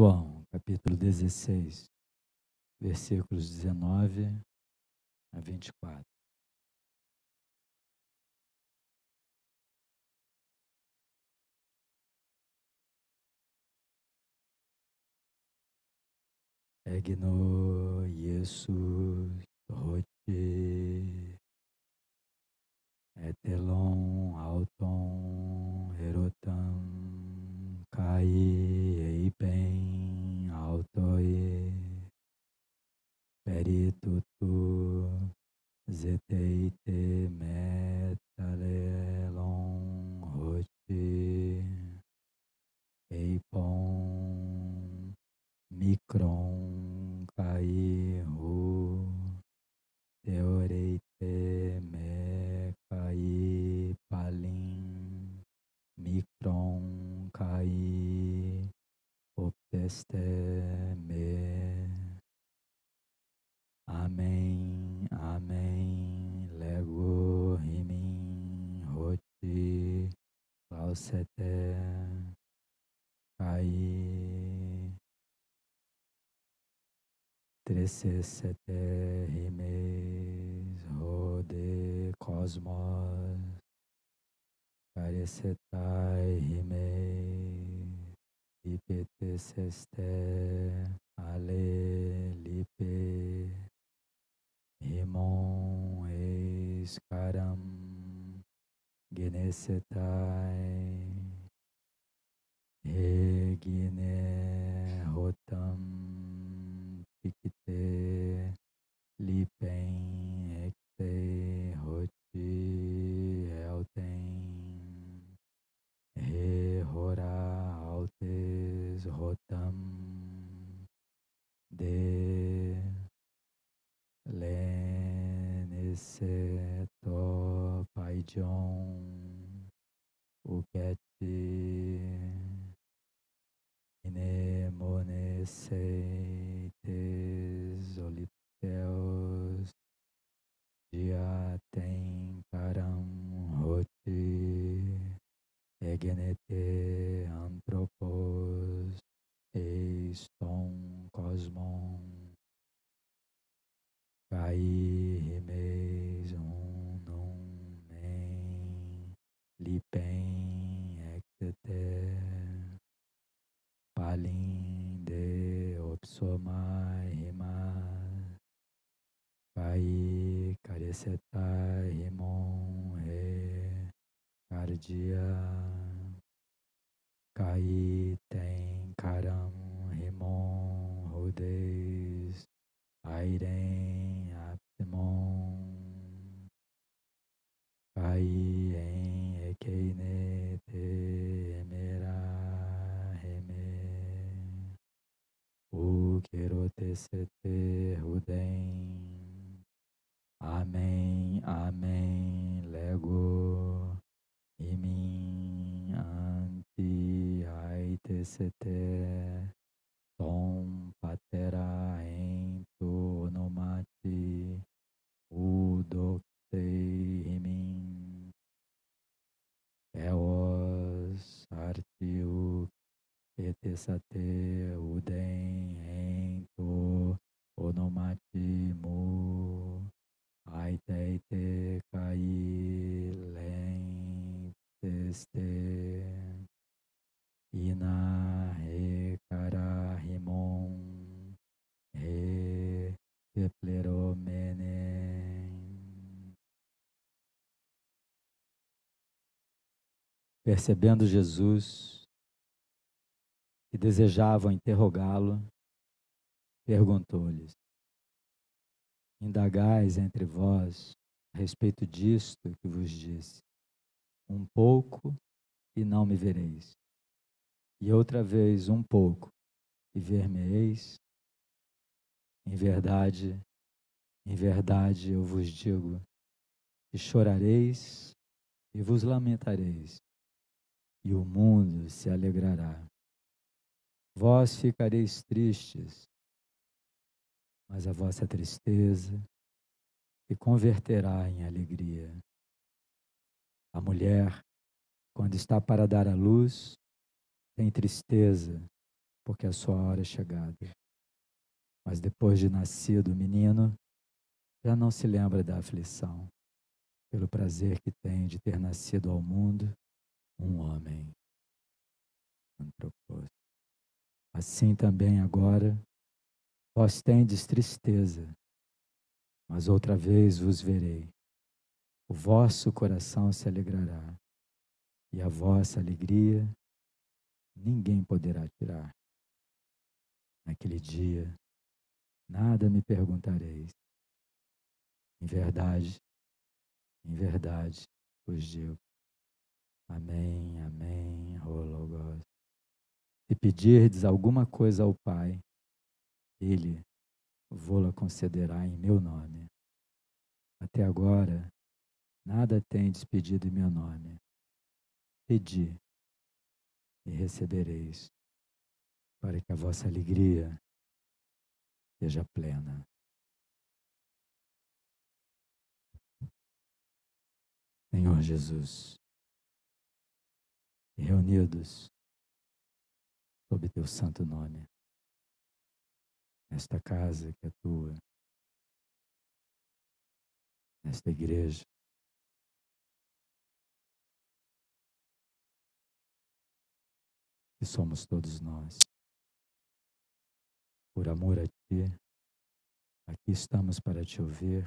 João, capítulo 16, versículos 19 a 24. Egno Jesus Rote Etelon Auton Erotam Kai Eipen toie peritutu zeteite metalelon hoti eipon micron kai hu teoreite me kai palin micron kai deves me. Amém, amém, lego rimin roti clausete kai trecessete rimes rode cosmos carecetai rimes lipete seste, ale lipe, himon setai genesetai, regine rotam, picte lipen ekte roti, Rotam de Leneseto Paijon Uketi Inemoneceites Oliteus Diatem Param Roti Egenete Antropos Eiston Cosmon Cai Remeis Un Num Men Lipen Ectete Palin De Opsomai Rimas Cai Carecetai Rimon Re Cardia Cai Tem Karam Rimon Rudes Airen Aptimon Kai em Ekeine Te Emera Reme Sete Rudem Amém, amém, lego, e mim, antes. TCT Tom Patera Ento Onomati Udoktei Himin Eos Artiu Etesate Uden Ento Onomati Mu Aiteite Kai Lenteste Ina re kara re kepleromenem. Percebendo Jesus, que desejavam interrogá-lo, perguntou-lhes: Indagais entre vós a respeito disto que vos disse: Um pouco e não me vereis e outra vez um pouco, e vermeis, Em verdade, em verdade eu vos digo, e chorareis e vos lamentareis, e o mundo se alegrará. Vós ficareis tristes, mas a vossa tristeza se converterá em alegria. A mulher, quando está para dar à luz, tem tristeza, porque a sua hora é chegada. Mas depois de nascido o menino, já não se lembra da aflição, pelo prazer que tem de ter nascido ao mundo um homem. Assim também agora vós tendes tristeza, mas outra vez vos verei. O vosso coração se alegrará, e a vossa alegria ninguém poderá tirar. Naquele dia, nada me perguntareis. Em verdade, em verdade vos digo. Amém, amém, Hologos. Se pedirdes alguma coisa ao Pai, Ele vô-la concederá em meu nome. Até agora, nada tendes pedido em meu nome. Pedi, e recebereis, para que a vossa alegria seja plena. Senhor Jesus, reunidos sob teu santo nome, nesta casa que é tua, nesta igreja, que somos todos nós. Por amor a Ti, aqui estamos para te ouvir,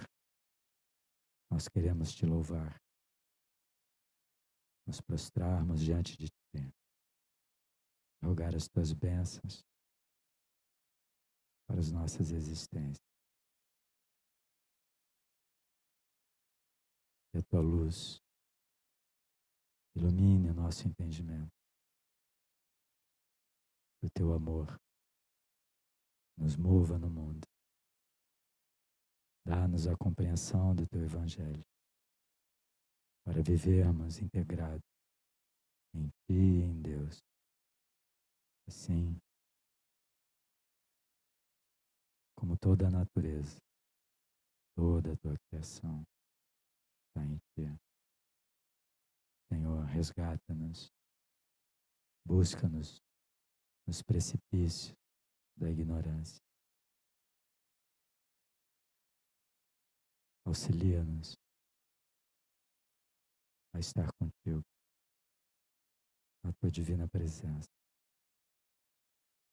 nós queremos te louvar, nos prostrarmos diante de Ti, rogar as Tuas bênçãos para as nossas existências. Que a Tua luz ilumine o nosso entendimento do teu amor. Nos mova no mundo. Dá-nos a compreensão do teu Evangelho, para vivermos integrados em ti e em Deus. Assim, como toda a natureza, toda a tua criação está em ti. Senhor, resgata-nos, busca-nos nos precipícios da ignorância. Auxilia-nos a estar contigo, na tua divina presença.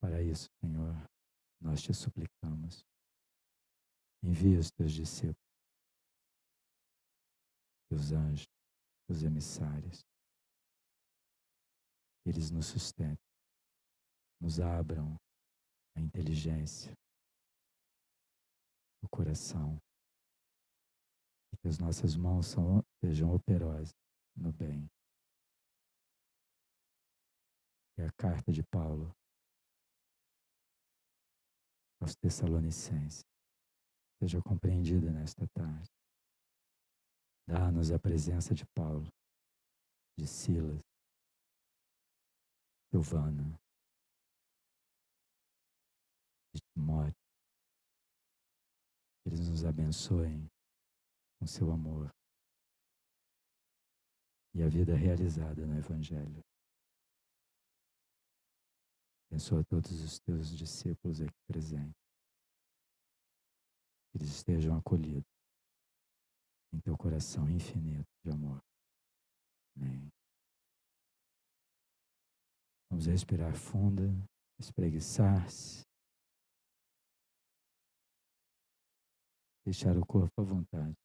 Para isso, Senhor, nós te suplicamos. Envia os teus discípulos, teus anjos, teus emissários. Eles nos sustentem nos abram a inteligência, o coração, e que as nossas mãos são, sejam operosas no bem. É a carta de Paulo aos Tessalonicenses seja compreendida nesta tarde. Dá-nos a presença de Paulo, de Silas, Silvana. morte. Eles nos abençoem com seu amor e a vida realizada no Evangelho. Abençoa todos os teus discípulos aqui presentes. Que eles estejam acolhidos em teu coração infinito de amor. Amém. Vamos respirar funda, espreguiçar-se. deixar o corpo à vontade.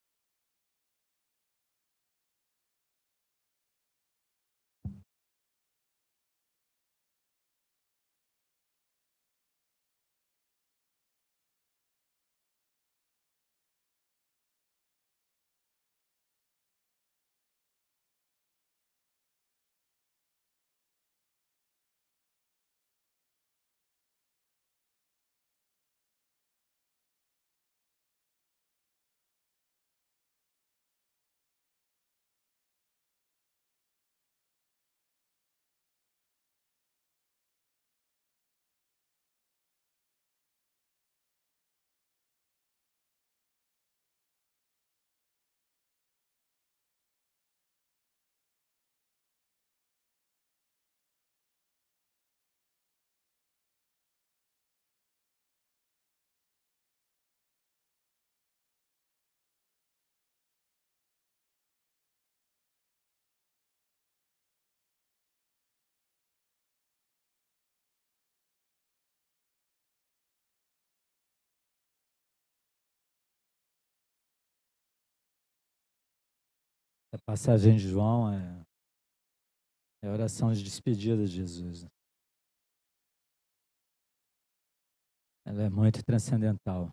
passagem de João é, é a oração de despedida de Jesus. Ela é muito transcendental.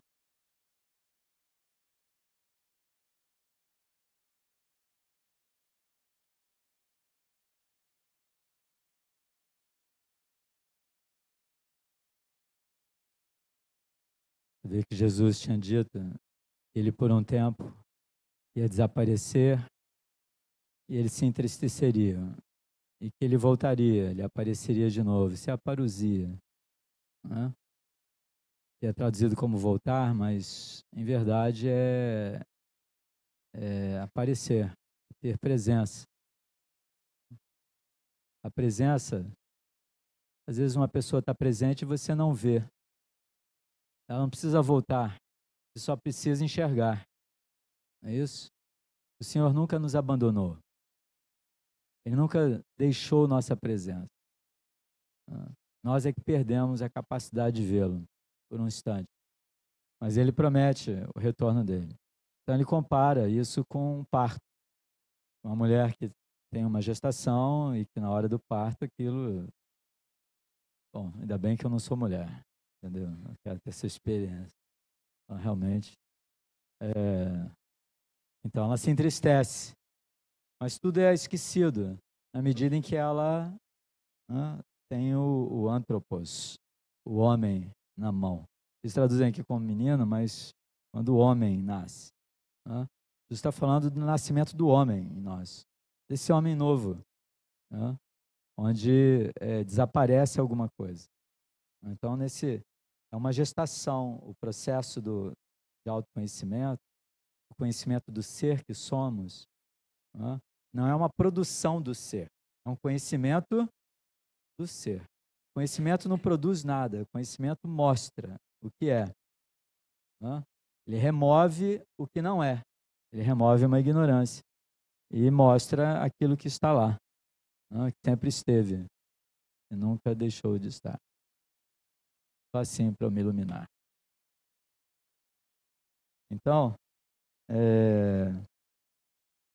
Ver que Jesus tinha dito, ele por um tempo ia desaparecer, e ele se entristeceria, e que ele voltaria, ele apareceria de novo, se aparusia, né? que é traduzido como voltar, mas em verdade é, é aparecer, ter presença. A presença, às vezes uma pessoa está presente e você não vê. Ela não precisa voltar, você só precisa enxergar. Não é isso? O Senhor nunca nos abandonou. Ele nunca deixou nossa presença. Ah, nós é que perdemos a capacidade de vê-lo por um instante. Mas ele promete o retorno dele. Então ele compara isso com um parto. Uma mulher que tem uma gestação e que na hora do parto aquilo. Bom, ainda bem que eu não sou mulher, entendeu? Eu quero ter essa experiência. Então, realmente. É... Então ela se entristece mas tudo é esquecido na medida em que ela né, tem o, o antropos, o homem na mão. Eles traduzem aqui como menino, mas quando o homem nasce. Né? Jesus está falando do nascimento do homem em nós, desse homem novo, né? onde é, desaparece alguma coisa. Então, nesse é uma gestação, o processo do, de autoconhecimento, o conhecimento do ser que somos, não é uma produção do ser, é um conhecimento do ser. Conhecimento não produz nada, conhecimento mostra o que é. Ele remove o que não é, ele remove uma ignorância e mostra aquilo que está lá, que sempre esteve e nunca deixou de estar. Só assim para me iluminar. Então, é,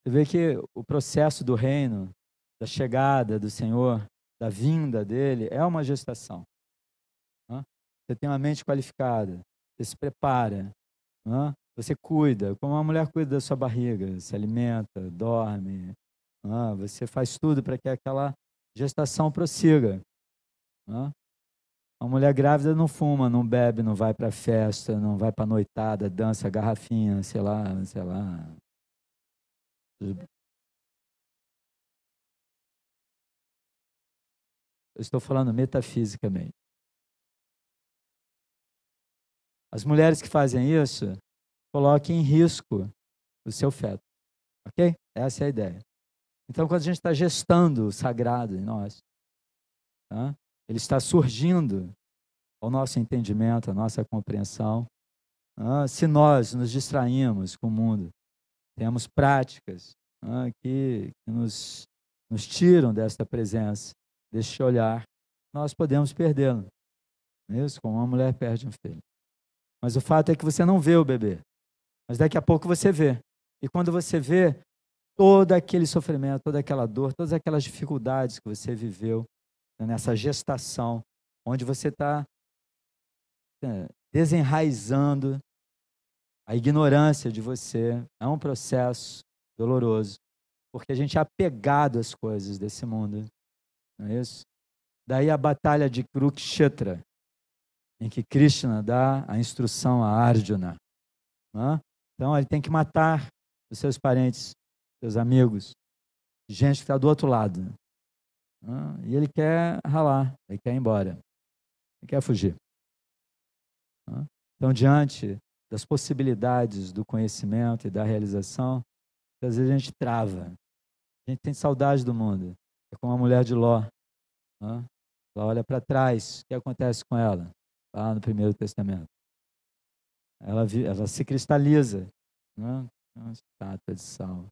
você vê que o processo do reino, da chegada do Senhor, da vinda dele, é uma gestação. Você tem uma mente qualificada, você se prepara, você cuida, como uma mulher cuida da sua barriga, se alimenta, dorme, você faz tudo para que aquela gestação prossiga. Uma mulher grávida não fuma, não bebe, não vai para festa, não vai para noitada, dança garrafinha, sei lá, sei lá, eu estou falando metafisicamente. As mulheres que fazem isso coloquem em risco o seu feto. Ok? Essa é a ideia. Então, quando a gente está gestando o sagrado em nós, tá? ele está surgindo ao nosso entendimento, à nossa compreensão. Tá? Se nós nos distraímos com o mundo, temos práticas né, que, que nos, nos tiram desta presença, deste olhar, nós podemos perdê-lo. É isso, como uma mulher perde um filho. Mas o fato é que você não vê o bebê. Mas daqui a pouco você vê. E quando você vê, todo aquele sofrimento, toda aquela dor, todas aquelas dificuldades que você viveu né, nessa gestação, onde você está é, desenraizando a ignorância de você é um processo doloroso, porque a gente é apegado às coisas desse mundo. Não é isso? Daí a batalha de Kurukshetra, em que Krishna dá a instrução a Arjuna. É? Então ele tem que matar os seus parentes, seus amigos, gente que está do outro lado. É? E ele quer ralar, ele quer ir embora, ele quer fugir. É? Então, diante das possibilidades do conhecimento e da realização, que às vezes a gente trava. A gente tem saudade do mundo. É como a mulher de Ló. Né? Ela olha para trás. O que acontece com ela? Tá lá no Primeiro Testamento. Ela, ela se cristaliza. Né? É uma estátua de sal.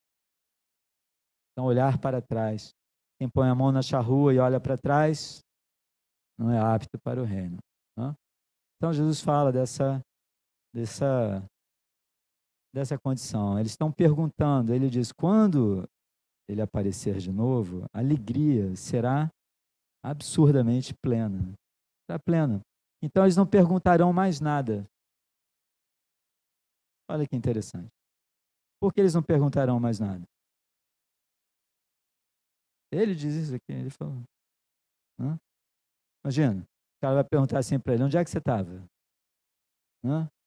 Então, olhar para trás. Quem põe a mão na charrua e olha para trás, não é apto para o reino. Né? Então, Jesus fala dessa dessa, dessa condição. Eles estão perguntando, ele diz: quando ele aparecer de novo, a alegria será absurdamente plena. está plena. Então eles não perguntarão mais nada. Olha que interessante. Por que eles não perguntarão mais nada? Ele diz isso aqui, ele falou. Imagina, o cara vai perguntar assim para ele: onde é que você estava?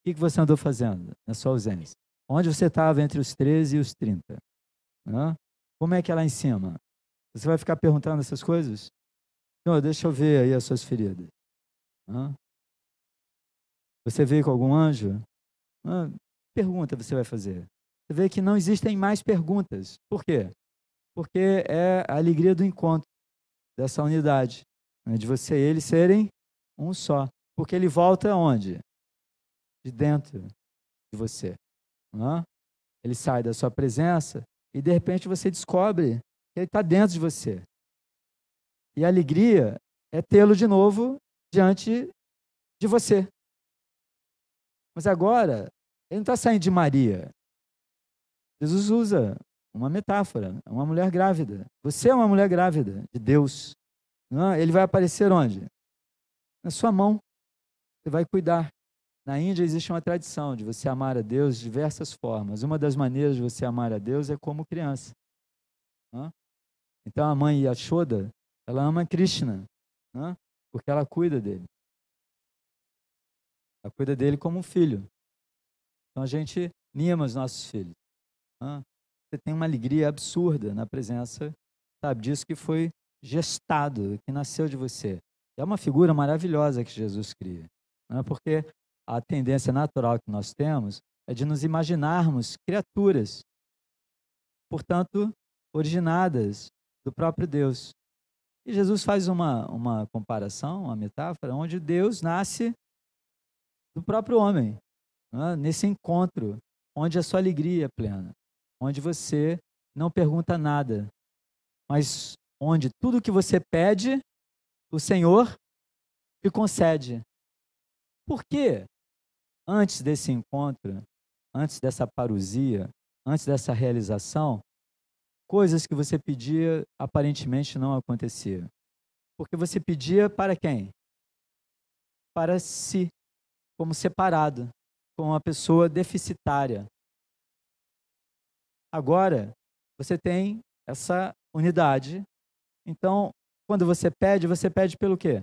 O que você andou fazendo na sua ausência? Onde você estava entre os 13 e os 30? Hã? Como é que é lá em cima? Você vai ficar perguntando essas coisas? deixa eu ver aí as suas feridas. Hã? Você veio com algum anjo? Hã? Pergunta você vai fazer. Você vê que não existem mais perguntas. Por quê? Porque é a alegria do encontro, dessa unidade, né? de você e ele serem um só. Porque ele volta onde? de dentro de você. É? Ele sai da sua presença e de repente você descobre que ele está dentro de você. E a alegria é tê-lo de novo diante de você. Mas agora, ele não está saindo de Maria. Jesus usa uma metáfora, é uma mulher grávida. Você é uma mulher grávida de Deus. É? Ele vai aparecer onde? Na sua mão. Você vai cuidar. Na Índia existe uma tradição de você amar a Deus de diversas formas. Uma das maneiras de você amar a Deus é como criança. Então a mãe Yashoda, ela ama Krishna, porque ela cuida dele. Ela cuida dele como um filho. Então a gente mima os nossos filhos. Você tem uma alegria absurda na presença, sabe, disso que foi gestado, que nasceu de você. É uma figura maravilhosa que Jesus cria, né? porque a tendência natural que nós temos é de nos imaginarmos criaturas, portanto, originadas do próprio Deus. E Jesus faz uma, uma comparação, uma metáfora, onde Deus nasce do próprio homem, né? nesse encontro, onde a sua alegria é plena, onde você não pergunta nada, mas onde tudo que você pede, o Senhor te concede. Por quê? antes desse encontro, antes dessa parusia, antes dessa realização, coisas que você pedia aparentemente não acontecia. Porque você pedia para quem? Para si, como separado, como uma pessoa deficitária. Agora, você tem essa unidade. Então, quando você pede, você pede pelo quê?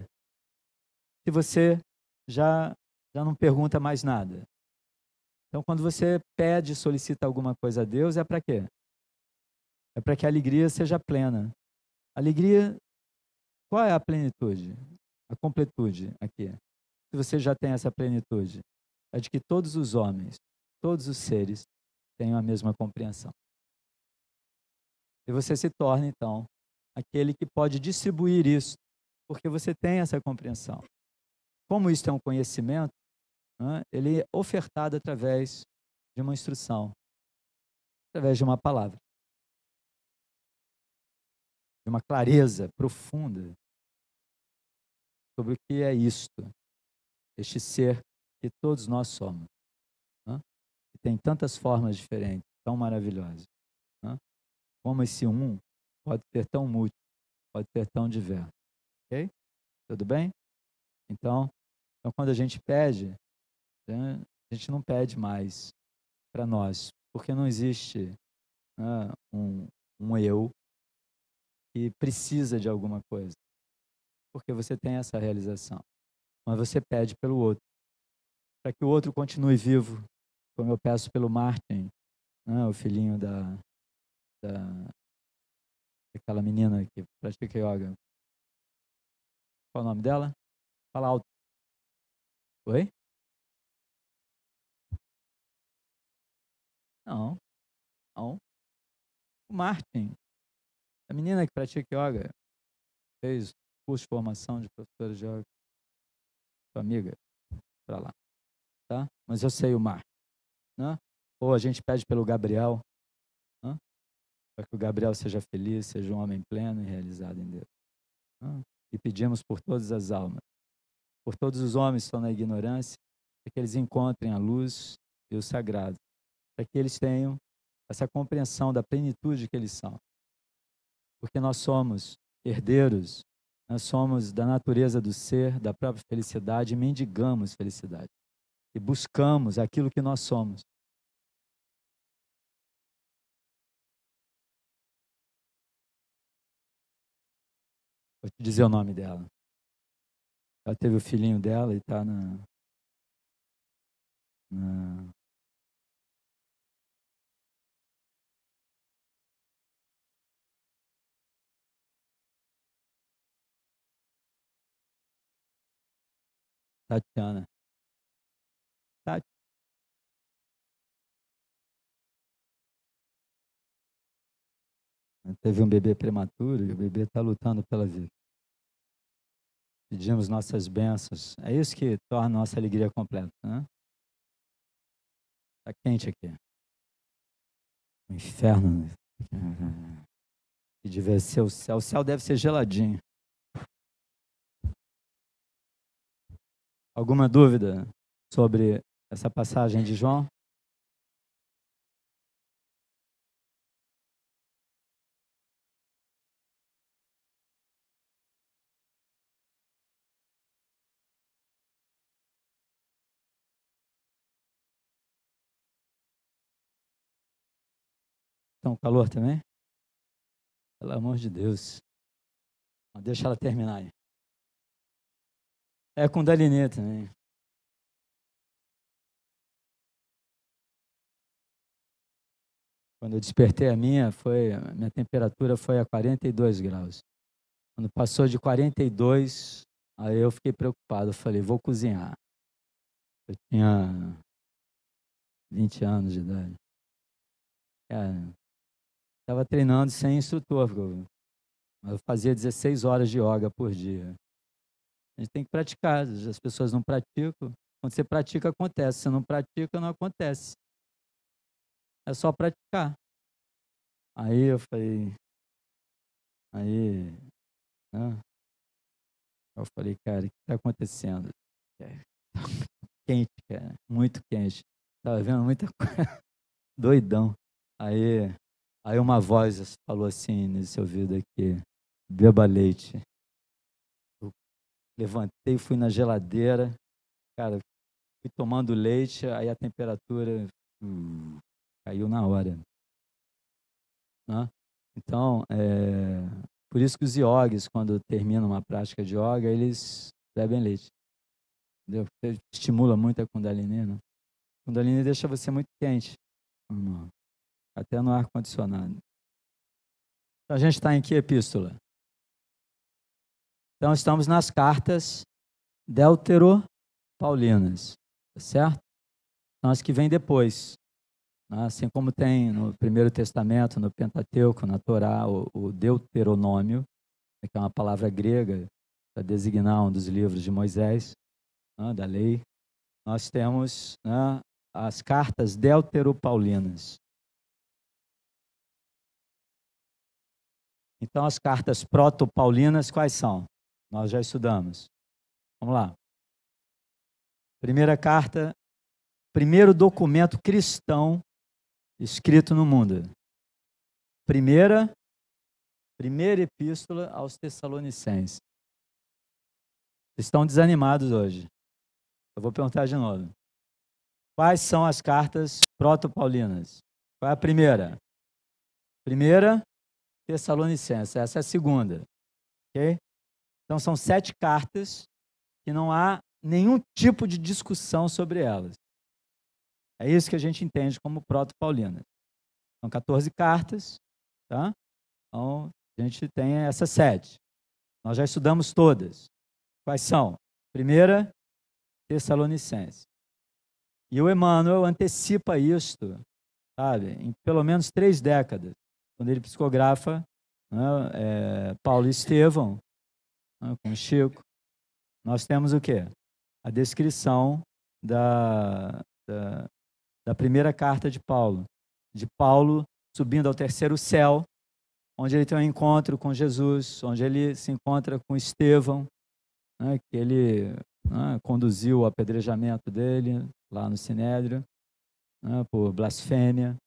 Se você já já não pergunta mais nada. Então, quando você pede, solicita alguma coisa a Deus, é para quê? É para que a alegria seja plena. Alegria, qual é a plenitude? A completude aqui. Se você já tem essa plenitude, é de que todos os homens, todos os seres tenham a mesma compreensão. E você se torna, então, aquele que pode distribuir isso, porque você tem essa compreensão como isto é um conhecimento, né, ele é ofertado através de uma instrução, através de uma palavra, de uma clareza profunda sobre o que é isto, este ser que todos nós somos, né, que tem tantas formas diferentes, tão maravilhosas. Né, como esse um pode ser tão múltiplo, pode ser tão diverso. Ok? Tudo bem? Então, então, quando a gente pede, né, a gente não pede mais para nós, porque não existe né, um, um eu que precisa de alguma coisa, porque você tem essa realização. Mas você pede pelo outro, para que o outro continue vivo, como eu peço pelo Martin, né, o filhinho da, da daquela menina que pratica yoga. Qual o nome dela? Fala alto. Oi? Não. Não. O Martin, a menina que pratica yoga, fez curso de formação de professora de yoga. Sua amiga, para lá. Tá? Mas eu sei o Martin. Né? Ou a gente pede pelo Gabriel, né? para que o Gabriel seja feliz, seja um homem pleno e realizado em Deus. Né? E pedimos por todas as almas por todos os homens que estão na ignorância, para que eles encontrem a luz e o sagrado, para que eles tenham essa compreensão da plenitude que eles são. Porque nós somos herdeiros, nós somos da natureza do ser, da própria felicidade, e mendigamos felicidade. E buscamos aquilo que nós somos. Vou te dizer o nome dela. Ela teve o filhinho dela e está na, na. Tatiana. Tati. Teve um bebê prematuro e o bebê está lutando pela vida pedimos nossas bênçãos. É isso que torna nossa alegria completa. Né? Tá quente aqui. O inferno. que deve ser o céu. O céu deve ser geladinho. Alguma dúvida sobre essa passagem de João? Estão calor também? Pelo amor de Deus. deixa ela terminar aí. É com Dalinê também. Quando eu despertei a minha, foi, a minha temperatura foi a 42 graus. Quando passou de 42, aí eu fiquei preocupado. Eu falei, vou cozinhar. Eu tinha 20 anos de idade. Cara, Estava treinando sem instrutor, eu fazia 16 horas de yoga por dia. A gente tem que praticar, as pessoas não praticam. Quando você pratica, acontece. Se não pratica, não acontece. É só praticar. Aí eu falei. Aí. Né? Eu falei, cara, o que está acontecendo? Quente, cara. Muito quente. Tava vendo muita coisa. Doidão. Aí Aí uma voz assim, falou assim nesse ouvido aqui: beba leite. Eu levantei, fui na geladeira, cara, fui tomando leite, aí a temperatura hum, caiu na hora. Né? Então, é, por isso que os iogues, quando terminam uma prática de yoga, eles bebem leite. Entendeu? Estimula muito a kundalini, né? Kundalini deixa você muito quente até no ar-condicionado. Então a gente está em que epístola? Então estamos nas cartas deutero-paulinas, tá certo? São as que vêm depois. Né? Assim como tem no Primeiro Testamento, no Pentateuco, na Torá, o, Deuteronômio, né, que é uma palavra grega para designar um dos livros de Moisés, né, da lei, nós temos as cartas paulinas. Então, as cartas proto-paulinas quais são? Nós já estudamos. Vamos lá. Primeira carta, primeiro documento cristão escrito no mundo. Primeira, primeira epístola aos Tessalonicenses. Estão desanimados hoje. Eu vou perguntar de novo. Quais são as cartas proto-paulinas? Qual é a primeira? Primeira, Tessalonicenses. Essa é a segunda. Okay? Então, são sete cartas que não há nenhum tipo de discussão sobre elas. É isso que a gente entende como proto-paulina. São 14 cartas, tá? Então, a gente tem essas sete. Nós já estudamos todas. Quais são? Primeira, Tessalonicenses. E o Emmanuel antecipa isto, sabe, em pelo menos três décadas quando ele psicografa né, é, Paulo Estevão, né, com Chico, nós temos o quê? A descrição da, da, da primeira carta de Paulo, de Paulo subindo ao terceiro céu, onde ele tem um encontro com Jesus, onde ele se encontra com Estevão, né, que ele né, conduziu o apedrejamento dele lá no Sinédrio, né, por blasfêmia.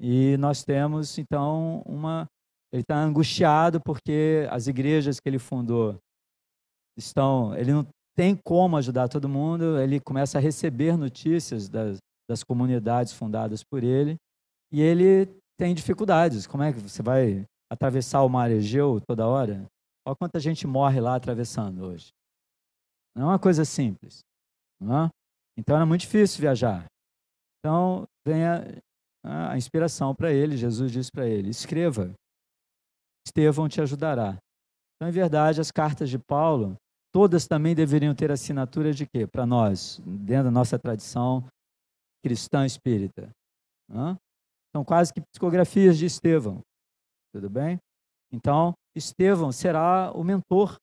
E nós temos, então, uma. Ele está angustiado porque as igrejas que ele fundou estão. Ele não tem como ajudar todo mundo, ele começa a receber notícias das, das comunidades fundadas por ele e ele tem dificuldades. Como é que você vai atravessar o mar Egeu toda hora? Olha quanta gente morre lá atravessando hoje. Não é uma coisa simples. É? Então era muito difícil viajar. Então vem a, a inspiração para ele. Jesus disse para ele: escreva, Estevão te ajudará. Então, em verdade, as cartas de Paulo, todas também deveriam ter assinatura de quê? Para nós, dentro da nossa tradição cristã espírita. Hã? São quase que psicografias de Estevão. Tudo bem? Então, Estevão será o mentor,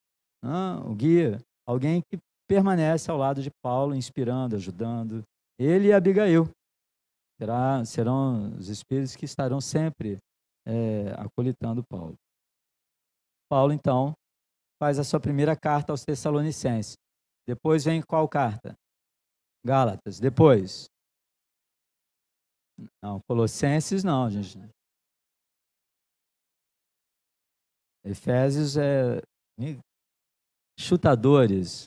hã? o guia, alguém que permanece ao lado de Paulo, inspirando, ajudando. Ele e Abigail, Será, serão os espíritos que estarão sempre é, acolitando Paulo. Paulo, então, faz a sua primeira carta aos Tessalonicenses. Depois vem qual carta? Gálatas. Depois? Não, Colossenses não, gente. Efésios é. Chutadores.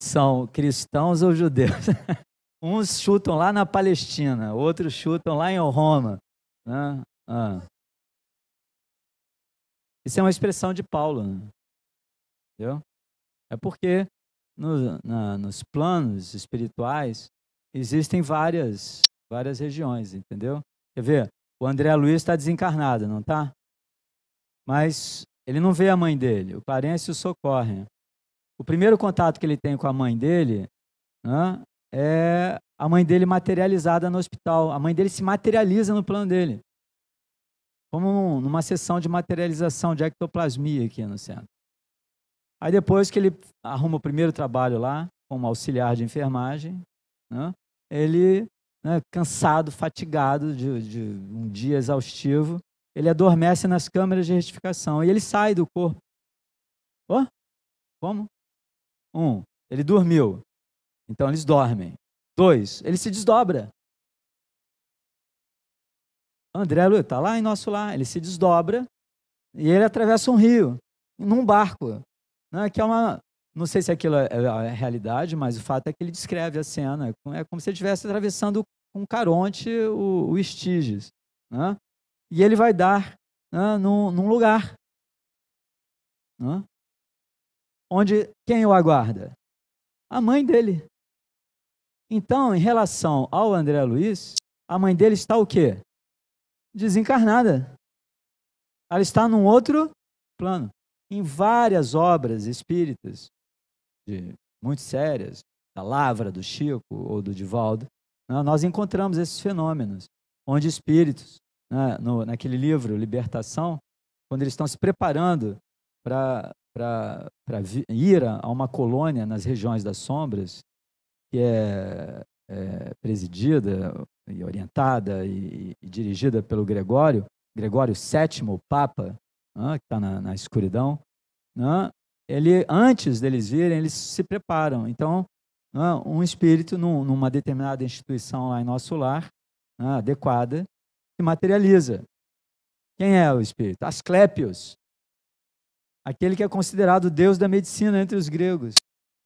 São cristãos ou judeus? Uns chutam lá na Palestina, outros chutam lá em Roma. Né? Ah. Isso é uma expressão de Paulo. Né? Entendeu? É porque no, na, nos planos espirituais existem várias, várias regiões, entendeu? Quer ver? O André Luiz está desencarnado, não tá? Mas ele não vê a mãe dele. O Clarence o socorre. O primeiro contato que ele tem com a mãe dele né, é a mãe dele materializada no hospital. A mãe dele se materializa no plano dele. Como numa sessão de materialização de ectoplasmia aqui no centro. Aí depois que ele arruma o primeiro trabalho lá, como auxiliar de enfermagem, né, ele, né, cansado, fatigado de, de um dia exaustivo, ele adormece nas câmeras de retificação e ele sai do corpo. Oh? Como? Um, ele dormiu. Então eles dormem. Dois, ele se desdobra. André Luiz está lá em nosso lar, ele se desdobra e ele atravessa um rio, num barco, né, que é uma, não sei se aquilo é a é, é realidade, mas o fato é que ele descreve a cena. É como é se ele estivesse atravessando com um Caronte o, o Estiges. Né? E ele vai dar né, num, num lugar né? onde quem o aguarda? A mãe dele. Então, em relação ao André Luiz, a mãe dele está o quê? Desencarnada. Ela está num outro plano. Em várias obras espíritas, de, muito sérias, da Lavra, do Chico ou do Divaldo, né, nós encontramos esses fenômenos, onde espíritos, né, no, naquele livro Libertação, quando eles estão se preparando para ir a uma colônia nas regiões das sombras, que é, é presidida e orientada e, e, dirigida pelo Gregório, Gregório VII, o Papa, né, que está na, na, escuridão, né, ele, antes deles virem, eles se preparam. Então, né, um espírito num, numa determinada instituição lá em nosso lar, adequada, se materializa. Quem é o espírito? Asclepios, aquele que é considerado Deus da medicina entre os gregos.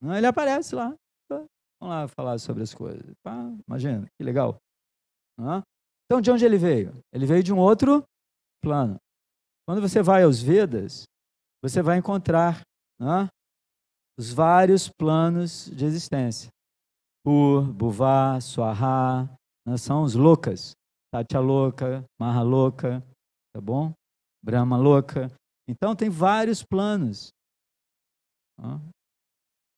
Ele aparece lá. Vamos lá falar sobre as coisas. Pá, imagina, que legal. Então, de onde ele veio? Ele veio de um outro plano. Quando você vai aos Vedas, você vai encontrar os vários planos de existência. Pur, Bhuvá, Swaha, né? são os loucas. Tatya louca, Maha louca, tá bom? Brahma louca. Então, tem vários planos.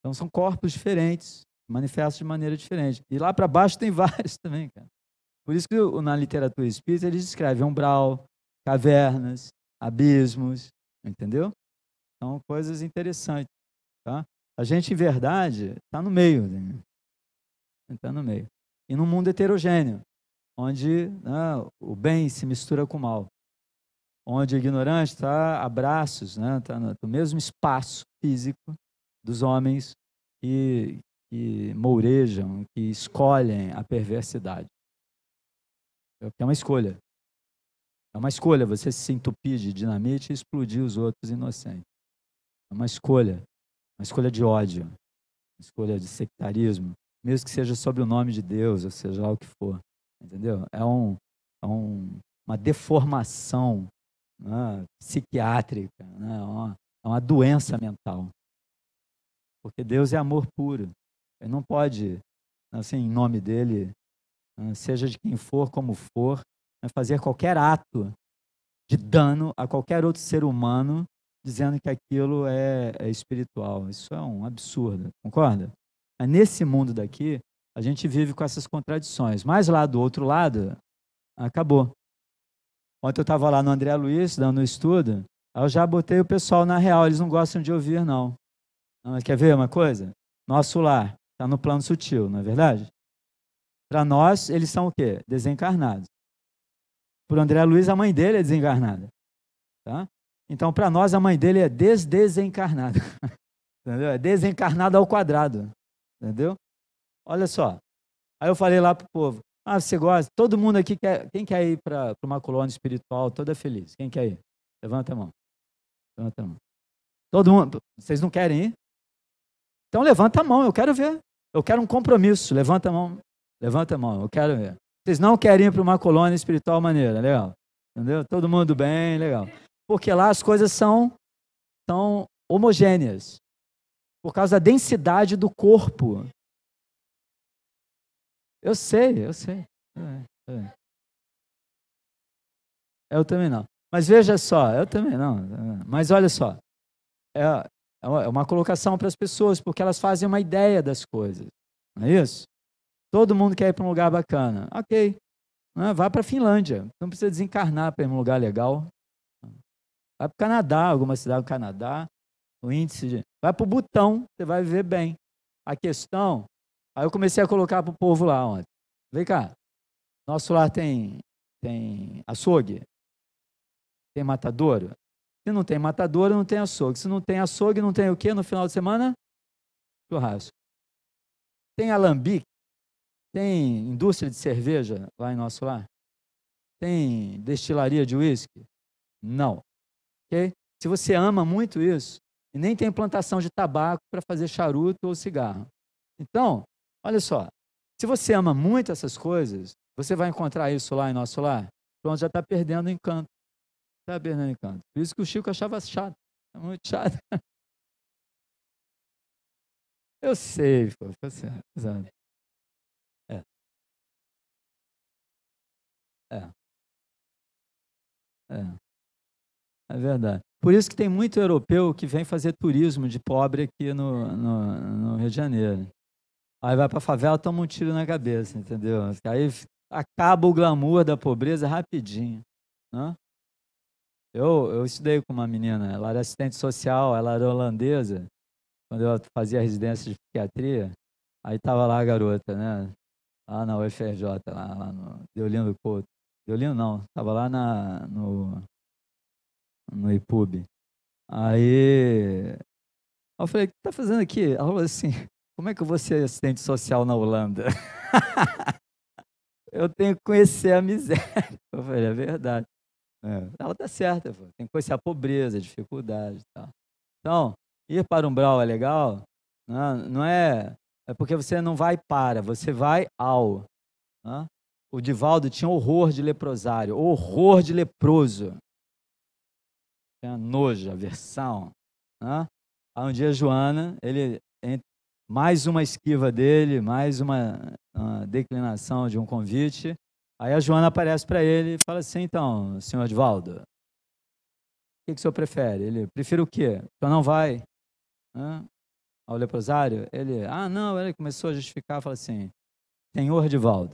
Então, são corpos diferentes manifesta de maneira diferente. E lá para baixo tem vários também, cara. Por isso que na literatura espírita eles descrevem umbral, cavernas, abismos, entendeu? São coisas interessantes, tá? A gente, em verdade, está no meio, está né? no meio. E num mundo heterogêneo, onde né, o bem se mistura com o mal, onde o ignorante está a braços, está né, tá no, no mesmo espaço físico dos homens e que mourejam, que escolhem a perversidade. É, é uma escolha. É uma escolha você se entupir de dinamite e explodir os outros inocentes. É uma escolha. Uma escolha de ódio. Uma escolha de sectarismo. Mesmo que seja sob o nome de Deus, ou seja, o que for. Entendeu? É, um, é um, uma deformação né, psiquiátrica. Né, é uma, é uma doença mental. Porque Deus é amor puro. Ele não pode, assim, em nome dele, ah, seja de quem for, como for, né, fazer qualquer ato de dano a qualquer outro ser humano dizendo que aquilo é, é espiritual. Isso é um absurdo, concorda? Mas nesse mundo daqui, a gente vive com essas contradições. Mas lá do outro lado, acabou. Ontem eu estava lá no André Luiz, dando um estudo, aí eu já botei o pessoal na real, eles não gostam de ouvir, não. Ah, quer ver uma coisa? Nosso lar. Está no plano sutil, não é verdade? Para nós, eles são o quê? Desencarnados. Para o André Luiz, a mãe dele é desencarnada. Tá? Então, para nós, a mãe dele é desdesencarnada. entendeu? É desencarnada ao quadrado. Entendeu? Olha só. Aí eu falei lá para o povo: ah, você gosta? Todo mundo aqui quer. Quem quer ir para uma colônia espiritual toda feliz? Quem quer ir? Levanta a mão. Levanta a mão. Todo mundo. Vocês não querem ir? Então levanta a mão, eu quero ver. Eu quero um compromisso. Levanta a mão. Levanta a mão. Eu quero ver. Vocês não querem ir para uma colônia espiritual maneira, legal. Entendeu? Todo mundo bem, legal. Porque lá as coisas são, são homogêneas. Por causa da densidade do corpo. Eu sei, eu sei. É, é. Eu também não. Mas veja só, eu também não. Mas olha só. É, é, é uma colocação para as pessoas, porque elas fazem uma ideia das coisas. Não é isso? Todo mundo quer ir para um lugar bacana. Ok. Né, vá para a Finlândia. Não precisa desencarnar para ir para um lugar legal. Vai para o Canadá, alguma cidade do Canadá. O índice de. Vai para o Butão, você vai viver bem. A questão. Aí eu comecei a colocar para o povo lá ontem. Vem cá. Nosso lar tem, tem açougue? Tem matadouro? Se não tem matadora, não tem açougue. Se não tem açougue, não tem o que no final de semana? Churrasco. Tem alambique? Tem indústria de cerveja lá em nosso lar? Tem destilaria de uísque? Não. Okay? Se você ama muito isso, e nem tem plantação de tabaco para fazer charuto ou cigarro. Então, olha só, se você ama muito essas coisas, você vai encontrar isso lá em nosso lar? Pronto, já está perdendo o encanto. Sabe, tá, Hernani Canto? Por isso que o Chico achava chato. É muito chato. Eu sei, Assim, exato. É. É. É. É verdade. Por isso que tem muito europeu que vem fazer turismo de pobre aqui no, no, no Rio de Janeiro. Aí vai para favela, toma um tiro na cabeça, entendeu? Aí acaba o glamour da pobreza rapidinho. Né? Eu, eu estudei com uma menina, ela era assistente social, ela era holandesa, quando eu fazia residência de psiquiatria. Aí tava lá a garota, né? Lá na UFRJ, lá, lá no Deolino do Couto. Deolino não, tava lá na, no, no IPUB. Aí eu falei, o que tá fazendo aqui? Ela falou assim, como é que eu vou ser assistente social na Holanda? eu tenho que conhecer a miséria. Eu falei, é verdade. Né? Ela está certa, pô. tem que conhecer a pobreza, a dificuldade. Tá? Então, ir para um brau é legal, não, né? não é, é porque você não vai para, você vai ao. Né? O Divaldo tinha horror de leprosário, horror de leproso. Tinha nojo, aversão. Né? Aí um dia Joana, ele mais uma esquiva dele, mais uma, uma, declinação de um convite, Aí a Joana aparece para ele e fala assim: então, senhor Edvaldo, o que, que o senhor prefere? Ele, prefiro o quê? senhor não vai. Ao leprosário? Ele, ah, não, ele começou a justificar, fala assim: senhor Edvaldo,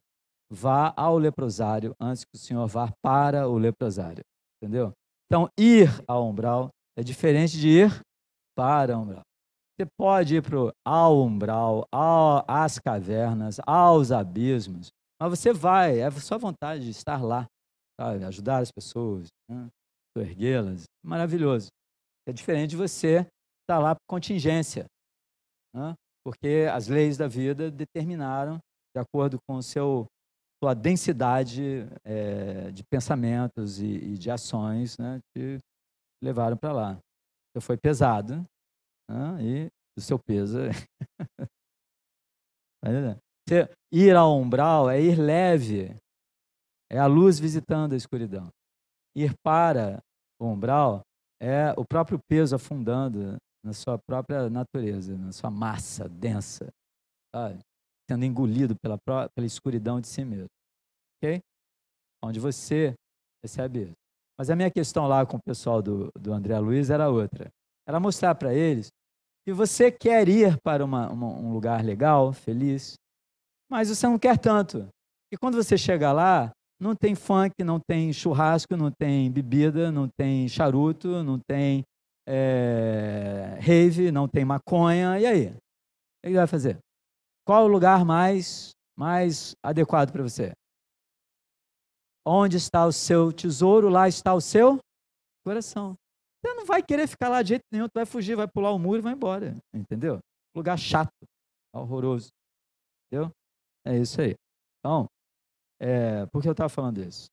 vá ao leprosário antes que o senhor vá para o leprosário. Entendeu? Então, ir ao umbral é diferente de ir para o umbral. Você pode ir pro, ao umbral, ao, às cavernas, aos abismos, mas você vai, é a sua vontade de estar lá, sabe? ajudar as pessoas, né? erguê-las. Maravilhoso. É diferente de você estar lá por contingência, né? porque as leis da vida determinaram, de acordo com o seu sua densidade é, de pensamentos e, e, de ações, né, te levaram para lá. Você foi pesado né, e o seu peso. É Você ir ao umbral é ir leve, é a luz visitando a escuridão. Ir para o umbral é o próprio peso afundando na sua própria natureza, na sua massa densa, sabe? sendo engolido pela, pela escuridão de si mesmo. Ok? Onde você recebe isso. Mas a minha questão lá com o pessoal do, do André Luiz era outra. Era mostrar para eles que você quer ir para uma, uma, um lugar legal, feliz, mas você não quer tanto. E quando você chega lá, não tem funk, não tem churrasco, não tem bebida, não tem charuto, não tem é, rave, não tem maconha. E aí? O que ele vai fazer? Qual o lugar mais, mais adequado para você? Onde está o seu tesouro, lá está o seu coração. Você não vai querer ficar lá de jeito nenhum, Você vai fugir, vai pular o muro e vai embora. Entendeu? Lugar chato, horroroso. Entendeu? É isso aí. Então, é, por que eu estava falando isso?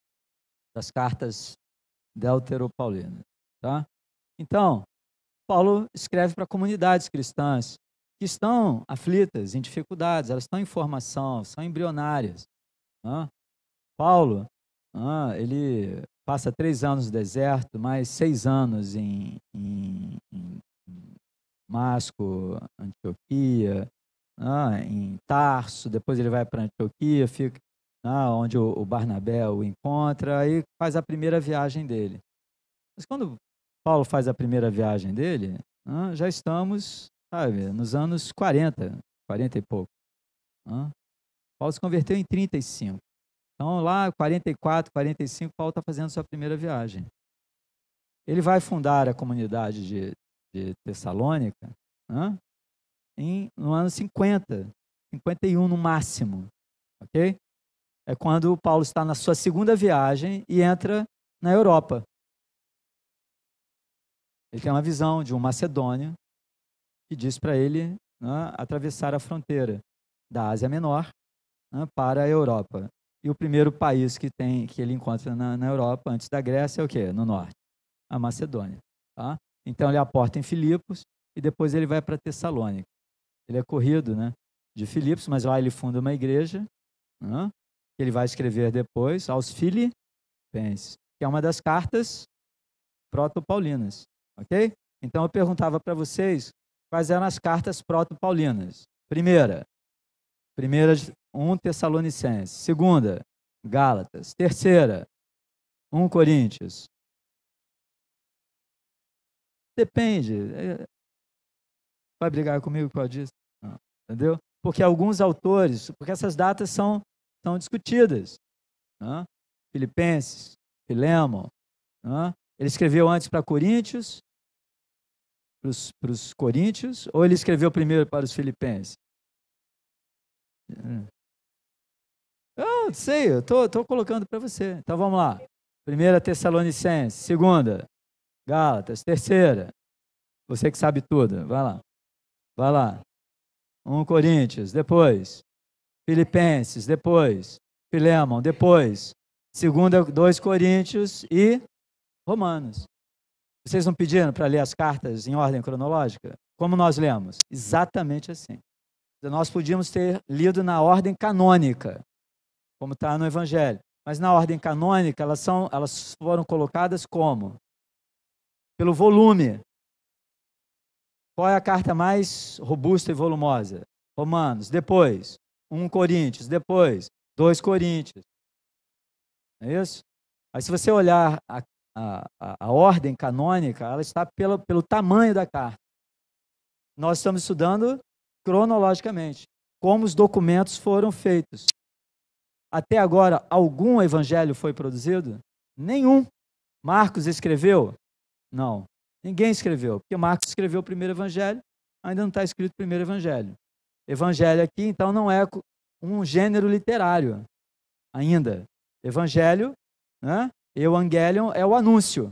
Das cartas deuteropaulinas, tá? Então, Paulo escreve para comunidades cristãs que estão aflitas, em dificuldades, elas estão em formação, são embrionárias. Né? Paulo, ele passa três anos no deserto, mais seis anos em, em, em Masco, Antioquia, né, em Tarso, depois ele vai para Antioquia, fica né, onde o, o Barnabé o encontra, aí faz a primeira viagem dele. Mas quando Paulo faz a primeira viagem dele, né, já estamos, sabe, nos anos 40, 40 e pouco. Paulo se converteu em 35. Então, lá, 44, 45, Paulo está fazendo sua primeira viagem. Ele vai fundar a comunidade de, de Tessalônica, né? em, no ano 50, 51 no máximo, ok? É quando Paulo está na sua segunda viagem e entra na Europa. Ele tem uma visão de um macedônio que diz para ele né, atravessar a fronteira da Ásia Menor né, para a Europa. E o primeiro país que tem que ele encontra na, na Europa antes da Grécia é o quê? No norte, a Macedônia. Tá? Então ele aporta em Filipos e depois ele vai para Tessalônica ele é corrido, né? De Filipos, mas lá ele funda uma igreja, né? que ele vai escrever depois aos Filipenses, que é uma das cartas proto-paulinas, ok? Então eu perguntava para vocês quais eram as cartas proto-paulinas. Primeira, primeira 1 Tessalonicenses, segunda, Gálatas, terceira, 1 Coríntios. Depende. Eh, vai brigar comigo com a disso? Entendeu? Porque alguns autores, porque essas datas são, são discutidas. Né? Filipenses, Filémon. Né? Ele escreveu antes para Coríntios, para os coríntios, ou ele escreveu primeiro para os filipenses? É. Eu sei, eu estou tô, tô, colocando para você. Então vamos lá. Primeira Tessalonicense, segunda Gálatas, terceira. Você que sabe tudo, vai lá. Vai lá. 1 Coríntios, depois. Filipenses, depois. Filémon, depois. 2 2 Coríntios e Romanos. Vocês não pediram para ler as cartas em ordem cronológica? Como nós lemos? Exatamente assim. Então, nós podíamos ter lido na ordem canônica, como está no Evangelho. Mas na ordem canônica, elas, são, elas foram colocadas como? Pelo volume. Qual é a carta mais robusta e volumosa? Romanos, depois. 1 Coríntios, depois. 2 Coríntios. Não é isso? Aí, se você olhar a, a, a ordem canônica, ela está pelo, pelo tamanho da carta. Nós estamos estudando cronologicamente como os documentos foram feitos. Até agora, algum evangelho foi produzido? Nenhum. Marcos escreveu? Não. Ninguém escreveu, porque Marcos escreveu o primeiro evangelho, ainda não está escrito o primeiro evangelho. Evangelho aqui, então, não é um gênero literário ainda. Evangelho, né? Evangelion é o anúncio.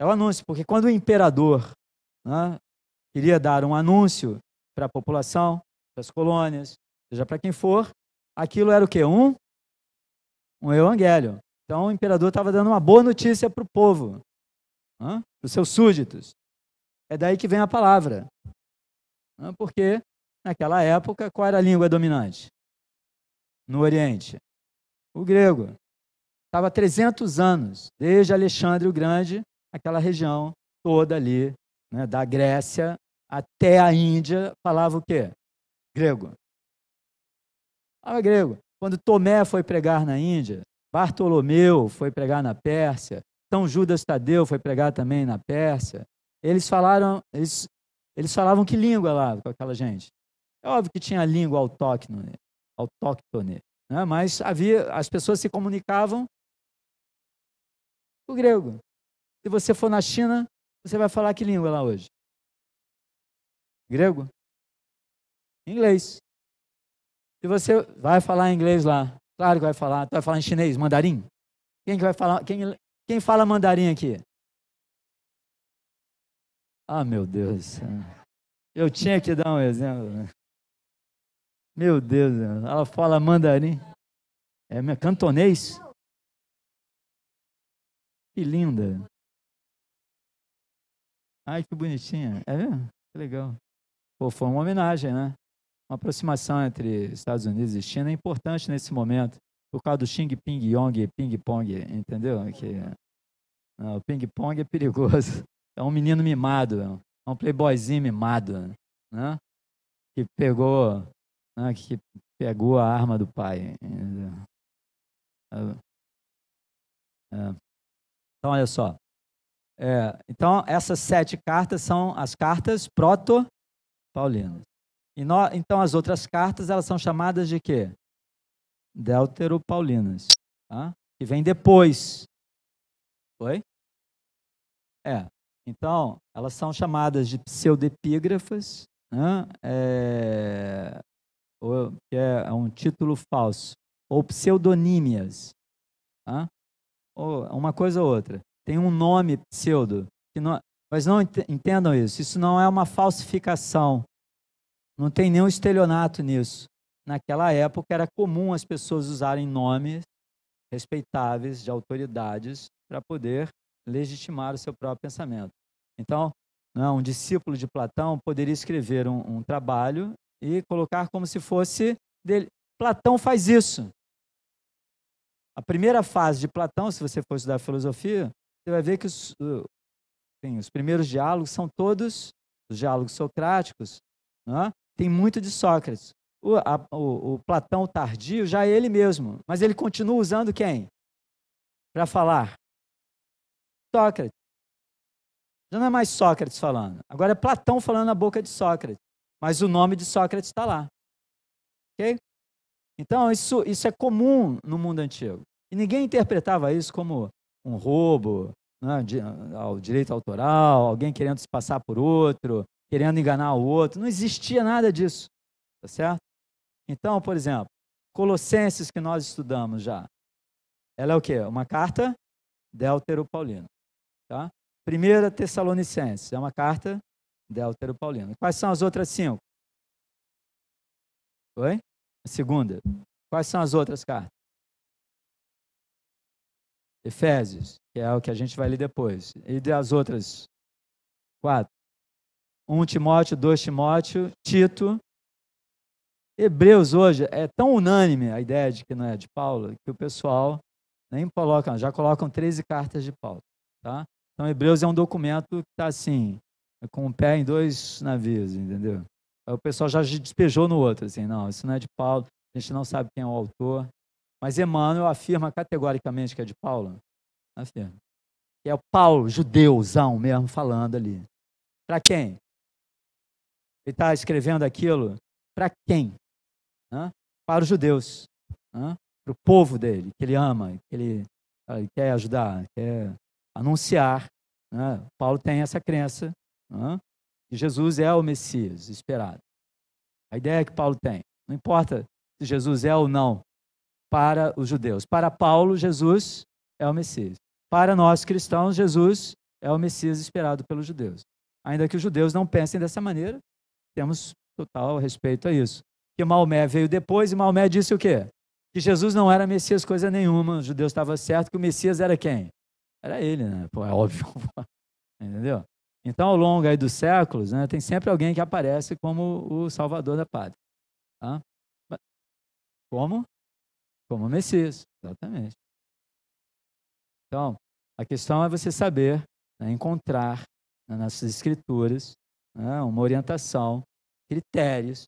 É o anúncio, porque quando o imperador né, queria dar um anúncio para a população, para as colônias, seja para quem for, aquilo era o quê? Um? Um evangelho. Então o imperador estava dando uma boa notícia para o povo os seus súditos. É daí que vem a palavra. Porque naquela época, qual era a língua dominante? No Oriente? O grego. Estava 300 anos, desde Alexandre o Grande, aquela região toda ali, né, da Grécia até a Índia, falava o quê? Grego. Falava grego. Quando Tomé foi pregar na Índia, Bartolomeu foi pregar na Pérsia, então Judas Tadeu foi pregar também na Pérsia. Eles falaram, eles, eles falavam que língua lá com aquela gente. É óbvio que tinha língua autóctone, autóctone né? mas havia, as pessoas se comunicavam o grego. Se você for na China, você vai falar que língua lá hoje? Grego? Inglês. Se você vai falar inglês lá, claro que vai falar, tu vai falar em chinês, mandarim. Quem que vai falar, quem, quem fala mandarim aqui? Ah, meu Deus Eu tinha que dar um exemplo. Né? Meu Deus, ela fala mandarim. É cantonês. Que linda. Ai, que bonitinha. É mesmo? Que legal. Pô, foi uma homenagem, né? Uma aproximação entre Estados Unidos e China é importante nesse momento por causa do Xing Ping Yong, Ping Pong, entendeu? Que, não, ah, o Ping Pong é perigoso. É um menino mimado, é um playboyzinho mimado, né? Que pegou, né? que pegou a arma do pai. É. Então, olha só. É, então, essas sete cartas são as cartas proto-paulinas. No, então, as outras cartas, elas são chamadas de quê? Deuteropaulinas, tá? que vem depois. oi? É. Então, elas são chamadas de pseudepígrafas, né? é, que é, é um título falso, ou pseudonímias. Tá? Ou uma coisa ou outra. Tem um nome pseudo. Que não, mas não entendam isso. Isso não é uma falsificação. Não tem nenhum estelionato nisso naquela época era comum as pessoas usarem nomes respeitáveis de autoridades para poder legitimar o seu próprio pensamento. Então, né, um discípulo de Platão poderia escrever um, um trabalho e colocar como se fosse dele. Platão faz isso. A primeira fase de Platão, se você for estudar filosofia, você vai ver que os, enfim, os primeiros diálogos são todos os diálogos socráticos. Né, tem muito de Sócrates o, a, o, o Platão tardio já é ele mesmo, mas ele continua usando quem? Para falar. Sócrates. Já não é mais Sócrates falando. Agora é Platão falando na boca de Sócrates. Mas o nome de Sócrates está lá. Ok? Então, isso, isso é comum no mundo antigo. E ninguém interpretava isso como um roubo né, de, ao direito autoral, alguém querendo se passar por outro, querendo enganar o outro. Não existia nada disso. Tá certo? Então, por exemplo, Colossenses que nós estudamos já. Ela é o quê? Uma carta deutero Paulino, Tá? Primeira Tessalonicenses é uma carta deutero Paulino. Quais são as outras cinco? Oi? A segunda. Quais são as outras cartas? Efésios, que é o que a gente vai ler depois. E das outras quatro? 1 um Timóteo, 2 Timóteo, Tito Hebreus hoje é tão unânime a ideia de que não é de Paulo, que o pessoal nem colocam, já colocam 13 cartas de Paulo. Tá? Então, Hebreus é um documento que está assim, é com o pé em dois navios, entendeu? Aí o pessoal já despejou no outro, assim, não, isso não é de Paulo, a gente não sabe quem é o autor. Mas Emmanuel afirma categoricamente que é de Paulo. Afirma. Que é o Paulo, judeuzão mesmo, falando ali. Para quem? Ele está escrevendo aquilo para quem? né, para os judeus, né, para o povo dele, que ele ama, que ele, ele quer ajudar, quer anunciar. Né? Paulo tem essa crença que Jesus é o Messias esperado. A ideia que Paulo tem, não importa se Jesus é ou não para os judeus. Para Paulo, Jesus é o Messias. Para nós cristãos, Jesus é o Messias esperado pelos judeus. Ainda que os judeus não pensem dessa maneira, temos total respeito a isso que Maomé veio depois e Maomé disse o quê? Que Jesus não era Messias coisa nenhuma, os judeus estavam certos que o Messias era quem? Era ele, né? Pô, é óbvio. Entendeu? Então, ao longo aí dos séculos, né, tem sempre alguém que aparece como o salvador da pátria. Tá? Como? Como Messias, exatamente. Então, a questão é você saber né, encontrar né, nas nossas escrituras né, uma orientação, critérios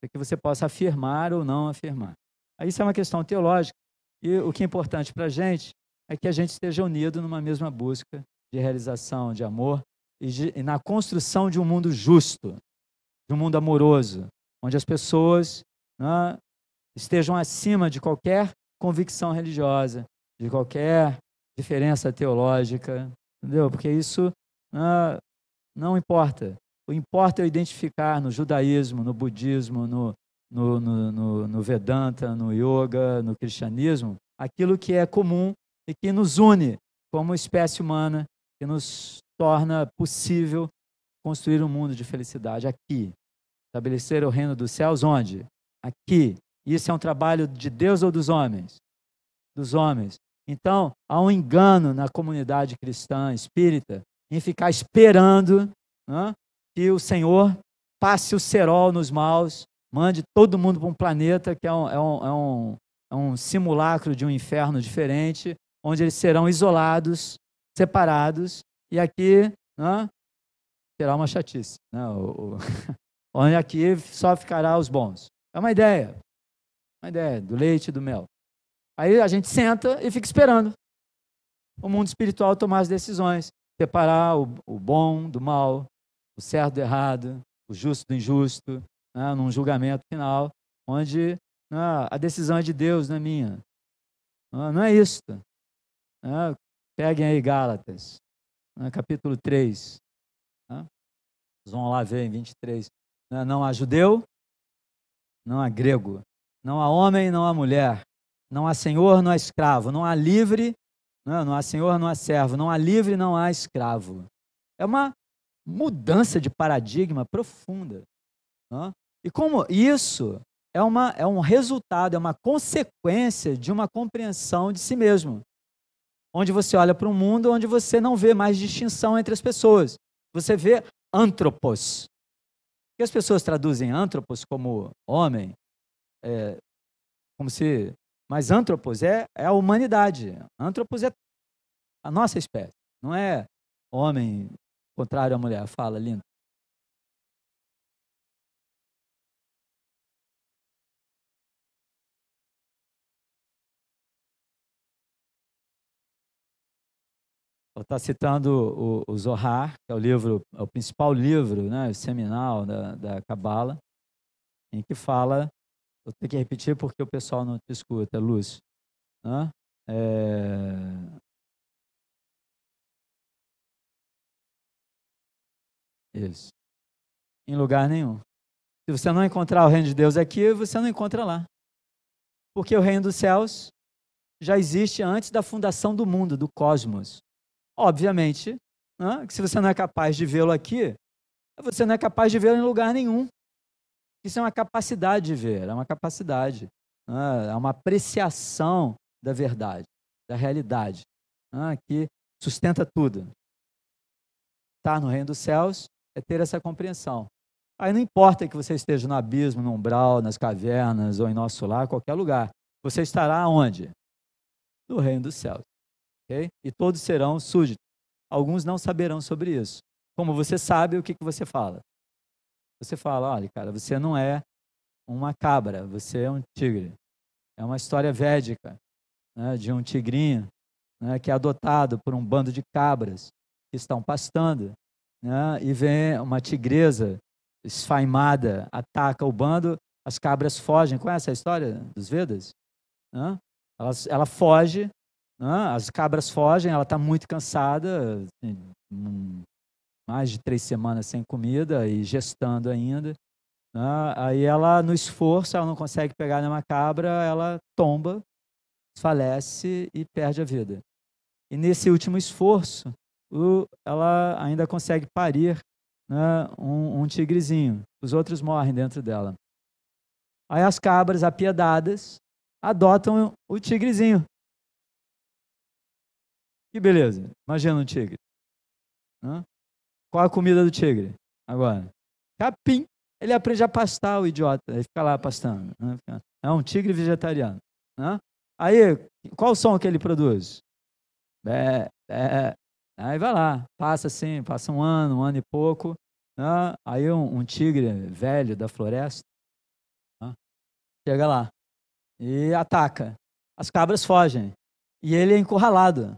para é que você possa afirmar ou não afirmar. Aí isso é uma questão teológica, e o que é importante para a gente é que a gente esteja unido numa mesma busca de realização, de amor, e, de, e na construção de um mundo justo, de um mundo amoroso, onde as pessoas né, estejam acima de qualquer convicção religiosa, de qualquer diferença teológica, entendeu? Porque isso né, não importa. O importa é identificar no judaísmo, no budismo, no, no, no, no, Vedanta, no yoga, no cristianismo, aquilo que é comum e que nos une como espécie humana, que nos torna possível construir um mundo de felicidade aqui. Estabelecer o reino dos céus onde? Aqui. Isso é um trabalho de Deus ou dos homens? Dos homens. Então, há um engano na comunidade cristã espírita em ficar esperando né, que o Senhor passe o cerol nos maus, mande todo mundo para um planeta que é um, é, um, é, um, é um simulacro de um inferno diferente, onde eles serão isolados, separados, e aqui né, será uma chatice. Né, o, o, onde aqui só ficará os bons. É uma ideia. Uma ideia do leite e do mel. Aí a gente senta e fica esperando o mundo espiritual tomar as decisões, separar o, o bom do mal, o certo do errado, o justo do injusto, né, num julgamento final, onde né, a decisão é de Deus, não é minha. Não, é isso. Né? Peguem aí Gálatas, capítulo 3. Vocês vão lá ver em 23. Não há judeu, não há grego, não há homem, não há mulher, não há senhor, não há escravo, não há livre, não há senhor, não há servo, não há livre, não há escravo. É uma mudança de paradigma profunda. Né? E como isso é, uma, é um resultado, é uma consequência de uma compreensão de si mesmo. Onde você olha para um mundo onde você não vê mais distinção entre as pessoas. Você vê antropos. Que as pessoas traduzem antropos como homem, é, como se. Mas antropos é, é a humanidade. Antropos é a nossa espécie. Não é homem, Contrário à mulher. Fala, lindo. está citando o, o, Zohar, que é o livro, é o principal livro, né, seminal da, Cabala, em que fala, eu tenho que repetir porque o pessoal não te escuta, Lúcio, né? é, eles. Em lugar nenhum. Se você não encontrar o reino de Deus aqui, você não encontra lá. Porque o reino dos céus já existe antes da fundação do mundo, do cosmos. Obviamente, né, que se você não é capaz de vê-lo aqui, você não é capaz de vê-lo em lugar nenhum. Isso é uma capacidade de ver, é uma capacidade, né, é uma apreciação da verdade, da realidade, né, que sustenta tudo. Estar tá no reino dos céus é ter essa compreensão. Aí não importa que você esteja no abismo, no umbral, nas cavernas ou em nosso lar, qualquer lugar. Você estará onde? No reino dos céus. Okay? E todos serão súditos. Alguns não saberão sobre isso. Como você sabe, o que, que você fala? Você fala, olha, cara, você não é uma cabra, você é um tigre. É uma história védica né, de um tigrinho né, que é adotado por um bando de cabras que estão pastando né? e vem uma tigresa esfaimada, ataca o bando, as cabras fogem. Conhece a história dos Vedas? Né? Ela, ela foge, né? as cabras fogem, ela está muito cansada, assim, mais de três semanas sem comida e gestando ainda. Né? Aí ela, no esforço, ela não consegue pegar nenhuma cabra, ela tomba, falece e perde a vida. E nesse último esforço, ela ainda consegue parir né, um, um tigrezinho. Os outros morrem dentro dela. Aí as cabras apiedadas adotam o tigrezinho. Que beleza. Imagina um tigre. Né? Qual a comida do tigre? Agora, capim. Ele aprende a pastar, o idiota. Ele fica lá pastando. Né? É um tigre vegetariano. Né? Aí, qual som que ele produz? Bé, bé, Aí vai lá, passa assim, passa um ano, um ano e pouco. Né? Aí um, um, tigre velho da floresta né? chega lá e ataca. As cabras fogem e ele é encurralado.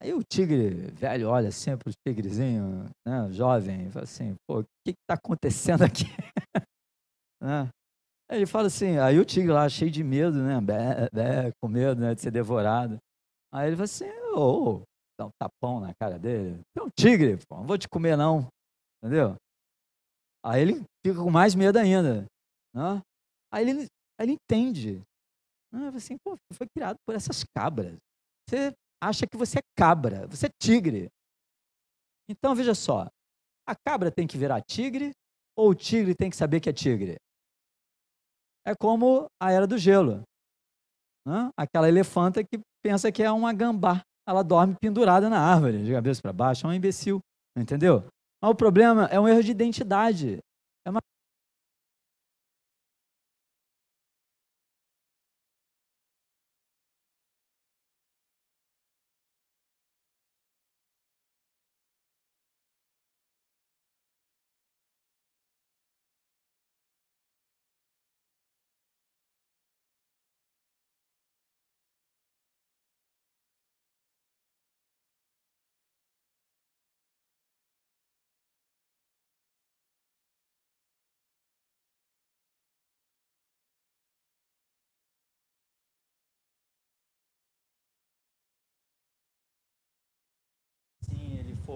Aí o tigre velho olha sempre assim o tigrezinho, né, jovem, e fala assim, pô, o que está acontecendo aqui? né? Ele fala assim, aí o tigre lá, cheio de medo, né, bé, bé, com medo né, de ser devorado. Aí ele fala assim, ô, oh, dá um tapão na cara dele. É um tigre, pô, não vou te comer não, entendeu? Aí ele fica com mais medo ainda, né? Aí ele, aí ele entende. Ah, assim, pô, foi criado por essas cabras. Você acha que você é cabra, você é tigre. Então, veja só, a cabra tem que virar tigre ou o tigre tem que saber que é tigre? É como a era do gelo. Né? Aquela elefanta que pensa que é uma gambá ela dorme pendurada na árvore, de cabeça para baixo, é um imbecil, entendeu? Mas o problema é um erro de identidade. É uma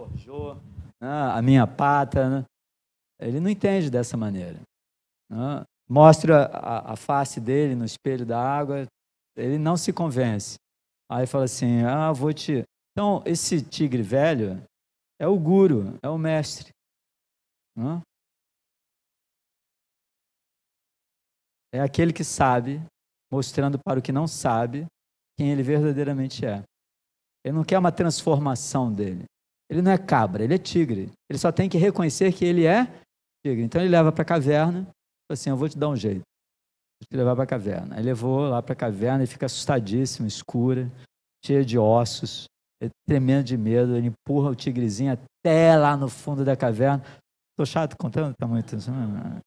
forjou né, a minha pata. Né? Ele não entende dessa maneira. Né? Mostra a, a, face dele no espelho da água, ele não se convence. Aí fala assim: ah, vou te. Então, esse tigre velho é o guru, é o mestre. Né? É aquele que sabe, mostrando para o que não sabe quem ele verdadeiramente é. Ele não quer uma transformação dele. Ele não é cabra, ele é tigre. Ele só tem que reconhecer que ele é tigre. Então ele leva para a caverna, assim, eu vou te dar um jeito. Vou te levar para a caverna. Ele levou lá para a caverna e fica assustadíssimo, escura, cheia de ossos, tremendo de medo. Ele empurra o tigrezinho até lá no fundo da caverna. Estou chato contando? Está muito. Estão né,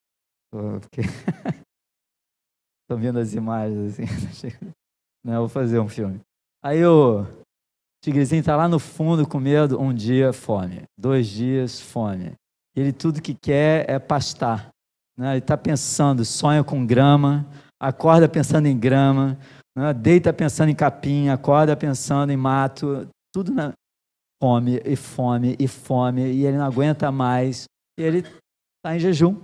vendo as imagens assim. Não, vou fazer um filme. Aí o, tigrezinho está lá no fundo com medo, um dia fome, dois dias fome. Ele tudo que quer é pastar. Né? Ele está pensando, sonha com grama, acorda pensando em grama, né? deita pensando em capim, acorda pensando em mato, tudo na fome e fome e fome, e ele não aguenta mais. E ele está em jejum.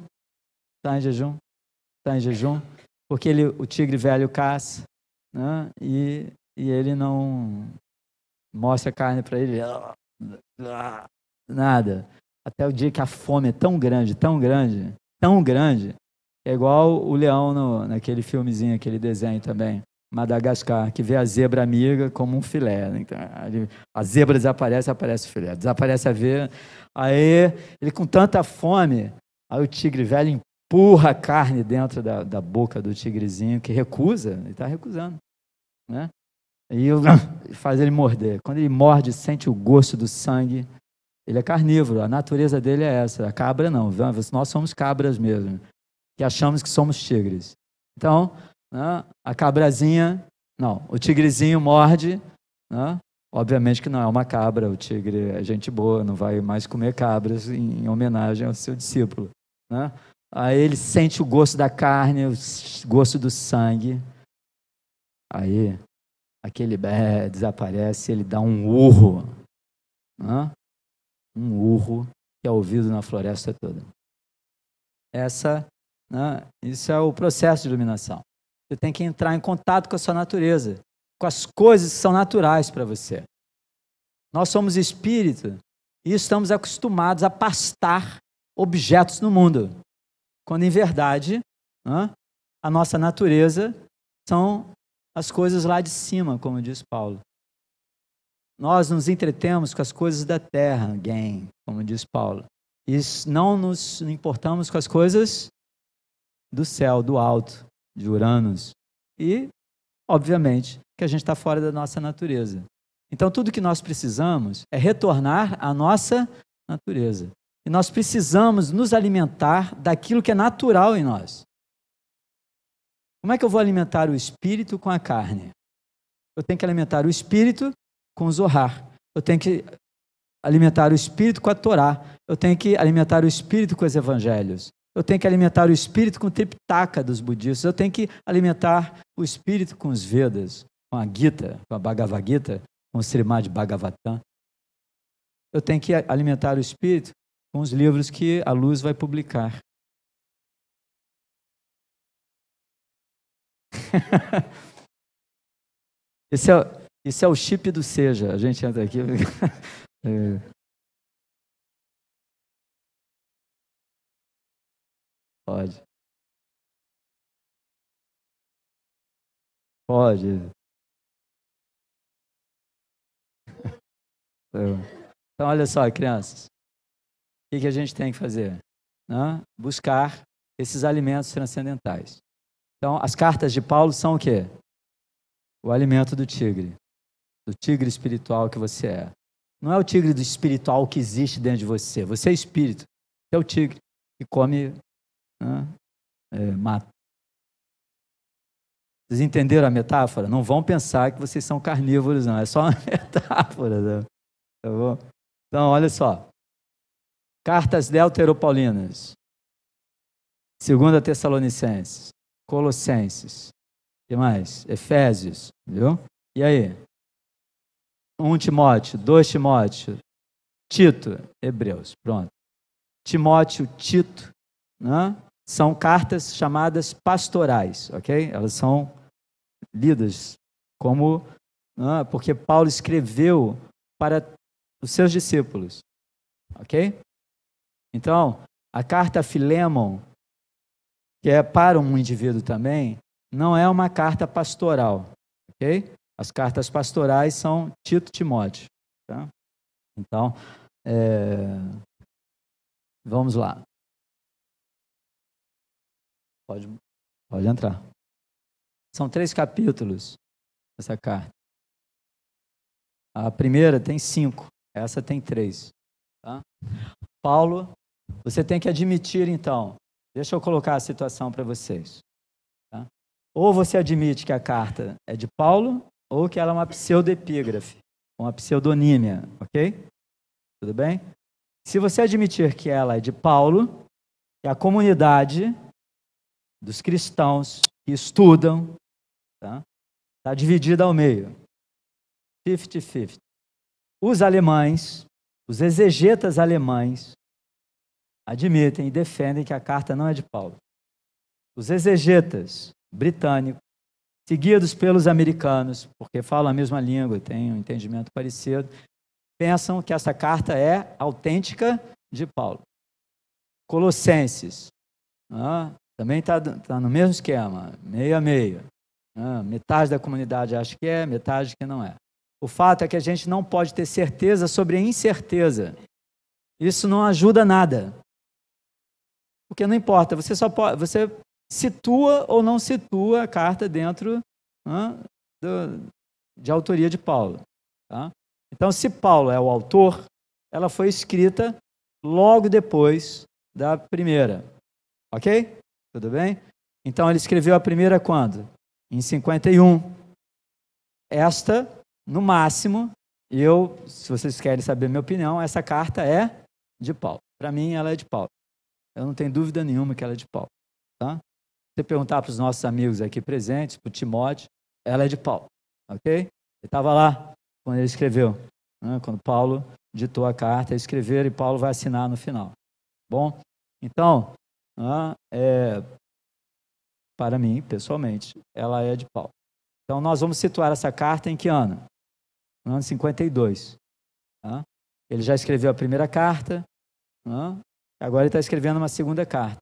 Está em jejum. Está em jejum. Porque ele, o tigre velho caça, né? e, e ele não, mostra a carne para ele, nada. Até o dia que a fome é tão grande, tão grande, tão grande, é igual o leão no, naquele filmezinho, aquele desenho também, Madagascar, que vê a zebra amiga como um filé. Né? Então, a zebra desaparece, aparece o filé. Desaparece a ver. Aí, ele com tanta fome, aí o tigre velho empurra a carne dentro da, da boca do tigrezinho, que recusa, ele está recusando. Né? E faz ele morder. Quando ele morde, sente o gosto do sangue. Ele é carnívoro, a natureza dele é essa. A cabra não, nós somos cabras mesmo, que achamos que somos tigres. Então, né, a cabrazinha, não, o tigrezinho morde, né, obviamente que não é uma cabra, o tigre é gente boa, não vai mais comer cabras em, homenagem ao seu discípulo. Né? Aí ele sente o gosto da carne, o gosto do sangue. Aí aquele bé desaparece, ele dá um urro. Né? Um urro que é ouvido na floresta toda. Essa, né, isso é o processo de iluminação. Você tem que entrar em contato com a sua natureza, com as coisas que são naturais para você. Nós somos espírito e estamos acostumados a pastar objetos no mundo, quando em verdade né, a nossa natureza são as coisas lá de cima, como diz Paulo. Nós nos entretemos com as coisas da terra, again, como diz Paulo. E não nos importamos com as coisas do céu, do alto, de Uranus. E, obviamente, que a gente está fora da nossa natureza. Então, tudo que nós precisamos é retornar à nossa natureza. E nós precisamos nos alimentar daquilo que é natural em nós. Como é que eu vou alimentar o espírito com a carne? Eu tenho que alimentar o espírito com o Zohar. Eu tenho que alimentar o espírito com a Torá. Eu tenho que alimentar o espírito com os evangelhos. Eu tenho que alimentar o espírito com o Tripitaka dos budistas. Eu tenho que alimentar o espírito com os Vedas, com a Gita, com a Bhagavad Gita, com o Srimad Bhagavatam. Eu tenho que alimentar o espírito com os livros que a luz vai publicar. esse, é, esse é o chip do seja. A gente entra aqui. é. Pode. Pode. Então, então, olha só, crianças. O que a gente tem que fazer? Buscar esses alimentos transcendentais. Então, as cartas de Paulo são o quê? O alimento do tigre. Do tigre espiritual que você é. Não é o tigre do espiritual que existe dentro de você. Você é espírito. Você é o tigre que come, né, é, mata. Vocês entenderam a metáfora? Não vão pensar que vocês são carnívoros, não. É só uma metáfora. Né? Tá bom? Então, olha só. Cartas deuteropaulinas. Segunda Tessalonicenses. Colossenses. que mais? Efésios, viu? E aí? 1 Timóteo, 2 Timóteo, Tito, Hebreus, pronto. Timóteo, Tito, né? são cartas chamadas pastorais, ok? Elas são lidas como. Né? Porque Paulo escreveu para os seus discípulos, ok? Então, a carta a Filemon que é para um indivíduo também, não é uma carta pastoral, ok? As cartas pastorais são Tito Timóteo. Tá? Então, é... vamos lá. Pode, pode entrar. São três capítulos essa carta. A primeira tem cinco, essa tem três. Tá? Paulo, você tem que admitir então Deixa eu colocar a situação para vocês. Tá? Ou você admite que a carta é de Paulo, ou que ela é uma pseudepígrafe, uma pseudonímia, ok? Tudo bem? Se você admitir que ela é de Paulo, que a comunidade dos cristãos que estudam está tá dividida ao meio 50-50. Os alemães, os exegetas alemães, admitem e defendem que a carta não é de Paulo. Os exegetas britânicos, seguidos pelos americanos, porque falam a mesma língua e têm um entendimento parecido, pensam que essa carta é autêntica de Paulo. Colossenses, também está tá no mesmo esquema, meia-meia. metade da comunidade acha que é, metade que não é. O fato é que a gente não pode ter certeza sobre a incerteza. Isso não ajuda nada. Porque não importa, você só pode, você situa ou não situa a carta dentro né, do, de autoria de Paulo. Tá? Então, se Paulo é o autor, ela foi escrita logo depois da primeira. Ok? Tudo bem? Então, ele escreveu a primeira quando? Em 51. Esta, no máximo, eu, se vocês querem saber minha opinião, essa carta é de Paulo. Para mim, ela é de Paulo. Eu não tenho dúvida nenhuma que ela é de Paulo. Tá? Se você perguntar para os nossos amigos aqui presentes, para o Timóteo, ela é de Paulo. Ok? Ele estava lá quando ele escreveu. Né? Quando Paulo ditou a carta, escreveram e Paulo vai assinar no final. Bom? Então, né, é, para mim, pessoalmente, ela é de Paulo. Então, nós vamos situar essa carta em que ano? No ano 52. Tá? Ele já escreveu a primeira carta, né? Agora ele está escrevendo uma segunda carta.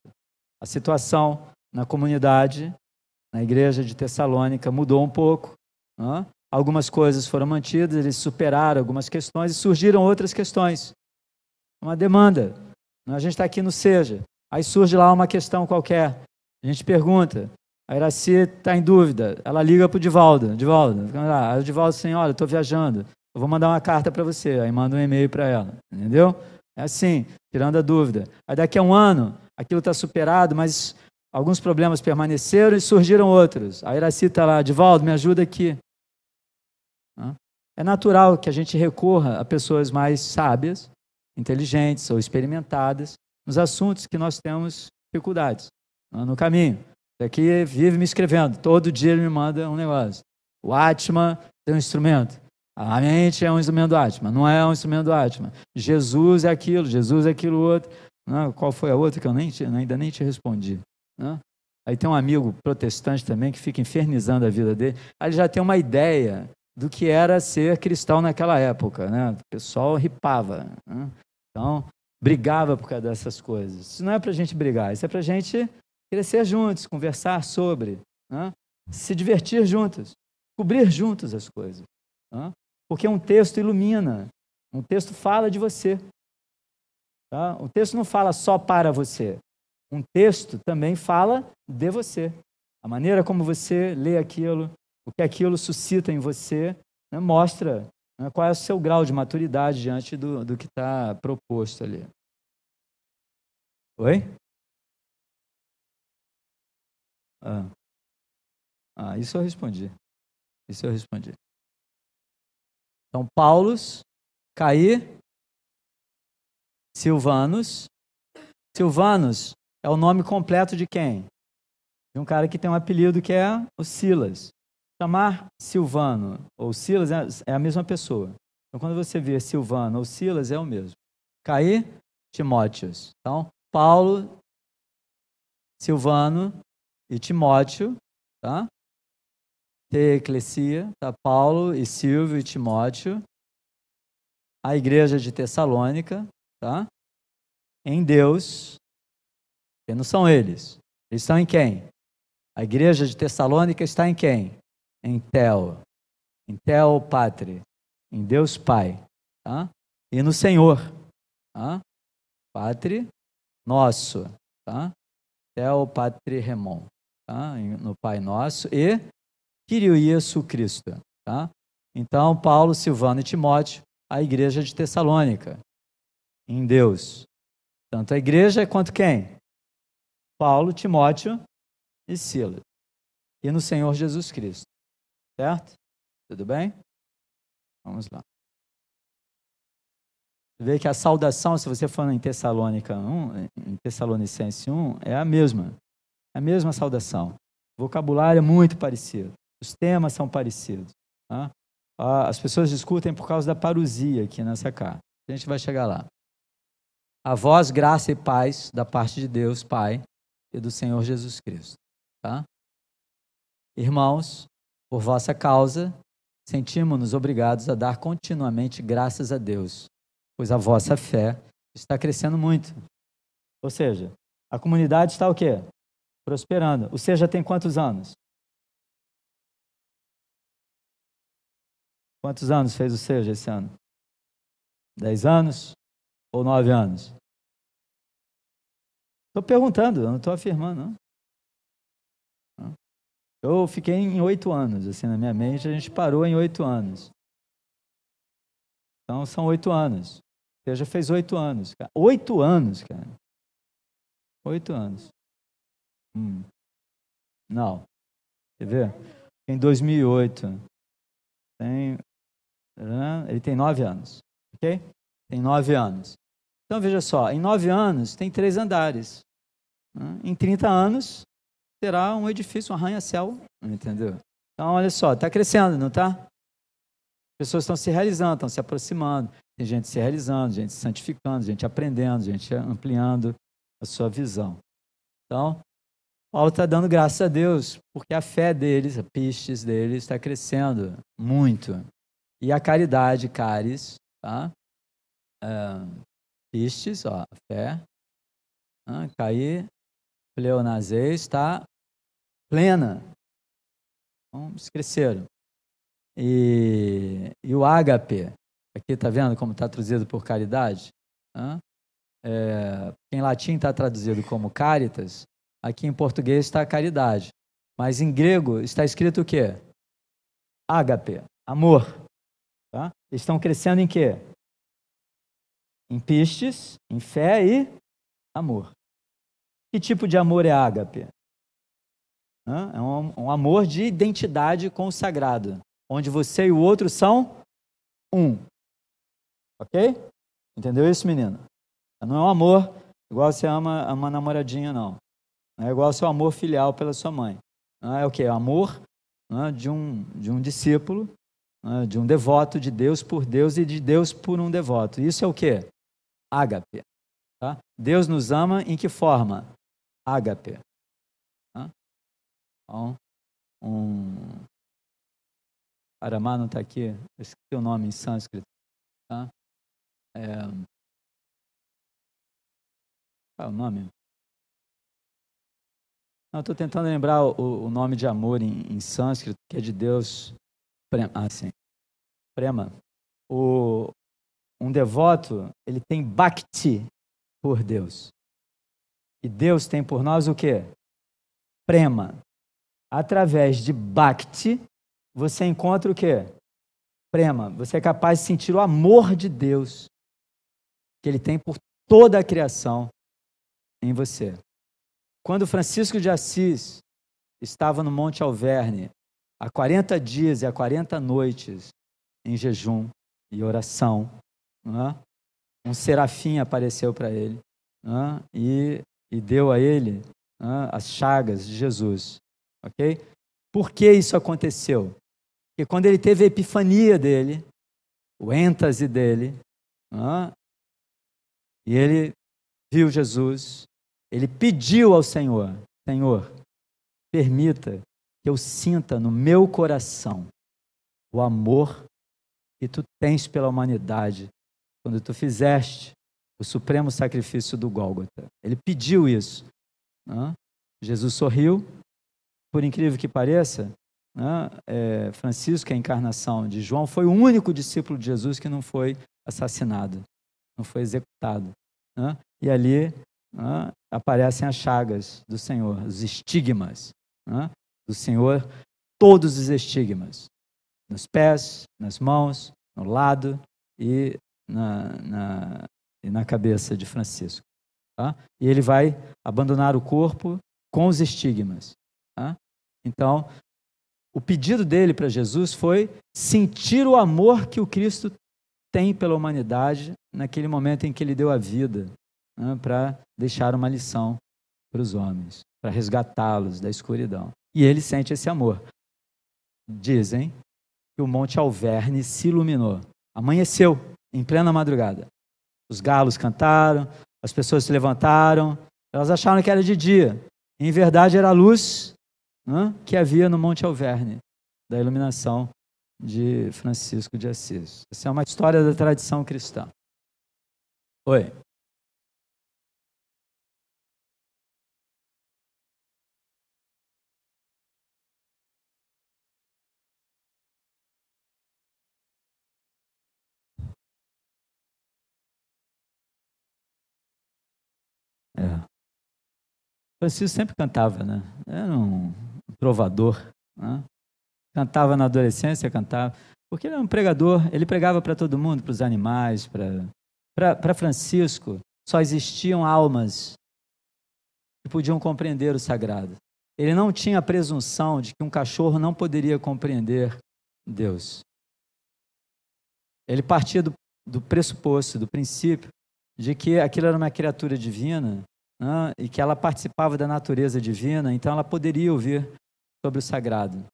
A situação na comunidade, na igreja de Tessalônica, mudou um pouco. Né? Algumas coisas foram mantidas, eles superaram algumas questões e surgiram outras questões. Uma demanda. Né? A gente está aqui no Seja. Aí surge lá uma questão qualquer. A gente pergunta. A Iraci está em dúvida. Ela liga para o Divaldo. Divaldo, ah, o Divaldo assim, olha, estou viajando. Eu vou mandar uma carta para você. Aí manda um e-mail para ela. Entendeu? É assim, tirando a dúvida. Aí daqui a um ano, aquilo está superado, mas alguns problemas permaneceram e surgiram outros. A Iraci tá lá, Divaldo, me ajuda aqui. É natural que a gente recorra a pessoas mais sábias, inteligentes ou experimentadas nos assuntos que nós temos dificuldades no caminho. Aqui é vive me escrevendo, todo dia ele me manda um negócio. O Atma tem um instrumento. A mente é um instrumento do não é um instrumento do Jesus é aquilo, Jesus é aquilo outro. Não, qual foi a outra que eu nem te, ainda nem te respondi? Não? Né? Aí tem um amigo protestante também que fica infernizando a vida dele. Aí ele já tem uma ideia do que era ser cristão naquela época. Né? O pessoal ripava. Né? Então, brigava por causa dessas coisas. Isso não é para a gente brigar, isso é para a gente crescer juntos, conversar sobre, né? se divertir juntos, cobrir juntos as coisas. Não? Né? Porque um texto ilumina, um texto fala de você. Tá? O texto não fala só para você. Um texto também fala de você. A maneira como você lê aquilo, o que aquilo suscita em você, né, mostra né, qual é o seu grau de maturidade diante do, do que está proposto ali. Oi? Ah. ah, isso eu respondi. Isso eu respondi. Então, Paulos, Caí, Silvanos. Silvanos é o nome completo de quem? De um cara que tem um apelido que é o Silas. Chamar Silvano ou Silas é, é a mesma pessoa. Então, quando você vê Silvano ou Silas, é o mesmo. Caí, Timóteos. Então, Paulo, Silvano e Timóteo, tá? ter a eclesia, tá? Paulo e Silvio e Timóteo, a igreja de Tessalônica, tá? Em Deus, que não são eles. Eles estão em quem? A igreja de Tessalônica está em quem? Em Theo. Em Theo Pátria, em Deus Pai, tá? E no Senhor, tá? Pátria, nosso, tá? Theo Pátria, Remon, tá? No Pai Nosso e Kyrie Jesus Cristo. Tá? Então, Paulo, Silvano e Timóteo, a igreja de Tessalônica, em Deus. Tanto a igreja quanto quem? Paulo, Timóteo e Silas. E no Senhor Jesus Cristo. Certo? Tudo bem? Vamos lá. Vê que a saudação, se você for em Tessalônica 1, em Tessalonicense 1, é a mesma. É a mesma saudação. O vocabulário é muito parecido. Os temas são parecidos. Tá? As pessoas discutem por causa da parusia aqui nessa carta. A gente vai chegar lá. A vós, graça e paz da parte de Deus, Pai, e do Senhor Jesus Cristo. Tá? Irmãos, por vossa causa, sentimos-nos obrigados a dar continuamente graças a Deus, pois a vossa fé está crescendo muito. Ou seja, a comunidade está o quê? Prosperando. O seja tem quantos anos? Quantos anos fez o seu esse ano? Dez anos ou nove anos? Estou perguntando, eu não estou afirmando. Não. Eu fiquei em oito anos, assim, na minha mente a gente parou em oito anos. Então são oito anos. Você já fez oito anos, cara. Oito anos, cara. Oito anos. Hum. Não. Quer ver? Em 2008, tem ele tem nove anos. Ok? Tem nove anos. Então veja só, em nove anos tem três andares. Em 30 anos terá um edifício, um arranha-céu. Entendeu? Então olha só, está crescendo, não está? Pessoas estão se realizando, estão se aproximando. Tem gente se realizando, gente se santificando, gente aprendendo, gente ampliando a sua visão. Então, Paulo está dando graças a Deus, porque a fé deles, a pistes deles, está crescendo muito. E a caridade, caris, tá? Uh, é, pistes, ó, fé. cair, pleonazeis, está Plena. Então, esqueceram. E, e o ágape, aqui tá vendo como está traduzido por caridade? ah, É, em latim está traduzido como caritas, aqui em português está caridade. Mas em grego está escrito o quê? Ágape, amor. Tá? Eles estão crescendo em quê? Em pistes, em fé e amor. Que tipo de amor é ágape? É um, um amor de identidade com o sagrado, onde você e o outro são um. Ok? Entendeu isso, menino? Não é um amor igual você ama uma namoradinha, não. Não é igual seu amor filial pela sua mãe. é o que? É amor de, um, de um discípulo né, de um devoto, de Deus por Deus e de Deus por um devoto. Isso é o que? Ágape. Tá? Deus nos ama em que forma? Ágape. Tá? Então, um... Aramá não está aqui, eu esqueci o nome em sânscrito. Tá? É... Qual é o nome? Não, estou tentando lembrar o, o, nome de amor em, em sânscrito, que é de Deus Prema, ah, sim. Prema. O, um devoto, ele tem bhakti por Deus. E Deus tem por nós o quê? Prema. Através de bhakti, você encontra o quê? Prema. Você é capaz de sentir o amor de Deus que ele tem por toda a criação em você. Quando Francisco de Assis estava no Monte Alverne há 40 dias e há 40 noites em jejum e oração. Né? Um serafim apareceu para ele né? e, e, deu a ele né, as chagas de Jesus. Ok? Por que isso aconteceu? Porque quando ele teve a epifania dele, o êntase dele, e ele viu Jesus, ele pediu ao Senhor: Senhor, permita que eu sinta no meu coração o amor que tu tens pela humanidade quando tu fizeste o supremo sacrifício do Gólgota. Ele pediu isso. Né? Jesus sorriu, por incrível que pareça, né? é, Francisco, a encarnação de João, foi o único discípulo de Jesus que não foi assassinado, não foi executado. Né? E ali né, aparecem as chagas do Senhor, os estigmas. Né? do Senhor todos os estigmas, nos pés, nas mãos, no lado e na, na, e na cabeça de Francisco. Tá? E ele vai abandonar o corpo com os estigmas. Tá? Então, o pedido dele para Jesus foi sentir o amor que o Cristo tem pela humanidade naquele momento em que ele deu a vida né, para deixar uma lição para os homens, para resgatá-los da escuridão. E ele sente esse amor. Dizem que o Monte Alverne se iluminou. Amanheceu em plena madrugada. Os galos cantaram, as pessoas se levantaram, elas acharam que era de dia. Em verdade, era a luz né, que havia no Monte Alverne, da iluminação de Francisco de Assis. Essa é uma história da tradição cristã. Oi. Francisco sempre cantava, né? Era um trovador, né? Cantava na adolescência, cantava. Porque ele era um pregador, ele pregava para todo mundo, para os animais, para para Francisco. Só existiam almas que podiam compreender o sagrado. Ele não tinha a presunção de que um cachorro não poderia compreender Deus. Ele partia do, do pressuposto, do princípio, de que aquilo era uma criatura divina né? e que ela participava da natureza divina, então ela poderia ouvir sobre o sagrado.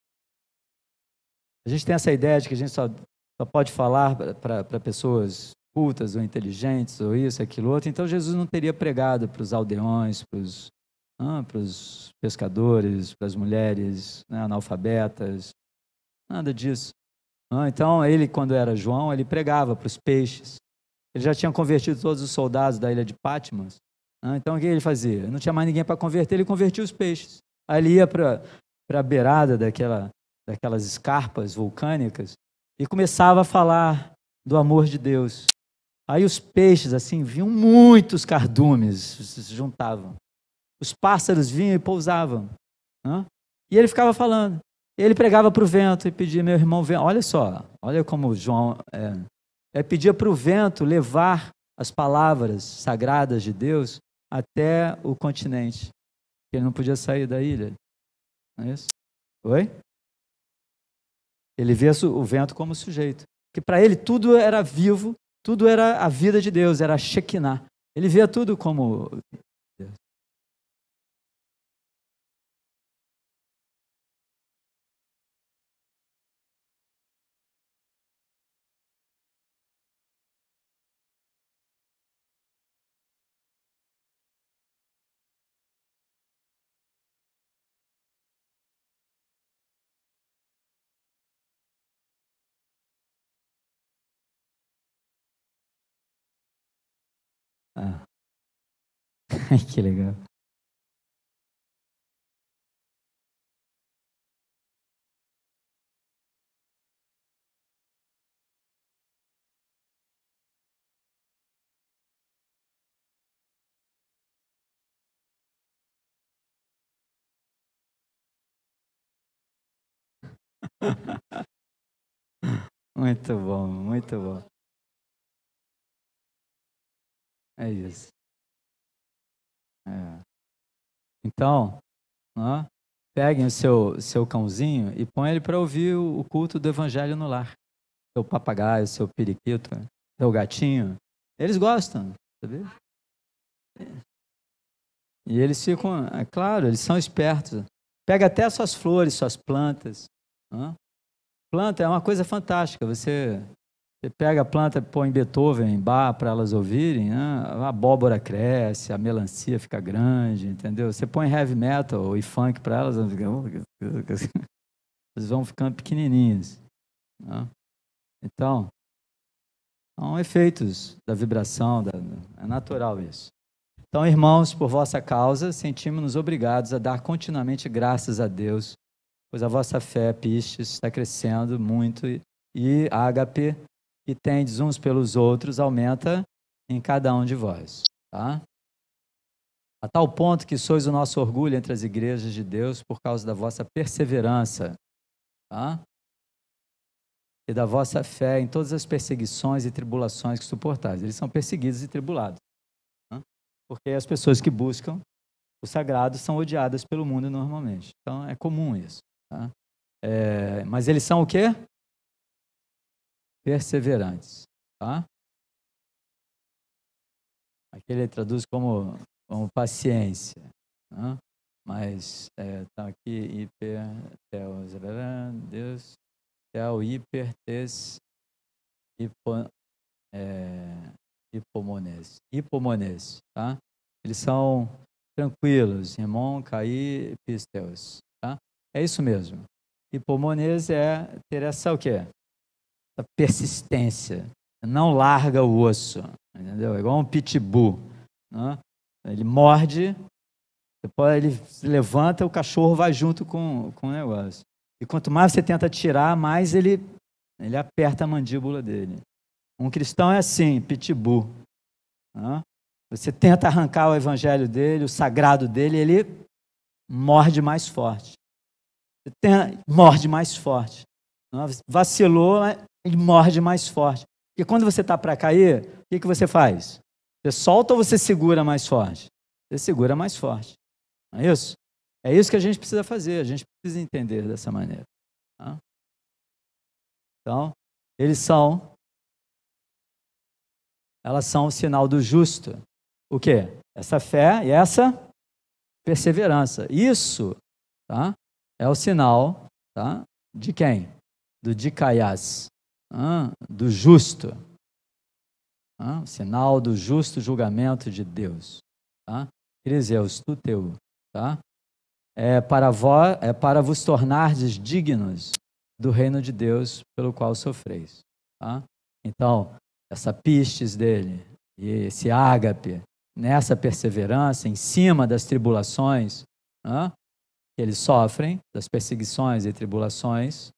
A gente tem essa ideia de que a gente só, só pode falar para pessoas cultas ou inteligentes ou isso, aquilo outro, então Jesus não teria pregado para os aldeões, para os pescadores, para as mulheres né, analfabetas, nada disso. então, ele, quando era João, ele pregava para os peixes. Ele já tinha convertido todos os soldados da ilha de Patmos ah, então o que ele fazia? Não tinha mais ninguém para converter, ele convertia os peixes. Ali ia para a beirada daquela, daquelas escarpas vulcânicas e começava a falar do amor de Deus. Aí os peixes, assim, vinham muitos cardumes, se juntavam. Os pássaros vinham e pousavam. Né? E ele ficava falando. Ele pregava para o vento e pedia, meu irmão, vem. olha só, olha como João é, é pedia para o vento levar as palavras sagradas de Deus até o continente. Ele não podia sair da ilha. Não é isso? Oi? Ele vê o vento como sujeito. Que para ele tudo era vivo, tudo era a vida de Deus, era Shekinah. Ele via tudo como Ai, que legal. Muito bom, muito bom. É isso. É. Então, né, peguem o seu, seu cãozinho e põe ele para ouvir o, culto do evangelho no lar. Seu papagaio, seu periquito, seu gatinho. Eles gostam, sabe? É. E eles ficam, é claro, eles são espertos. Pega até suas flores, suas plantas. Né? Planta é uma coisa fantástica. Você você pega a planta, põe Beethoven, bar para elas ouvirem, né? a abóbora cresce, a melancia fica grande, entendeu? Você põe heavy metal e funk para elas, elas vão ficando pequenininhas Né? Então, são efeitos da vibração, da... é natural isso. Então, irmãos, por vossa causa, sentimos-nos obrigados a dar continuamente graças a Deus, pois a vossa fé, pistes, está crescendo muito e a HP que tendes uns pelos outros aumenta em cada um de vós. Tá? A tal ponto que sois o nosso orgulho entre as igrejas de Deus por causa da vossa perseverança tá? e da vossa fé em todas as perseguições e tribulações que suportais. Eles são perseguidos e tribulados. Tá? Porque as pessoas que buscam o sagrado são odiadas pelo mundo normalmente. Então é comum isso. Tá? É, mas eles são o quê? perseverantes. Tá? Aqui ele traduz como, como paciência. Né? Mas está é, tá aqui hiper, tel, Deus, tel, hiper, tes, hipo, é, hipomonese. tá? Eles são tranquilos, Rimon, cair, Pisteus, tá? É isso mesmo. Hipomonese é ter essa o quê? a persistência. Não larga o osso, entendeu? É igual um pitbull. Né? Ele morde, depois ele se levanta, o cachorro vai junto com, com o negócio. E quanto mais você tenta tirar, mais ele, ele aperta a mandíbula dele. Um cristão é assim, pitbull. Né? Você tenta arrancar o evangelho dele, o sagrado dele, ele morde mais forte. Você morde mais forte. Né? Vacilou, ele morde mais forte. E quando você está para cair, o que, que você faz? Você solta ou você segura mais forte? Você segura mais forte. Não é isso? É isso que a gente precisa fazer, a gente precisa entender dessa maneira. Tá? Então, eles são. Elas são o sinal do justo. O quê? Essa fé e essa perseverança. Isso tá? é o sinal tá? de quem? Do Dicaias ah, do justo. Ah, o sinal do justo julgamento de Deus. Tá? Filiseus, tu tá? É para, vó é para vos tornardes dignos do reino de Deus pelo qual sofreis. Tá? Então, essa pistes dele e esse ágape, nessa perseverança em cima das tribulações que eles sofrem, das perseguições e tribulações,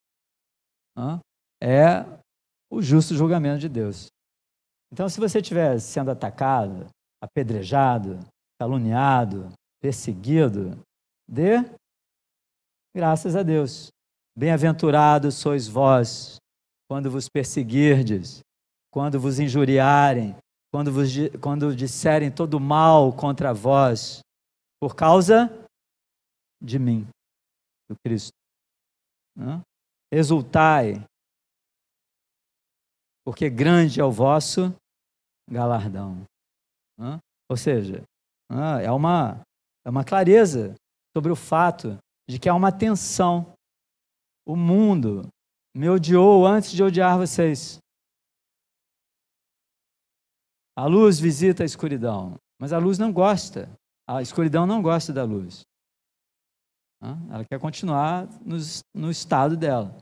é o justo julgamento de Deus. Então, se você estiver sendo atacado, apedrejado, caluniado, perseguido, dê graças a Deus. Bem-aventurados sois vós quando vos perseguirdes, quando vos injuriarem, quando, vos, quando disserem todo mal contra vós, por causa de mim, do Cristo. Não? Exultai porque grande é o vosso galardão. Hã? Ou seja, hã? é uma, é uma clareza sobre o fato de que há uma tensão. O mundo me odiou antes de odiar vocês. A luz visita a escuridão, mas a luz não gosta. A escuridão não gosta da luz. Ela quer continuar no, no estado dela.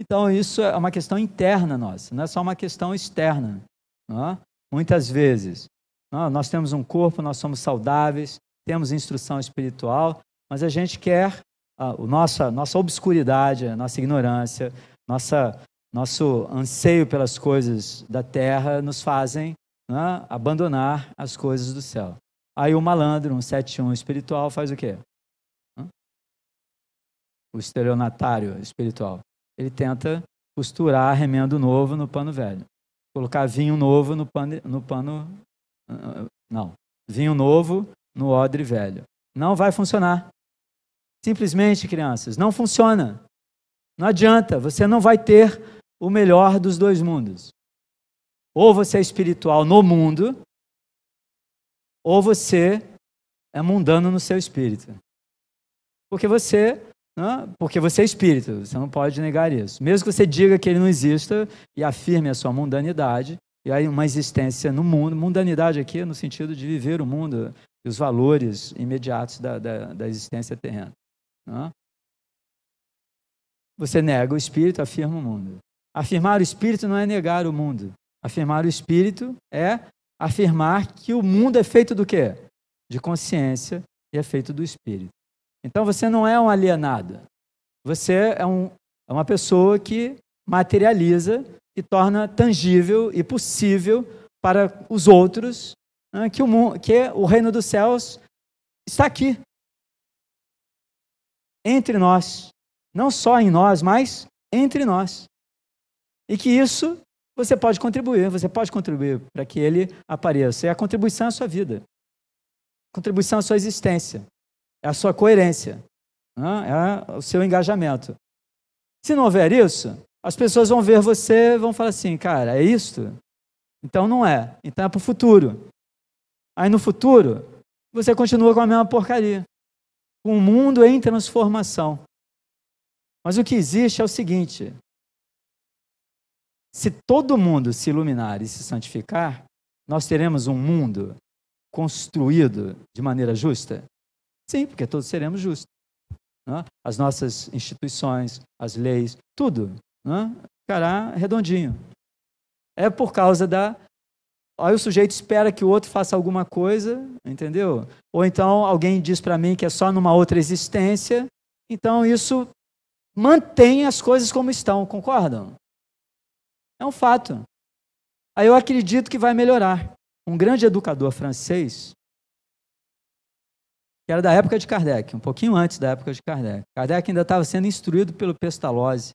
Então, isso é uma questão interna nossa, não é só uma questão externa. É? Muitas vezes, é? nós temos um corpo, nós somos saudáveis, temos instrução espiritual, mas a gente quer a, ah, nossa, nossa obscuridade, a nossa ignorância, nossa, nosso anseio pelas coisas da terra nos fazem é? abandonar as coisas do céu. Aí o malandro, um 71 espiritual, faz o quê? O estelionatário espiritual ele tenta costurar remendo novo no pano velho. Colocar vinho novo no pano, no pano. Ah, não. Vinho novo no odre velho. Não vai funcionar. Simplesmente, crianças, não funciona. Não adianta. Você não vai ter o melhor dos dois mundos. Ou você é espiritual no mundo, ou você é mundano no seu espírito. Porque você porque você é espírito, você não pode negar isso. Mesmo que você diga que ele não exista e afirme a sua mundanidade, e aí uma existência no mundo, mundanidade aqui é no sentido de viver o mundo e os valores imediatos da, da, da existência terrena. Você nega o espírito, afirma o mundo. Afirmar o espírito não é negar o mundo. Afirmar o espírito é afirmar que o mundo é feito do quê? De consciência e é feito do espírito. Então você não é um alienado. Você é, um, é uma pessoa que materializa e torna tangível e possível para os outros né, que, o, que o reino dos céus está aqui, entre nós. Não só em nós, mas entre nós. E que isso você pode contribuir, você pode contribuir para que ele apareça. E é a contribuição à sua vida, contribuição à sua existência é a sua coerência, né? é o seu engajamento. Se não houver isso, as pessoas vão ver você, vão falar assim, cara, é isto? Então não é. Então é para o futuro. Aí no futuro, você continua com a mesma porcaria. Com um mundo em transformação. Mas o que existe é o seguinte: se todo mundo se iluminar e se santificar, nós teremos um mundo construído de maneira justa. Sim, porque todos seremos justos. Né? As nossas instituições, as leis, tudo né? ficará redondinho. É por causa da. Aí o sujeito espera que o outro faça alguma coisa, entendeu? Ou então alguém diz para mim que é só numa outra existência. Então isso mantém as coisas como estão, concordam? É um fato. Aí eu acredito que vai melhorar. Um grande educador francês, que era da época de Kardec, um pouquinho antes da época de Kardec. Kardec ainda estava sendo instruído pelo Pestalozzi.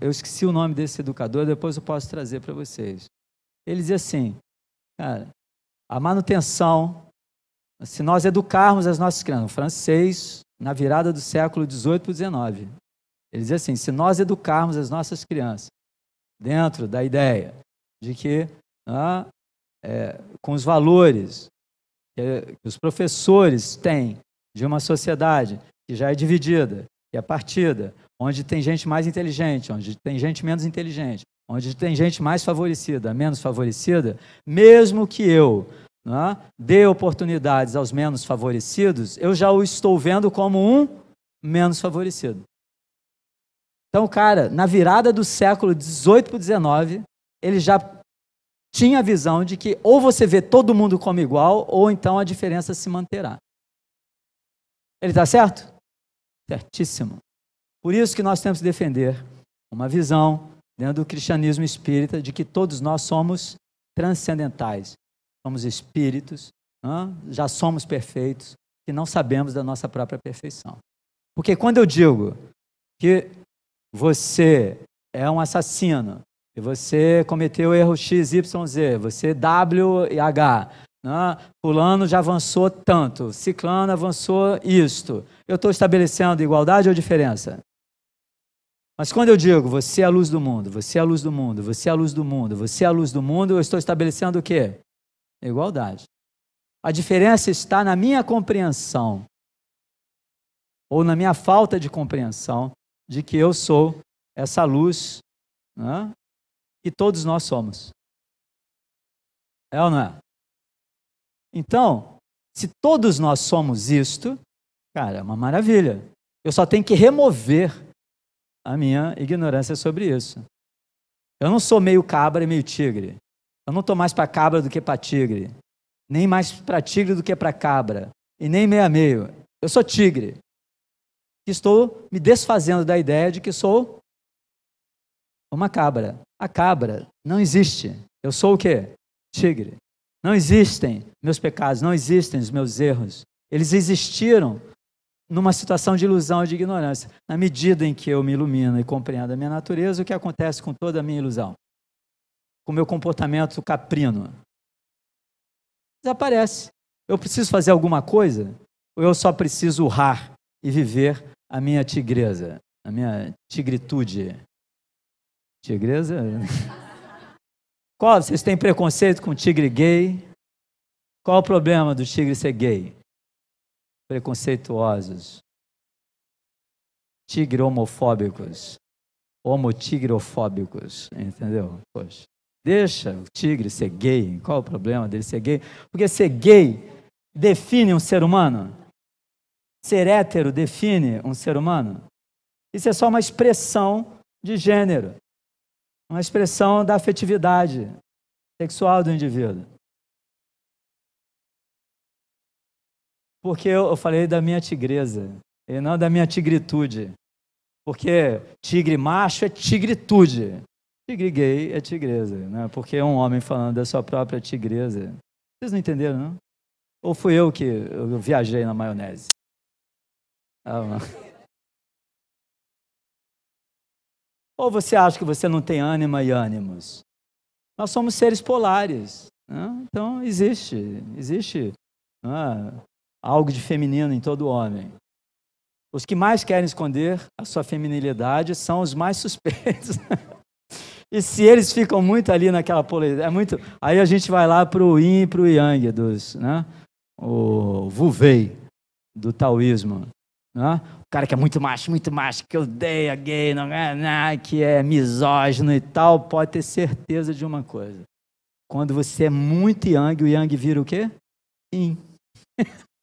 eu esqueci o nome desse educador, depois eu posso trazer para vocês. Ele dizia assim, cara, a manutenção, se nós educarmos as nossas crianças, um francês, na virada do século XVIII para o XIX, ele dizia assim, se nós educarmos as nossas crianças dentro da ideia de que ah, é, com os valores que os professores têm de uma sociedade que já é dividida, que é partida, onde tem gente mais inteligente, onde tem gente menos inteligente, onde tem gente mais favorecida, menos favorecida, mesmo que eu é? dê oportunidades aos menos favorecidos, eu já o estou vendo como um menos favorecido. Então, cara, na virada do século 18 para 19, ele já tinha a visão de que ou você vê todo mundo como igual, ou então a diferença se manterá. Ele está certo? Certíssimo. Por isso que nós temos que defender uma visão dentro do cristianismo espírita de que todos nós somos transcendentais, somos espíritos, já somos perfeitos, e não sabemos da nossa própria perfeição. Porque quando eu digo que você é um assassino, e você cometeu erro X, Y, Z, você W e H. Né? Fulano já avançou tanto, ciclano avançou isto. Eu estou estabelecendo igualdade ou diferença? Mas quando eu digo você é a luz do mundo, você é a luz do mundo, você é a luz do mundo, você é a luz do mundo, eu estou estabelecendo o quê? Igualdade. A diferença está na minha compreensão ou na minha falta de compreensão de que eu sou essa luz né? E todos nós somos. É ou não é? Então, se todos nós somos isto, cara, é uma maravilha. Eu só tenho que remover a minha ignorância sobre isso. Eu não sou meio cabra e meio tigre. Eu não estou mais para cabra do que para tigre. Nem mais para tigre do que para cabra. E nem meio a meio. Eu sou tigre. Estou me desfazendo da ideia de que sou uma cabra. A cabra não existe. Eu sou o quê? Tigre. Não existem meus pecados, não existem os meus erros. Eles existiram numa situação de ilusão e de ignorância. Na medida em que eu me ilumino e compreendo a minha natureza, o que acontece com toda a minha ilusão? Com o meu comportamento caprino? Desaparece. Eu preciso fazer alguma coisa? Ou eu só preciso urrar e viver a minha tigreza, a minha tigritude, Tigresa? Qual? Vocês têm preconceito com tigre gay? Qual o problema do tigre ser gay? Preconceituosos. Tigre homofóbicos. Homotigrofóbicos. Entendeu? Poxa. Deixa o tigre ser gay. Qual o problema dele ser gay? Porque ser gay define um ser humano. Ser hétero define um ser humano. Isso é só uma expressão de gênero uma expressão da afetividade sexual do indivíduo. Porque eu falei da minha tigresa e não da minha tigritude. Porque tigre macho é tigritude. Tigre gay é tigresa, né? Porque é um homem falando da sua própria tigresa. Vocês não entenderam, não? Ou fui eu que eu viajei na maionese? Ah, Ou você acha que você não tem ânima e ânimos? Nós somos seres polares. Né? Então, existe, existe né? algo de feminino em todo homem. Os que mais querem esconder a sua feminilidade são os mais suspeitos. e se eles ficam muito ali naquela polaridade, é muito. Aí a gente vai lá para o Yin e para o Yang, dos, né? o Vuvei, do taoísmo. Né? O cara que é muito macho, muito macho, que odeia gay, não, é, não, né? que é misógino e tal, pode ter certeza de uma coisa. Quando você é muito yang, o yang vira o quê? Yin.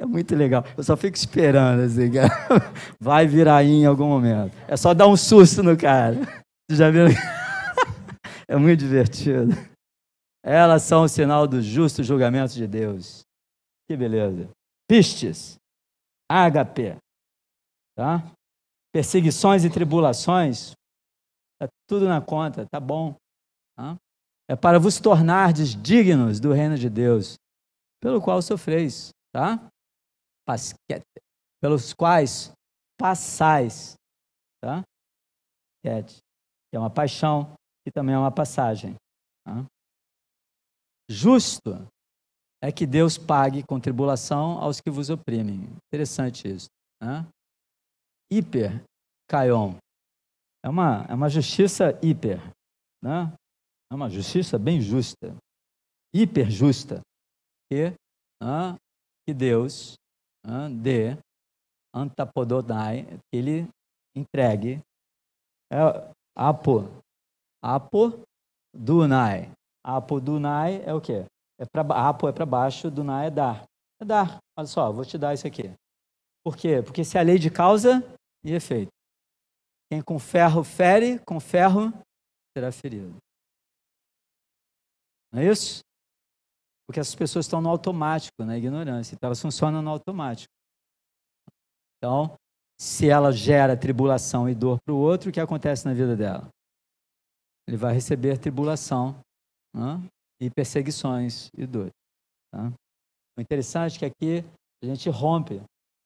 É muito legal. Eu só fico esperando, assim, cara. Vai virar em algum momento. É só dar um susto no cara. Já viram? É muito divertido. Elas são o sinal do justo julgamento de Deus. Que beleza. Pistes ágape, tá? perseguições e tribulações, está tudo na conta, tá bom. Tá? É para vos tornardes dignos do reino de Deus, pelo qual sofreis, tá? Pasquete, pelos quais passais, tá? que é uma paixão, que também é uma passagem. Tá? Justo é que Deus pague com tribulação aos que vos oprimem. Interessante isso. Né? Hiper Caion. É uma, é uma justiça hiper. Né? É uma justiça bem justa. Hiper justa. Que, né? que Deus né? dê antapododai que ele entregue. É, apo. Apo dunai. Apo dunai é o quê? é para Apo ah, é para baixo, Duná é dar. É dar. Olha só, vou te dar isso aqui. Por quê? Porque se é a lei de causa e efeito. Quem com ferro fere, com ferro será ferido. Não é isso? Porque essas pessoas estão no automático, na ignorância. Então, elas funcionam no automático. Então, se ela gera tribulação e dor para o outro, o que acontece na vida dela? Ele vai receber tribulação. Né? e perseguições e dores. Tá? O interessante é que aqui a gente rompe,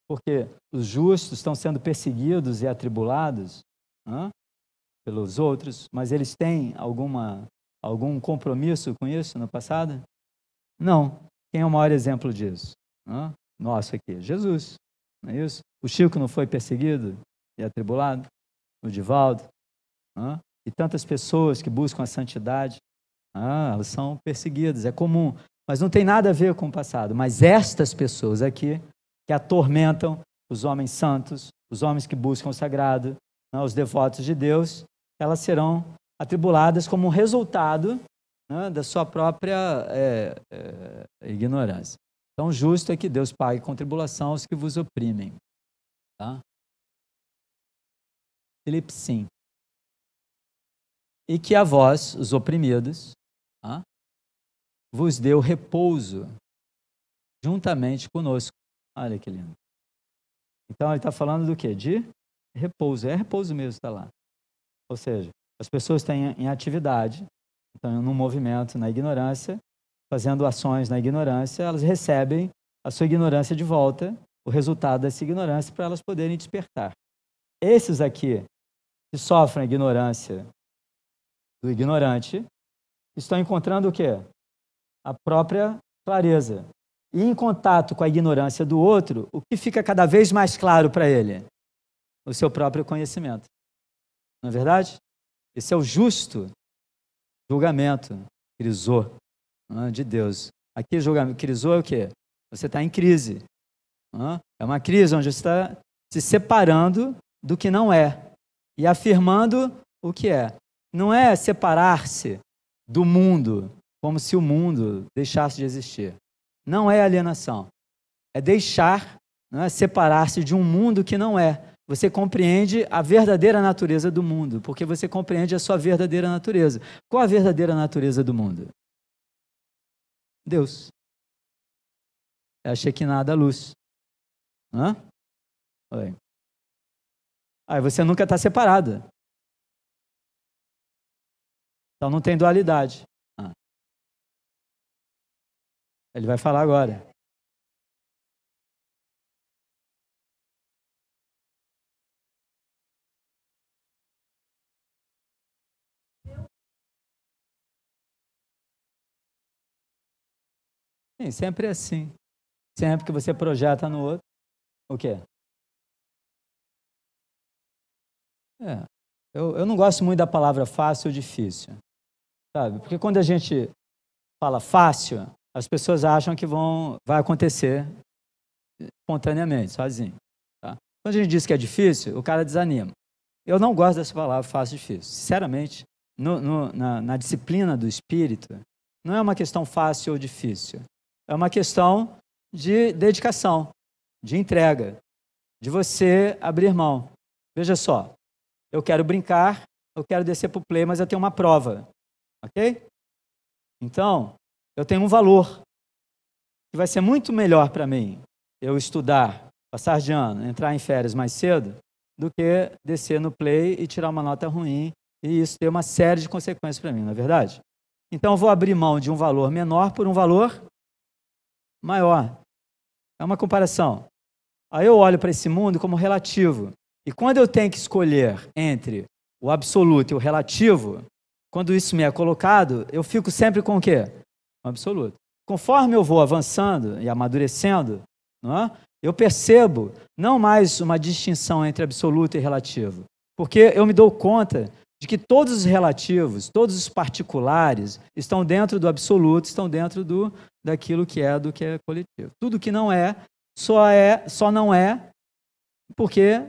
porque os justos estão sendo perseguidos e atribulados né, pelos outros, mas eles têm alguma, algum compromisso com isso no passado? Não. Quem é o maior exemplo disso? Né? Nosso aqui, Jesus. Não é isso? O Chico não foi perseguido e atribulado? O Divaldo? Né? E tantas pessoas que buscam a santidade ah, são perseguidos, é comum. Mas não tem nada a ver com o passado. Mas estas pessoas aqui que atormentam os homens santos, os homens que buscam o sagrado, né, os devotos de Deus, elas serão atribuladas como resultado né, da sua própria é, é, ignorância. Então, justo é que Deus pague com tribulação aos que vos oprimem. Tá? Filipe, sim. E que a vós, os oprimidos, vos deu repouso juntamente conosco. Olha que lindo. Então ele está falando do que? De repouso. É repouso mesmo, está lá. Ou seja, as pessoas têm em atividade, então num movimento na ignorância, fazendo ações na ignorância, elas recebem a sua ignorância de volta, o resultado dessa ignorância para elas poderem despertar. Esses aqui que sofrem a ignorância do ignorante estão encontrando o quê? A própria clareza. E em contato com a ignorância do outro, o que fica cada vez mais claro para ele? O seu próprio conhecimento. Não é verdade? Esse é o justo julgamento, crisô, de Deus. Aqui, julgamento, crisô é o quê? Você está em crise. É uma crise onde você está se separando do que não é e afirmando o que é. Não é separar-se do mundo, como se o mundo deixasse de existir. Não é alienação. É deixar, é separar-se de um mundo que não é. Você compreende a verdadeira natureza do mundo, porque você compreende a sua verdadeira natureza. Qual a verdadeira natureza do mundo? Deus. É a nada luz. Hã? Aí você nunca está separado. Então não tem dualidade. Ah. Ele vai falar agora. Sim, sempre é assim. Sempre que você projeta no outro, o quê? É. Eu, eu não gosto muito da palavra fácil ou difícil. Sabe? Porque quando a gente fala fácil, as pessoas acham que vão, vai acontecer espontaneamente, sozinho. Tá? Quando a gente diz que é difícil, o cara desanima. Eu não gosto dessa palavra fácil e difícil. Sinceramente, no, no, na, na disciplina do espírito, não é uma questão fácil ou difícil. É uma questão de dedicação, de entrega, de você abrir mão. Veja só, eu quero brincar, eu quero descer para o play, mas eu tenho uma prova. Ok? Então, eu tenho um valor que vai ser muito melhor para mim eu estudar, passar de ano, entrar em férias mais cedo, do que descer no play e tirar uma nota ruim e isso ter uma série de consequências para mim, não é verdade? Então, eu vou abrir mão de um valor menor por um valor maior. É uma comparação. Aí eu olho para esse mundo como relativo. E quando eu tenho que escolher entre o absoluto e o relativo, quando isso me é colocado, eu fico sempre com o quê? Um absoluto. Conforme eu vou avançando e amadurecendo, não é? eu percebo não mais uma distinção entre absoluto e relativo, porque eu me dou conta de que todos os relativos, todos os particulares estão dentro do absoluto, estão dentro do daquilo que é do que é coletivo. Tudo que não é só é só não é porque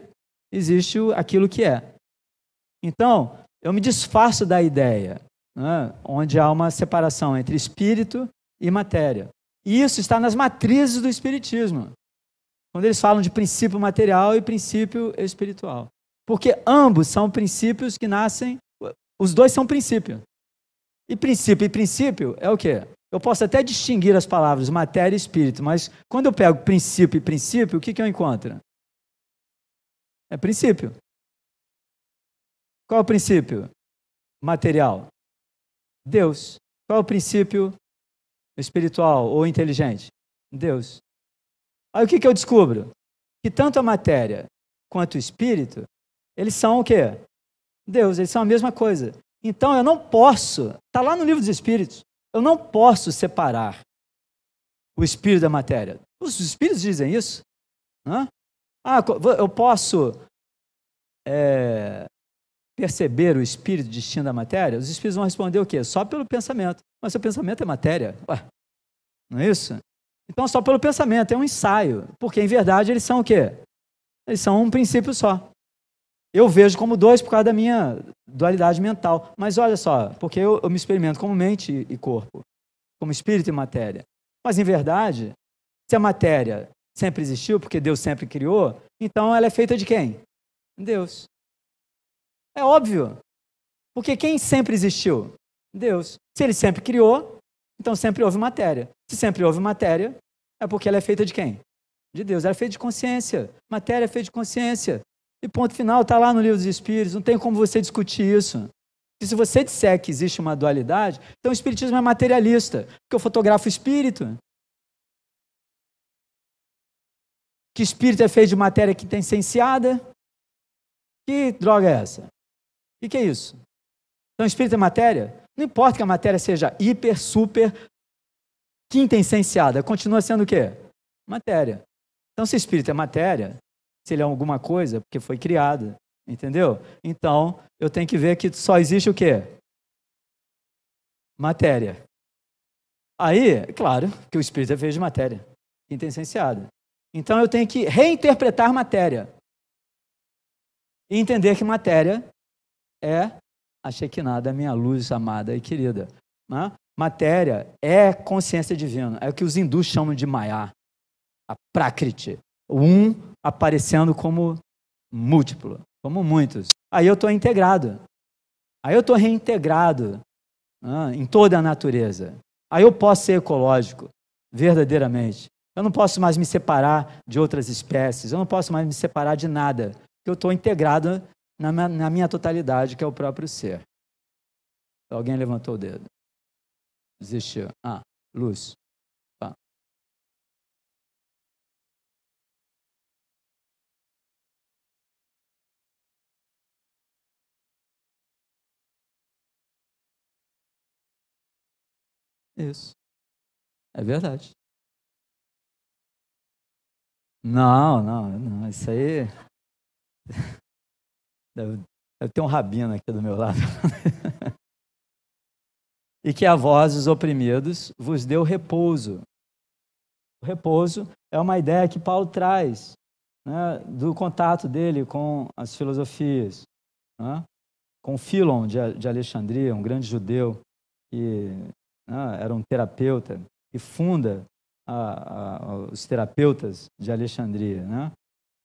existe aquilo que é. Então, eu me disfarço da ideia, né, onde há uma separação entre espírito e matéria. E isso está nas matrizes do espiritismo, quando eles falam de princípio material e princípio espiritual. Porque ambos são princípios que nascem, os dois são princípio. E princípio e princípio é o quê? Eu posso até distinguir as palavras matéria e espírito, mas quando eu pego princípio e princípio, o que, que eu encontro? É princípio. Qual é o princípio? Material. Deus. Qual é o princípio espiritual ou inteligente? Deus. Aí o que, que eu descubro? Que tanto a matéria quanto o espírito, eles são o quê? Deus, eles são a mesma coisa. Então eu não posso, está lá no livro dos Espíritos, eu não posso separar o espírito da matéria. Os espíritos dizem isso. Né? Ah, eu posso é, perceber o espírito distinto da matéria, os espíritos vão responder o quê? Só pelo pensamento. Mas seu pensamento é matéria. Ué, não é isso? Então, só pelo pensamento, é um ensaio. Porque, em verdade, eles são o quê? Eles são um princípio só. Eu vejo como dois por causa da minha dualidade mental. Mas olha só, porque eu, eu me experimento como mente e corpo, como espírito e matéria. Mas, em verdade, se a matéria sempre existiu, porque Deus sempre criou, então ela é feita de quem? Deus. É óbvio. Porque quem sempre existiu? Deus. Se ele sempre criou, então sempre houve matéria. Se sempre houve matéria, é porque ela é feita de quem? De Deus. Ela é feita de consciência. Matéria é feita de consciência. E ponto final, está lá no livro dos Espíritos. Não tem como você discutir isso. E se você disser que existe uma dualidade, então o Espiritismo é materialista. Porque eu fotografo o espírito. Que espírito é feito de matéria que tem tá Que droga é essa? O que é isso? Então, espírito é matéria? Não importa que a matéria seja hiper, super, quintessenciada, continua sendo o quê? Matéria. Então, se espírito é matéria, se ele é alguma coisa, porque foi criado, entendeu? Então, eu tenho que ver que só existe o quê? Matéria. Aí, claro, que o espírito é feito de matéria, quintessenciada. Então, eu tenho que reinterpretar matéria e entender que matéria é a Shekinah da minha luz amada e querida. Né? Matéria é consciência divina, é o que os hindus chamam de Maya, a Prakriti, o um aparecendo como múltiplo, como muitos. Aí eu estou integrado, aí eu estou reintegrado né? em toda a natureza. Aí eu posso ser ecológico, verdadeiramente. Eu não posso mais me separar de outras espécies, eu não posso mais me separar de nada, porque eu estou integrado na minha, na minha totalidade, que é o próprio ser. Alguém levantou o dedo. Desistiu. Ah, luz. Ah. Isso. É verdade. Não, não, não. Isso aí deve ter um rabino aqui do meu lado. e que a vós, os oprimidos, vos deu repouso. O repouso é uma ideia que Paulo traz né, do contato dele com as filosofias. Né? Com Filon de Alexandria, um grande judeu, que né, era um terapeuta e funda a, a, os terapeutas de Alexandria. Né?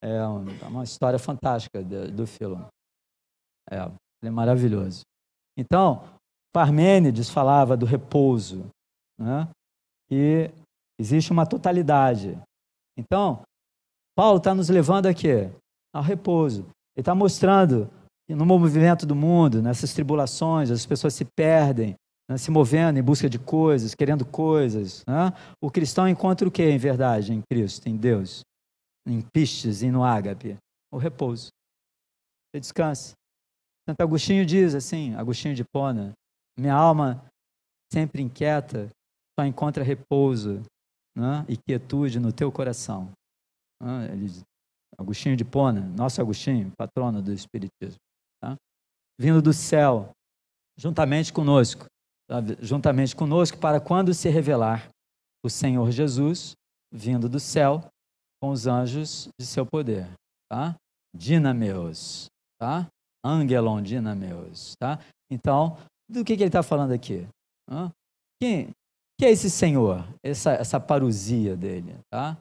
É uma história fantástica do, do Filon. É, ele é maravilhoso. Então, Parmênides falava do repouso, né? e existe uma totalidade. Então, Paulo está nos levando a quê? Ao repouso. Ele está mostrando no movimento do mundo, nessas tribulações, as pessoas se perdem, né? se movendo em busca de coisas, querendo coisas. Né? O cristão encontra o quê em verdade? Em Cristo, em Deus, em Pistes e no Ágape? O repouso. Você descansa. Santo Agostinho diz assim, Agostinho de Pona, minha alma sempre inquieta só encontra repouso né, e quietude no teu coração. Né, ele diz, Agostinho de Pona, nosso Agostinho, patrono do Espiritismo, tá? vindo do céu, juntamente conosco, tá? juntamente conosco, para quando se revelar o Senhor Jesus, vindo do céu, com os anjos de seu poder. Tá? Dinameus, tá? Angelon Dynameus, tá? Então, do que, que ele está falando aqui? Hã? Quem, que é esse senhor? Essa, essa parusia dele, tá?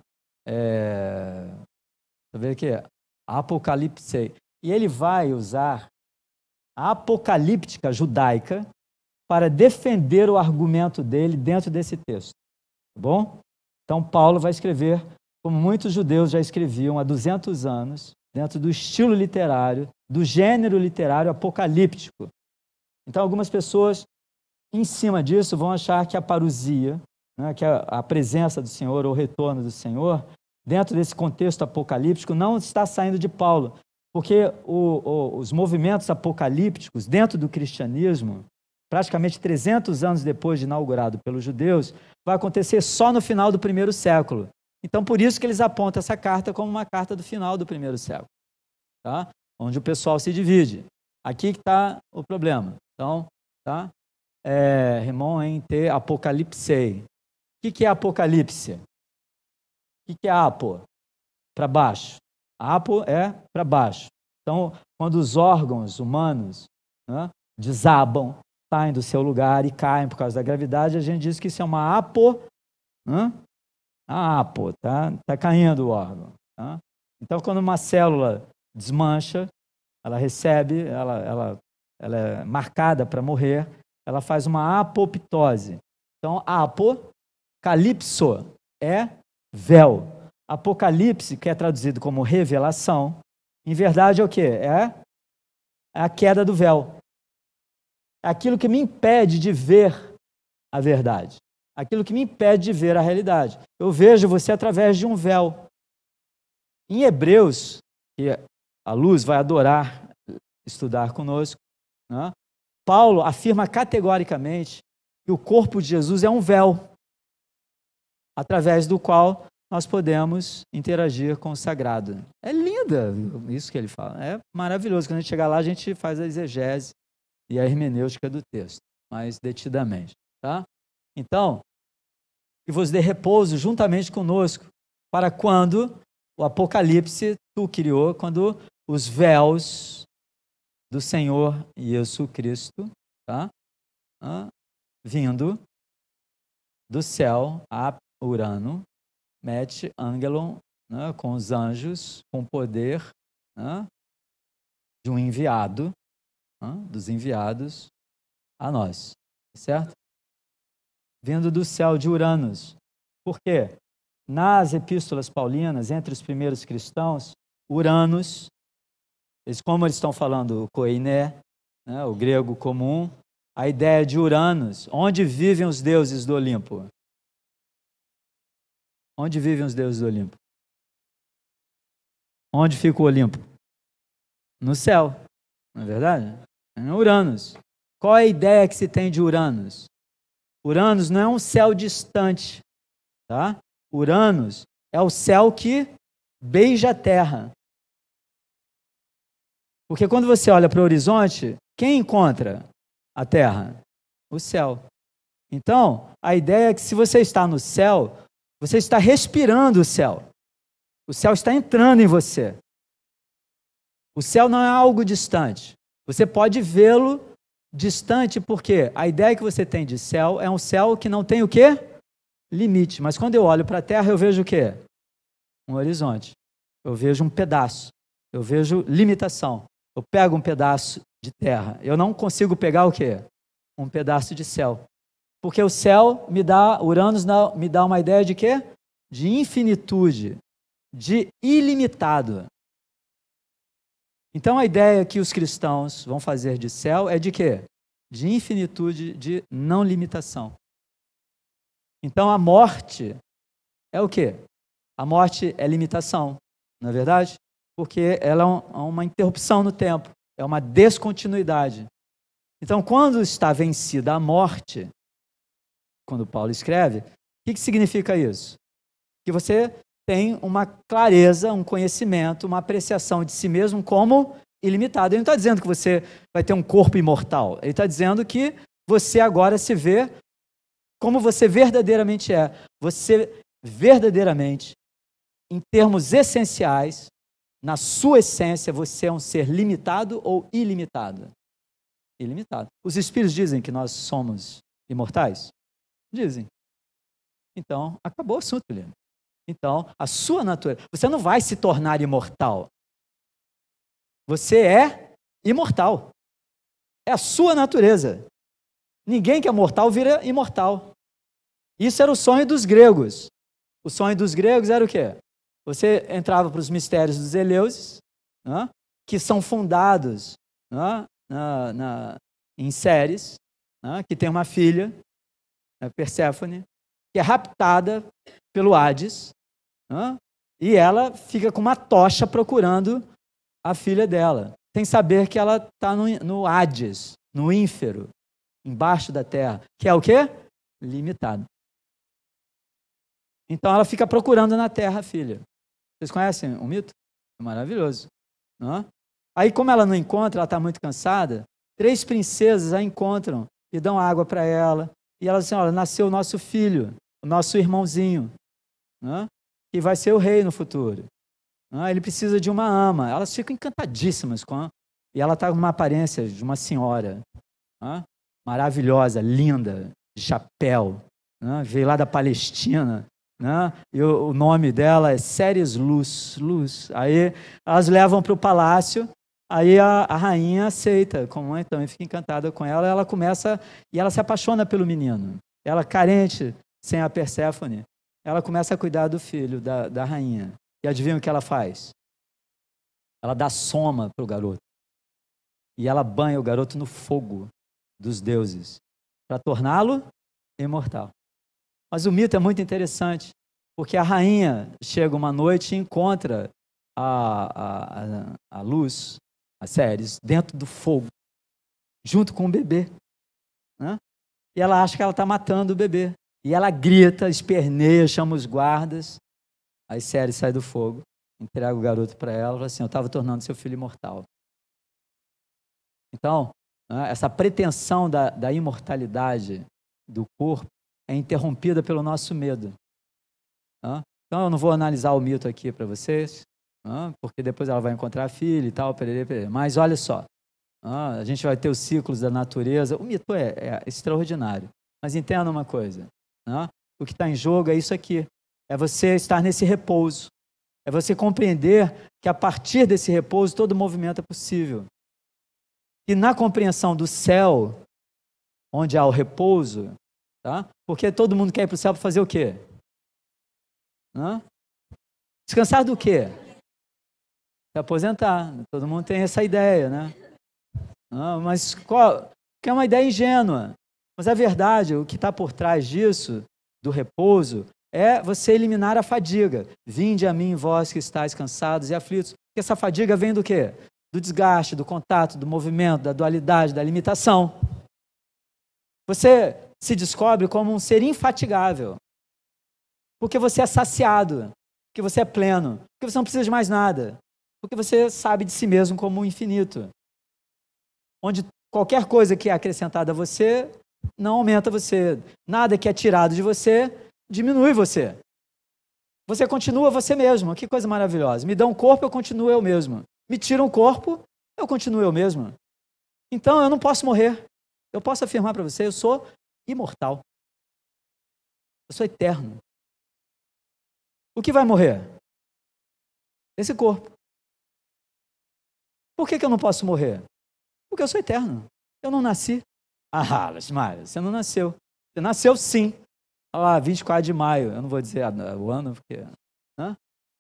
É, ver aqui, Apocalipse. E ele vai usar a apocalíptica judaica para defender o argumento dele dentro desse texto, tá bom? Então, Paulo vai escrever, como muitos judeus já escreviam há 200 anos, dentro do estilo literário, do gênero literário apocalíptico. Então, algumas pessoas, em cima disso, vão achar que a parusia, né, que é a, presença do Senhor ou o retorno do Senhor, dentro desse contexto apocalíptico, não está saindo de Paulo, porque o, o, os movimentos apocalípticos dentro do cristianismo, praticamente 300 anos depois de inaugurado pelos judeus, vai acontecer só no final do primeiro século. Então, por isso que eles apontam essa carta como uma carta do final do primeiro século, tá? onde o pessoal se divide. Aqui que está o problema. Então, tá? É, Rimon em T, apocalipsei. O que, que é apocalipse? O que, que é apo? Para baixo. Apo é para baixo. Então, quando os órgãos humanos né, desabam, saem do seu lugar e caem por causa da gravidade, a gente diz que isso é uma apo, né, ah, pô, tá, tá caindo o órgão. Tá? Então, quando uma célula desmancha, ela recebe, ela, ela, ela é marcada para morrer, ela faz uma apoptose. Então, apocalipso é véu. Apocalipse, que é traduzido como revelação, em verdade é o que? É, é a queda do véu. É aquilo que me impede de ver a verdade aquilo que me impede de ver a realidade. Eu vejo você através de um véu. Em Hebreus, que a luz vai adorar estudar conosco, né? Paulo afirma categoricamente que o corpo de Jesus é um véu através do qual nós podemos interagir com o sagrado. É linda isso que ele fala. É maravilhoso. Quando a gente chegar lá, a gente faz a exegese e a hermenêutica do texto, mais detidamente. Tá? Então, e vos dê repouso juntamente conosco, para quando o Apocalipse tu criou, quando os véus do Senhor Jesus Cristo, tá? vindo do céu a Urano, mete Angelon né, com os anjos, com poder né, de um enviado, né, dos enviados a nós, certo? vindo do céu de Uranos. Por quê? Nas epístolas paulinas, entre os primeiros cristãos, Uranos, eles, como eles estão falando o koiné, né, o grego comum, a ideia de Uranos, onde vivem os deuses do Olimpo? Onde vivem os deuses do Olimpo? Onde fica o Olimpo? No céu, não é verdade? Em é Uranos. Qual é a ideia que se tem de Uranos? Uranus não é um céu distante, tá? Uranus é o céu que beija a terra. Porque quando você olha para o horizonte, quem encontra a terra? O céu. Então, a ideia é que se você está no céu, você está respirando o céu. O céu está entrando em você. O céu não é algo distante. Você pode vê-lo Distante porque a ideia que você tem de céu é um céu que não tem o quê? Limite. Mas quando eu olho para a terra, eu vejo o quê? Um horizonte. Eu vejo um pedaço. Eu vejo limitação. Eu pego um pedaço de terra. Eu não consigo pegar o quê? Um pedaço de céu. Porque o céu me dá, Uranus me dá uma ideia de quê? De infinitude, de ilimitado. Então a ideia que os cristãos vão fazer de céu é de quê? De infinitude, de não limitação. Então a morte é o quê? A morte é limitação, não é verdade? Porque ela é, é uma interrupção no tempo, é uma descontinuidade. Então, quando está vencida a morte, quando Paulo escreve, o que, que significa isso? Que você tem uma clareza, um conhecimento, uma apreciação de si mesmo como ilimitado. Ele não está dizendo que você vai ter um corpo imortal. Ele está dizendo que você agora se vê como você verdadeiramente é. Você verdadeiramente, em termos essenciais, na sua essência, você é um ser limitado ou ilimitado? Ilimitado. Os espíritos dizem que nós somos imortais? Dizem. Então, acabou o assunto, Lino. Então, a sua natureza. Você não vai se tornar imortal. Você é imortal. É a sua natureza. Ninguém que é mortal vira imortal. Isso era o sonho dos gregos. O sonho dos gregos era o quê? Você entrava para os mistérios dos Eleusis, né, que são fundados né, na, na, em Séries, né, que tem uma filha, a né, Perséfone, que é raptada pelo Hades, Hã? E ela fica com uma tocha procurando a filha dela, sem saber que ela está no, no Hades, no ínfero, embaixo da terra, que é o quê? Limitado. Então ela fica procurando na terra a filha. Vocês conhecem o mito? É maravilhoso. Não é? Aí, como ela não encontra, ela está muito cansada, três princesas a encontram e dão água para ela. E ela diz assim: Olha, nasceu o nosso filho, o nosso irmãozinho. Né? que vai ser o rei no futuro. Ah, ele precisa de uma ama. Elas ficam encantadíssimas com a... E ela está com uma aparência de uma senhora. Ah, maravilhosa, linda, de chapéu. Ah, veio lá da Palestina. E o, o nome dela é Ceres Luz. Luz. Aí elas levam para o palácio. Aí a, a, rainha aceita como mãe é, também fica encantada com ela. Ela começa e ela se apaixona pelo menino. Ela carente sem a Perséfone. Ela começa a cuidar do filho, da, da rainha. E adivinha o que ela faz? Ela dá soma para o garoto. E ela banha o garoto no fogo dos deuses para torná-lo imortal. Mas o mito é muito interessante, porque a rainha chega uma noite e encontra a, a, a luz, as séries, dentro do fogo, junto com o bebê. Né? E ela acha que ela está matando o bebê. E ela grita, esperneia, chama os guardas. Aí Série sai do fogo, entrega o garoto para ela, fala assim: Eu estava tornando seu filho imortal. Então, né, essa pretensão da, da imortalidade do corpo é interrompida pelo nosso medo. Então, eu não vou analisar o mito aqui para vocês, porque depois ela vai encontrar a filha e tal, perere, perere. mas olha só, a gente vai ter os ciclos da natureza. O mito é, é extraordinário. Mas entenda uma coisa: né? O que está em jogo é isso aqui. É você estar nesse repouso. É você compreender que a partir desse repouso todo movimento é possível. E na compreensão do céu, onde há o repouso, tá? porque todo mundo quer ir para o céu para fazer o quê? Descansar do quê? Se aposentar. Todo mundo tem essa ideia, né? Não, mas qual? Que é uma ideia ingênua. Mas a é verdade, o que está por trás disso, do repouso, é você eliminar a fadiga. Vinde a mim, vós que estáis cansados e aflitos. Porque essa fadiga vem do quê? Do desgaste, do contato, do movimento, da dualidade, da limitação. Você se descobre como um ser infatigável. Porque você é saciado, porque você é pleno, porque você não precisa de mais nada, porque você sabe de si mesmo como o um infinito. Onde qualquer coisa que é acrescentada a você não aumenta você. Nada que é tirado de você diminui você. Você continua você mesmo. Que coisa maravilhosa. Me dão um corpo, eu continuo eu mesmo. Me tiram um corpo, eu continuo eu mesmo. Então eu não posso morrer. Eu posso afirmar para você, eu sou imortal. Eu sou eterno. O que vai morrer? Esse corpo. Por que, que eu não posso morrer? Porque eu sou eterno. Eu não nasci, ah, Lasmara, você não nasceu. Você nasceu sim. Ah, 24 de maio. Eu não vou dizer o ano, porque.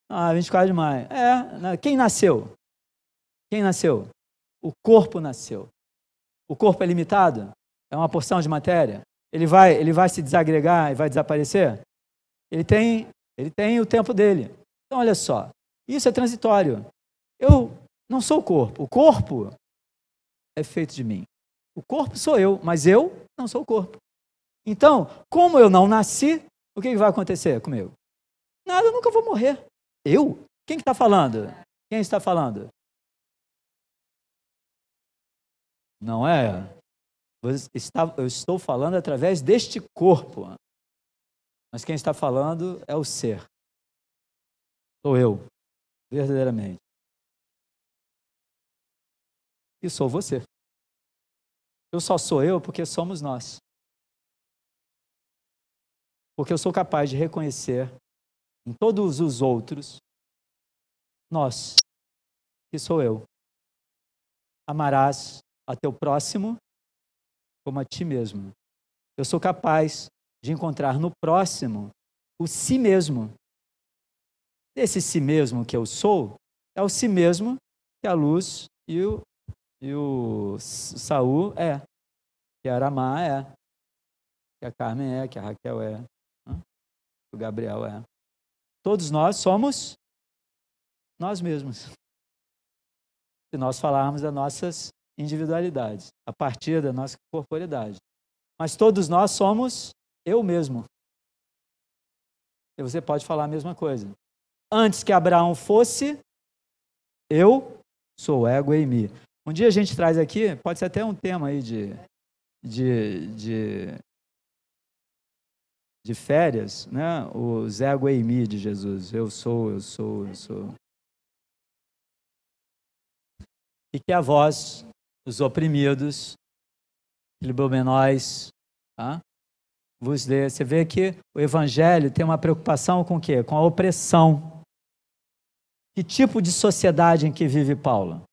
Ah, 24 de maio. É, né, quem nasceu? Quem nasceu? O corpo nasceu. O corpo é limitado? É uma porção de matéria? Ele vai, ele vai se desagregar e vai desaparecer? Ele tem, ele tem o tempo dele. Então, olha só. Isso é transitório. Eu não sou o corpo. O corpo é feito de mim. O corpo sou eu, mas eu não sou o corpo. Então, como eu não nasci, o que vai acontecer comigo? Nada, eu nunca vou morrer. Eu? Quem está que tá falando? Quem está falando? Não é? Eu estou falando através deste corpo. Mas quem está falando é o ser. Sou eu, verdadeiramente. E sou você. Eu só sou eu porque somos nós. Porque eu sou capaz de reconhecer em todos os outros nós, que sou eu. Amarás a teu próximo como a ti mesmo. Eu sou capaz de encontrar no próximo o si mesmo. Esse si mesmo que eu sou é o si mesmo que a luz e o e o Saul é. Que a Aramá é. Que a Carmen é, que a Raquel é. Que o Gabriel é. Todos nós somos nós mesmos. Se nós falarmos das nossas individualidades, a partir da nossa corporidade. Mas todos nós somos eu mesmo. E você pode falar a mesma coisa. Antes que Abraão fosse, eu sou ego em mim. Um dia a gente traz aqui, pode ser até um tema aí de, de, de, de férias, né? O Zé Guaimi de Jesus. Eu sou, eu sou, eu sou. E que a vós, os oprimidos, liberomenóis, tá? vos dê. Você vê que o evangelho tem uma preocupação com o quê? Com a opressão. Que tipo de sociedade em que vive Paulo?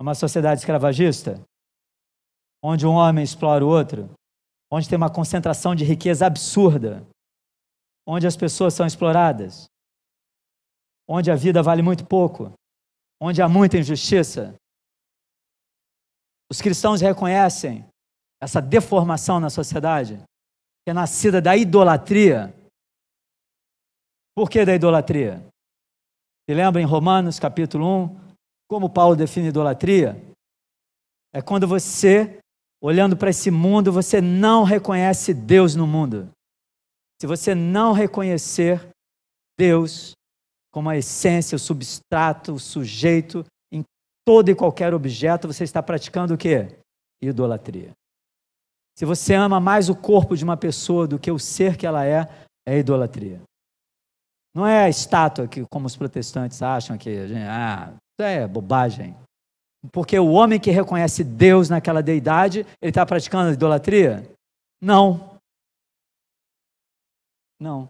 uma sociedade escravagista, onde um homem explora o outro, onde tem uma concentração de riqueza absurda, onde as pessoas são exploradas, onde a vida vale muito pouco, onde há muita injustiça. Os cristãos reconhecem essa deformação na sociedade, que é nascida da idolatria. Por que da idolatria? Se lembra em Romanos capítulo 1, como Paulo define idolatria, é quando você, olhando para esse mundo, você não reconhece Deus no mundo. Se você não reconhecer Deus como a essência, o substrato, o sujeito em todo e qualquer objeto, você está praticando o quê? Idolatria. Se você ama mais o corpo de uma pessoa do que o ser que ela é, é idolatria. Não é a estátua que, como os protestantes acham que ah, isso é bobagem. Porque o homem que reconhece Deus naquela deidade, ele está praticando idolatria? Não. Não.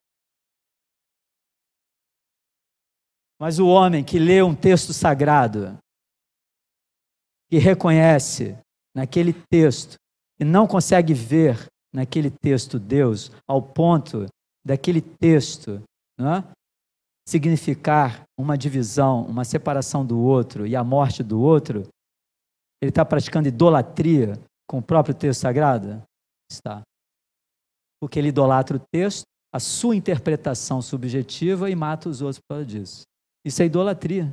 Mas o homem que lê um texto sagrado, que reconhece naquele texto e não consegue ver naquele texto Deus, ao ponto daquele texto é? significar uma divisão, uma separação do outro e a morte do outro, ele está praticando idolatria com o próprio texto sagrado? Está. Porque ele idolatra o texto, a sua interpretação subjetiva e mata os outros por causa disso. Isso é idolatria.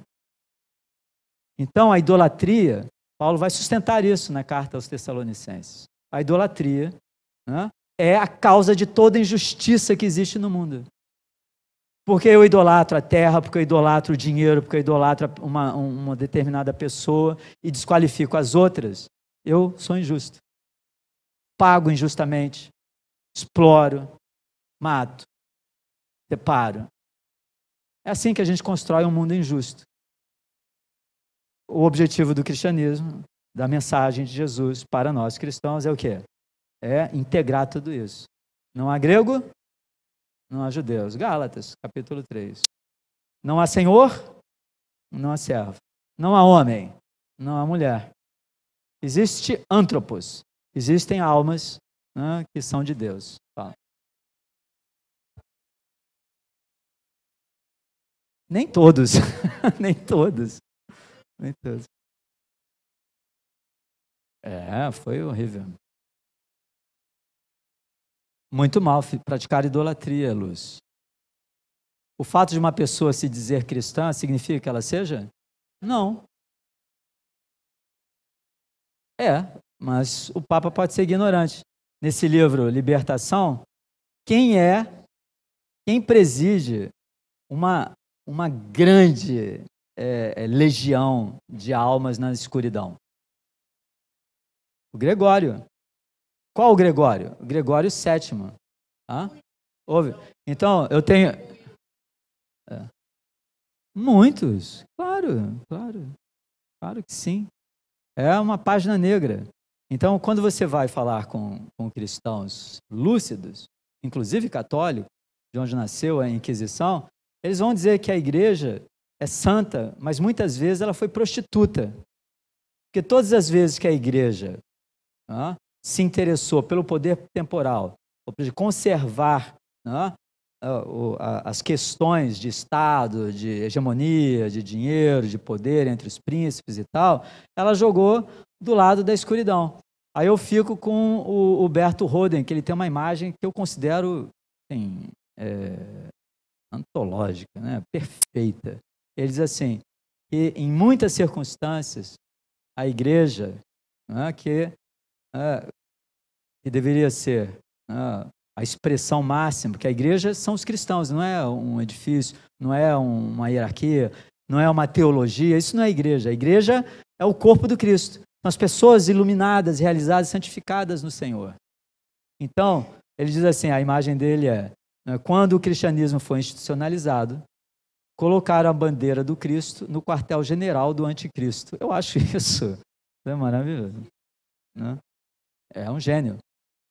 Então, a idolatria, Paulo vai sustentar isso na carta aos Tessalonicenses. A idolatria né, é a causa de toda injustiça que existe no mundo. Porque eu idolatro a terra, porque eu idolatro o dinheiro, porque eu idolatro uma, uma determinada pessoa e desqualifico as outras. Eu sou injusto. Pago injustamente, exploro, mato, separo. É assim que a gente constrói um mundo injusto. O objetivo do cristianismo, da mensagem de Jesus para nós cristãos é o quê? É integrar tudo isso. Não há grego, não há judeus. Gálatas, capítulo 3. Não há senhor, não há servo. Não há homem, não há mulher. Existe antropos, existem almas né, que são de Deus. Fala. Tá. Nem todos, nem todos, nem todos. É, foi horrível. Muito mal praticar idolatria, Luz. O fato de uma pessoa se dizer cristã significa que ela seja? Não. É, mas o Papa pode ser ignorante. Nesse livro, Libertação, quem é, quem preside uma, uma grande é, é legião de almas na escuridão? O Gregório. Qual o Gregório? Gregório VII. Houve. Então, eu tenho. É. Muitos, claro, claro. Claro que sim. É uma página negra. Então, quando você vai falar com, com cristãos lúcidos, inclusive católicos, de onde nasceu a Inquisição, eles vão dizer que a igreja é santa, mas muitas vezes ela foi prostituta. Porque todas as vezes que a igreja se interessou pelo poder temporal, ou de conservar né, as questões de Estado, de hegemonia, de dinheiro, de poder entre os príncipes e tal, ela jogou do lado da escuridão. Aí eu fico com o Huberto Roden, que ele tem uma imagem que eu considero assim, é, antológica, né? perfeita. Ele diz assim, que em muitas circunstâncias a igreja, né, que né, que deveria ser né, a expressão máxima, porque a igreja são os cristãos, não é um edifício, não é uma hierarquia, não é uma teologia, isso não é igreja. A igreja é o corpo do Cristo. São as pessoas iluminadas, realizadas, santificadas no Senhor. Então, ele diz assim: a imagem dele é né, quando o cristianismo foi institucionalizado, colocaram a bandeira do Cristo no quartel-general do anticristo. Eu acho isso é maravilhoso. Né? É um gênio.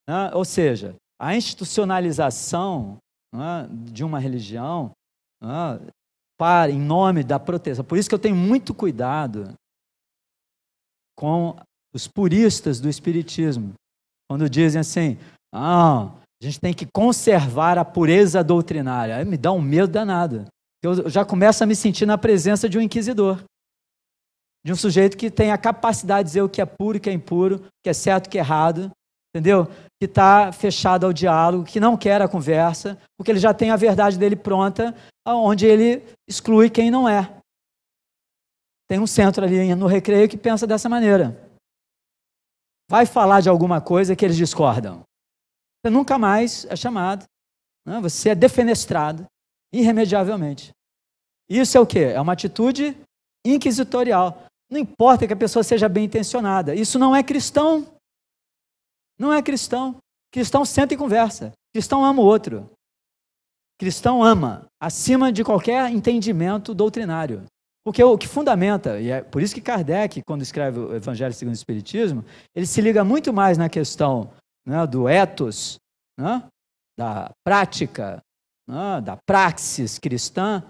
Né? Ou seja, a institucionalização né, de uma religião né, para, em nome da proteção. Por isso que eu tenho muito cuidado com os puristas do Espiritismo, quando dizem assim: ah, a gente tem que conservar a pureza doutrinária. Aí me dá um medo danado. Eu já começo a me sentir na presença de um inquisidor de um sujeito que tem a capacidade de dizer o que é puro e o que é impuro, o que é certo e o que é errado, entendeu? Que está fechado ao diálogo, que não quer a conversa, porque ele já tem a verdade dele pronta, onde ele exclui quem não é. Tem um centro ali no recreio que pensa dessa maneira. Vai falar de alguma coisa que eles discordam. Você nunca mais é chamado, né? você é defenestrado irremediavelmente. Isso é o quê? É uma atitude inquisitorial. Não importa que a pessoa seja bem intencionada. Isso não é cristão. Não é cristão. Cristão senta e conversa. Cristão ama o outro. Cristão ama, acima de qualquer entendimento doutrinário. Porque o que fundamenta, e é por isso que Kardec, quando escreve o Evangelho segundo o Espiritismo, ele se liga muito mais na questão né, do ethos, né, da prática, né, da praxis cristã,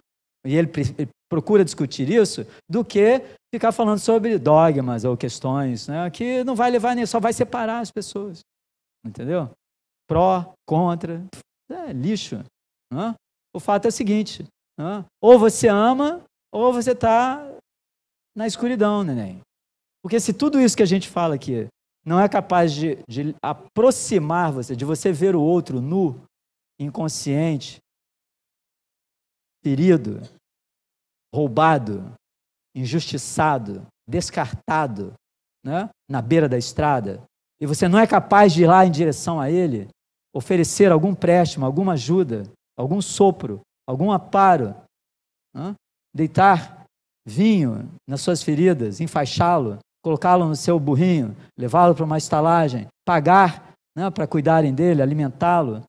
e ele, ele procura discutir isso, do que ficar falando sobre dogmas ou questões, né, que não vai levar nem só vai separar as pessoas. Entendeu? Pró, contra, é lixo. Né? O fato é o seguinte: né? ou você ama, ou você está na escuridão, neném. Porque se tudo isso que a gente fala aqui não é capaz de, de aproximar você, de você ver o outro nu, inconsciente, ferido, roubado, injustiçado, descartado né? na beira da estrada, e você não é capaz de ir lá em direção a ele, oferecer algum préstimo, alguma ajuda, algum sopro, algum aparo, né? deitar vinho nas suas feridas, enfaixá-lo, colocá-lo no seu burrinho, levá-lo para uma estalagem, pagar né, para cuidarem dele, alimentá-lo,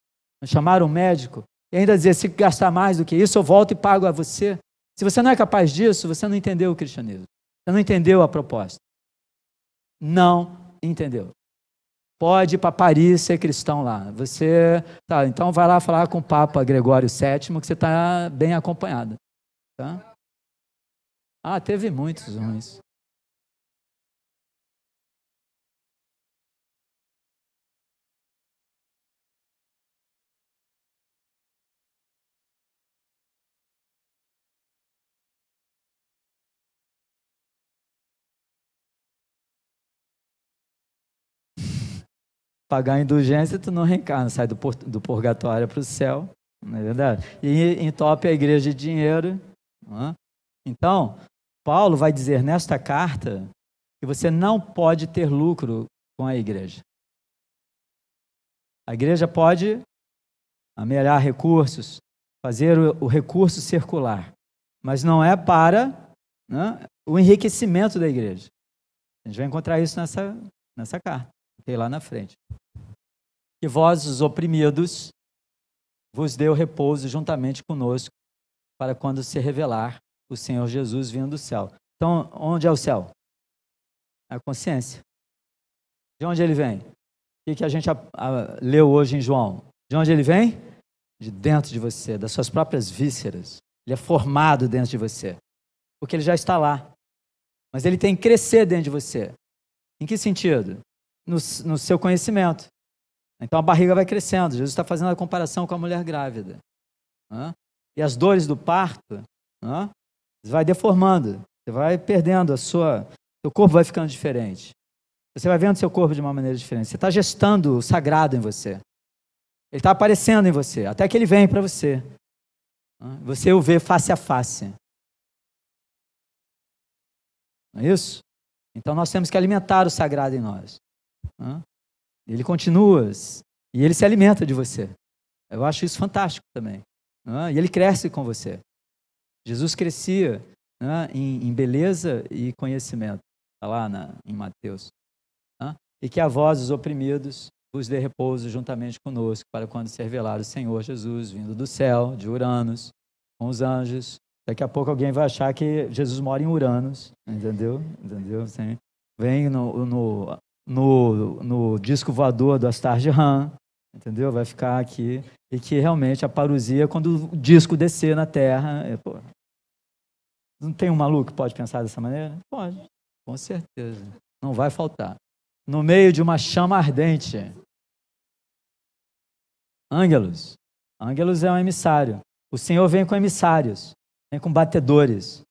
chamar um médico, e ainda dizer: se gastar mais do que isso, eu volto e pago a você. Se você não é capaz disso, você não entendeu o cristianismo. Você não entendeu a proposta. Não entendeu. Pode ir para Paris ser cristão lá. Você, tá, então vai lá falar com o Papa Gregório VII, que você está bem acompanhado. Tá? Ah, teve muitos ruins. pagar a indulgência, tu não reencarna, sai do, do purgatório para o céu, não é verdade? E entope a igreja de dinheiro. É? Então, Paulo vai dizer nesta carta que você não pode ter lucro com a igreja. A igreja pode amelhar recursos, fazer o, o recurso circular, mas não é para né, o enriquecimento da igreja. A gente vai encontrar isso nessa, nessa carta, tem lá na frente que vós, os oprimidos, vos deu repouso juntamente conosco, para quando se revelar o Senhor Jesus vindo do céu. Então, onde é o céu? É a consciência. De onde ele vem? O que a gente leu hoje em João? De onde ele vem? De dentro de você, das suas próprias vísceras. Ele é formado dentro de você, porque ele já está lá. Mas ele tem que crescer dentro de você. Em que sentido? No, no seu conhecimento. Então a barriga vai crescendo. Jesus está fazendo a comparação com a mulher grávida. Né? E as dores do parto né? vai deformando. Você vai perdendo a sua. Seu corpo vai ficando diferente. Você vai vendo seu corpo de uma maneira diferente. Você está gestando o sagrado em você. Ele está aparecendo em você, até que ele vem para você. Você o vê face a face. Não é isso? Então nós temos que alimentar o sagrado em nós. Ele continua e ele se alimenta de você. Eu acho isso fantástico também. Né? E ele cresce com você. Jesus crescia né, em, em, beleza e conhecimento, está lá na, em Mateus. Né? E que a voz dos oprimidos vos dê repouso juntamente conosco, para quando ser revelado o Senhor Jesus, vindo do céu, de Uranos, com os anjos. Daqui a pouco alguém vai achar que Jesus mora em Uranos, entendeu? Entendeu? Sim. Vem no, no no, no disco voador do Astar Ram, entendeu? Vai ficar aqui. E que realmente a parusia, quando o disco descer na Terra, é, pô, não tem um maluco que pode pensar dessa maneira? Pode, com certeza. Não vai faltar. No meio de uma chama ardente. Ângelos. Ângelos é um emissário. O Senhor vem com emissários, vem com batedores.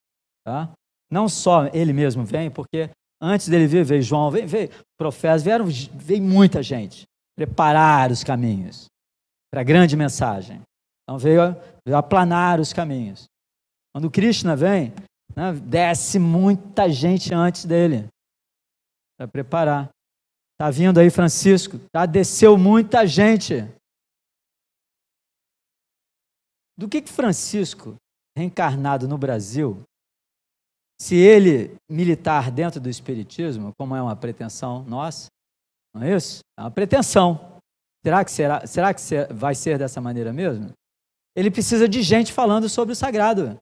Tá? Não só ele mesmo vem, porque Antes dele vir, veio João, veio, veio profetas, vieram, veio muita gente preparar os caminhos para a grande mensagem. Então veio, veio aplanar os caminhos. Quando Krishna vem, né, desce muita gente antes dele para preparar. Está vindo aí Francisco, tá, desceu muita gente. Do que, que Francisco, reencarnado no Brasil, se ele militar dentro do Espiritismo, como é uma pretensão nossa, não é isso? É uma pretensão. Será que, será, será que vai ser dessa maneira mesmo? Ele precisa de gente falando sobre o sagrado.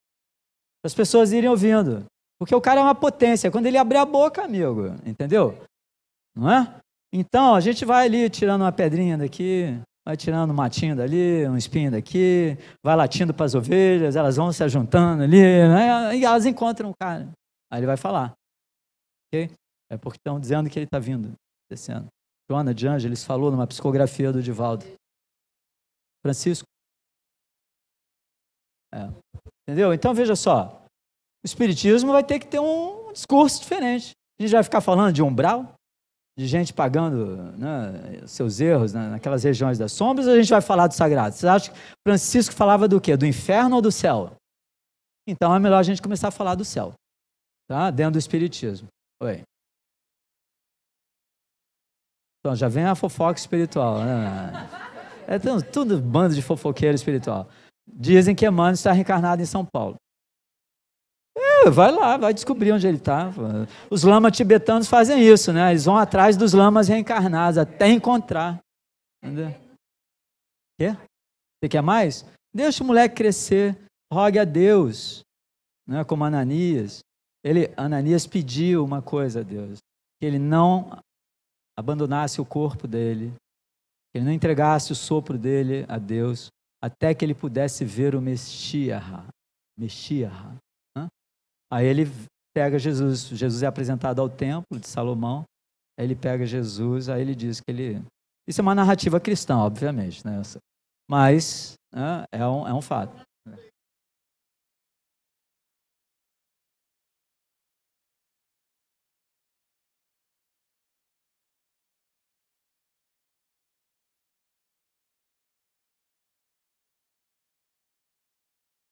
As pessoas irem ouvindo. Porque o cara é uma potência. Quando ele abrir a boca, amigo, entendeu? Não é? Então, a gente vai ali tirando uma pedrinha daqui, vai tirando um matinho dali, um espinho daqui, vai latindo para as ovelhas, elas vão se ajuntando ali, né? e elas encontram o cara. Aí ele vai falar. Okay? É porque estão dizendo que ele está vindo, descendo. Joana de Angelis falou numa psicografia do Divaldo. Francisco. É. Entendeu? Então veja só. O Espiritismo vai ter que ter um discurso diferente. A gente vai ficar falando de umbral? de gente pagando né, seus erros né, naquelas regiões das sombras, a gente vai falar do sagrado? Você acha que Francisco falava do quê? Do inferno ou do céu? Então é melhor a gente começar a falar do céu, tá? dentro do Espiritismo. Oi. Então já vem a fofoca espiritual. Né? É tudo, tudo bando de fofoqueiro espiritual. Dizem que Emmanuel está reencarnado em São Paulo vai lá, vai descobrir onde ele estava. Os lamas tibetanos fazem isso, né? Eles vão atrás dos lamas reencarnados até encontrar. Entendeu? Quê? Você quer mais? Deixa o moleque crescer, rogue a Deus, né? Como Ananias. Ele, Ananias pediu uma coisa a Deus, que ele não abandonasse o corpo dele, que ele não entregasse o sopro dele a Deus, até que ele pudesse ver o Messias, Messias, Aí ele pega Jesus. Jesus é apresentado ao templo de Salomão. Aí ele pega Jesus, aí ele diz que ele. Isso é uma narrativa cristã, obviamente, né? mas né, é, um, é um fato.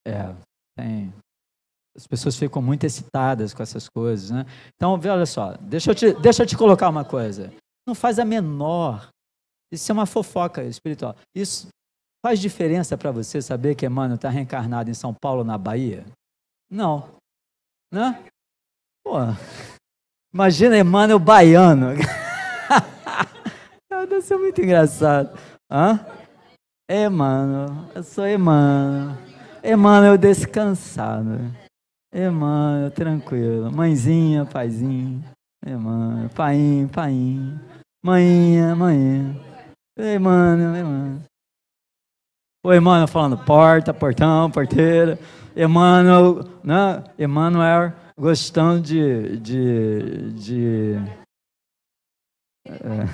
É, tem, as pessoas ficam muito excitadas com essas coisas, né? Então, olha só, deixa eu te, deixa eu te colocar uma coisa. Não faz a menor. Isso é uma fofoca espiritual. Isso faz diferença para você saber que Emmanuel está reencarnado em São Paulo, na Bahia? Não. Né? Pô, imagina Emmanuel baiano. Deve ser é muito engraçado. Hã? Emmanuel, eu sou Emmanuel. Emmanuel descansado. Emmanuel, tranquilo. Mãezinha, paizinho. Emmanuel, painho, painho. Manhinha, manhinha. Emmanuel, mano, O mano falando porta, portão, porteira. Emmanuel, né? Emmanuel gostando de. de, de é,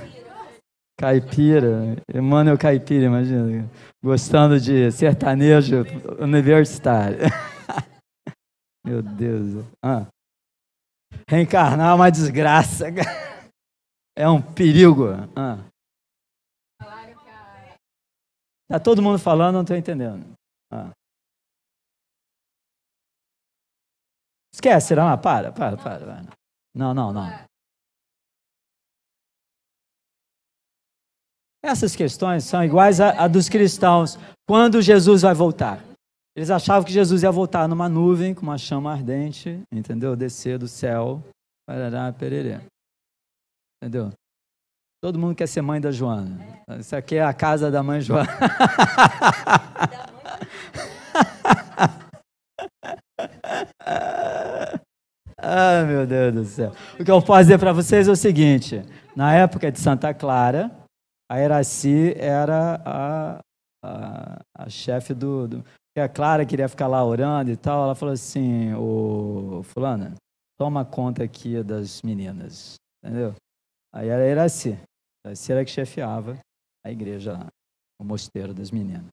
caipira. Emmanuel Caipira, imagina. Gostando de sertanejo universitário. Meu Deus. Ah. Reencarnar é uma desgraça. É um perigo. Ah. Tá todo mundo falando, não estou entendendo. Ah. Esquece, não, para, para, para. Não, não, não. Essas questões são iguais a, à dos cristãos. Quando Jesus vai voltar? Eles achavam que Jesus ia voltar numa nuvem com uma chama ardente, entendeu? Descer do céu, parará, pererê. Entendeu? Todo mundo quer ser mãe da Joana. É. Isso aqui é a casa da mãe Joana. ah, meu Deus do céu. O que eu posso dizer para vocês é o seguinte: na época de Santa Clara, a Heraci era a, a, a chefe do, do, que a Clara queria ficar lá orando e tal, ela falou assim, ô fulana, toma conta aqui das meninas, entendeu? Aí era Iraci, Iraci era que chefiava a igreja lá, o mosteiro das meninas.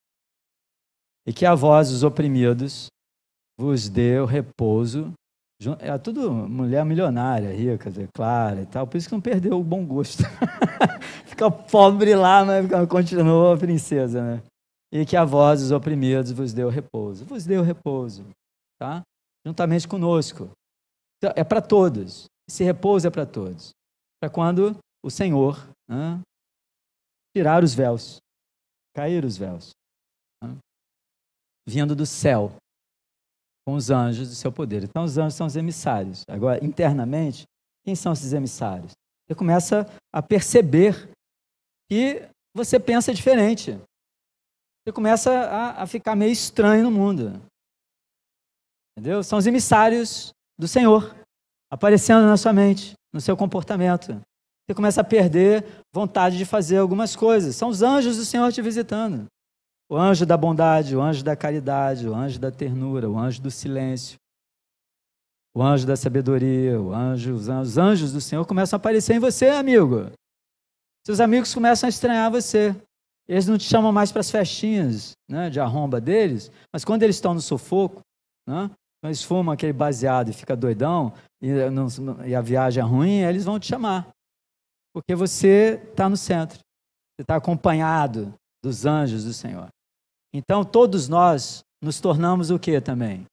E que a voz dos oprimidos vos deu repouso, era tudo mulher milionária, rica, Clara e tal, por isso que não perdeu o bom gosto. Fica pobre lá, mas continua princesa, né? e que a voz dos oprimidos vos deu repouso. Vos deu repouso, tá? Juntamente conosco. Então, é para todos. Esse repouso é para todos. Para quando o Senhor né, tirar os véus, cair os véus, né, vindo do céu com os anjos do seu poder. Então, os anjos são os emissários. Agora, internamente, quem são esses emissários? Você começa a perceber que você pensa diferente você começa a, a ficar meio estranho no mundo. Entendeu? São os emissários do Senhor aparecendo na sua mente, no seu comportamento. Você começa a perder vontade de fazer algumas coisas. São os anjos do Senhor te visitando. O anjo da bondade, o anjo da caridade, o anjo da ternura, o anjo do silêncio, o anjo da sabedoria, o anjo, os anjos, os anjos do Senhor começam a aparecer em você, amigo. Seus amigos começam a estranhar você. Eles não te chamam mais para as festinhas né, de arromba deles, mas quando eles estão no sufoco, né, eles fumam aquele baseado e fica doidão, e, eh, não, e a viagem é ruim, eles vão te chamar. Porque você está no centro. Você está acompanhado dos anjos do Senhor. Então, todos nós nos tornamos o que também?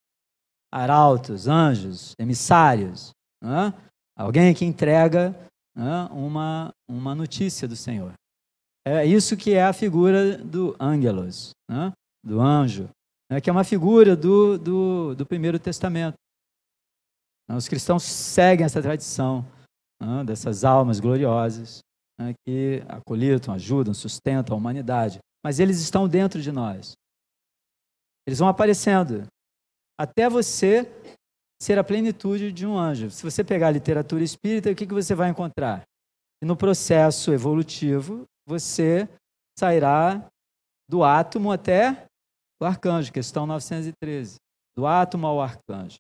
Arautos, anjos, emissários. Né? Alguém que entrega né, uma, uma notícia do Senhor. É isso que é a figura do ângelos, né? do anjo, né? que é uma figura do, do, do Primeiro Testamento. Né? Os cristãos seguem essa tradição né? dessas almas gloriosas né? que acolhitam, ajudam, sustentam a humanidade. Mas eles estão dentro de nós. Eles vão aparecendo até você ser a plenitude de um anjo. Se você pegar a literatura espírita, o que, que você vai encontrar? no processo evolutivo, você sairá do átomo até o arcanjo, questão é 913. Do átomo ao arcanjo.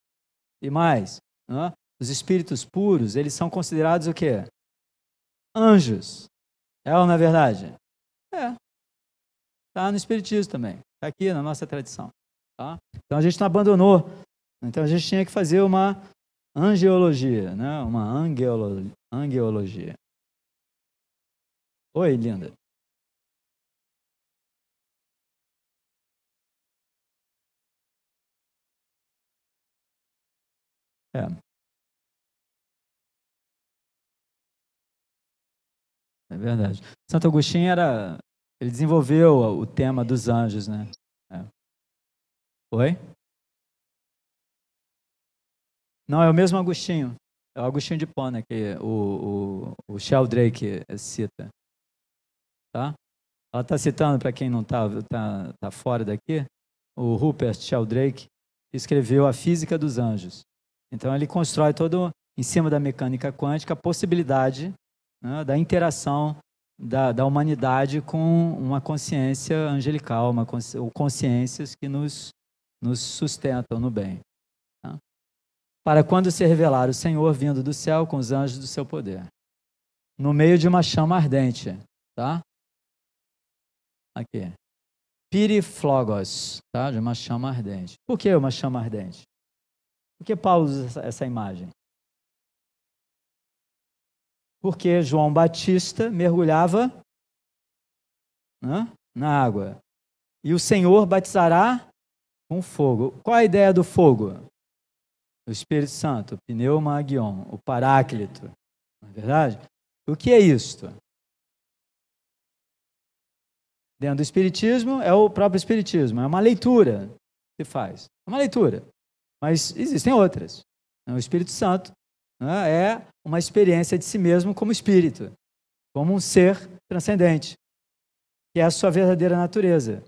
E mais, né? os espíritos puros, eles são considerados o quê? Anjos. É ou não é verdade? É. Está no Espiritismo também. Está aqui na nossa tradição. Tá? Então a gente não abandonou. Então a gente tinha que fazer uma angeologia, né? uma angeolo, angeologia. Oi, linda. É. É verdade. Santo Agostinho era. Ele desenvolveu o tema dos anjos, né? É. Oi? Não, é o mesmo Agostinho. É o Agostinho de Pona que o, o, o Shell Drake cita. Tá? Ela está citando, para quem não está tá, tá fora daqui, o Rupert Sheldrake escreveu A Física dos Anjos. Então, ele constrói todo, em cima da mecânica quântica, a possibilidade né, da interação da, da, humanidade com uma consciência angelical, uma consci... ou consciências que nos, nos sustentam no bem. Tá? Para quando se revelar o Senhor vindo do céu com os anjos do seu poder, no meio de uma chama ardente, tá? aqui. Piriflogos, tá? De uma chama ardente. Por que uma chama ardente? Por que Paulo usa essa, imagem? Porque João Batista mergulhava né, na água. E o Senhor batizará com fogo. Qual a ideia do fogo? O Espírito Santo, pneumagion, o Paráclito. Não é verdade? O que é isto? dentro do Espiritismo é o próprio Espiritismo, é uma leitura que faz. É uma leitura. Mas existem outras. Então, o Espírito Santo né, é uma experiência de si mesmo como espírito, como um ser transcendente, que é a sua verdadeira natureza.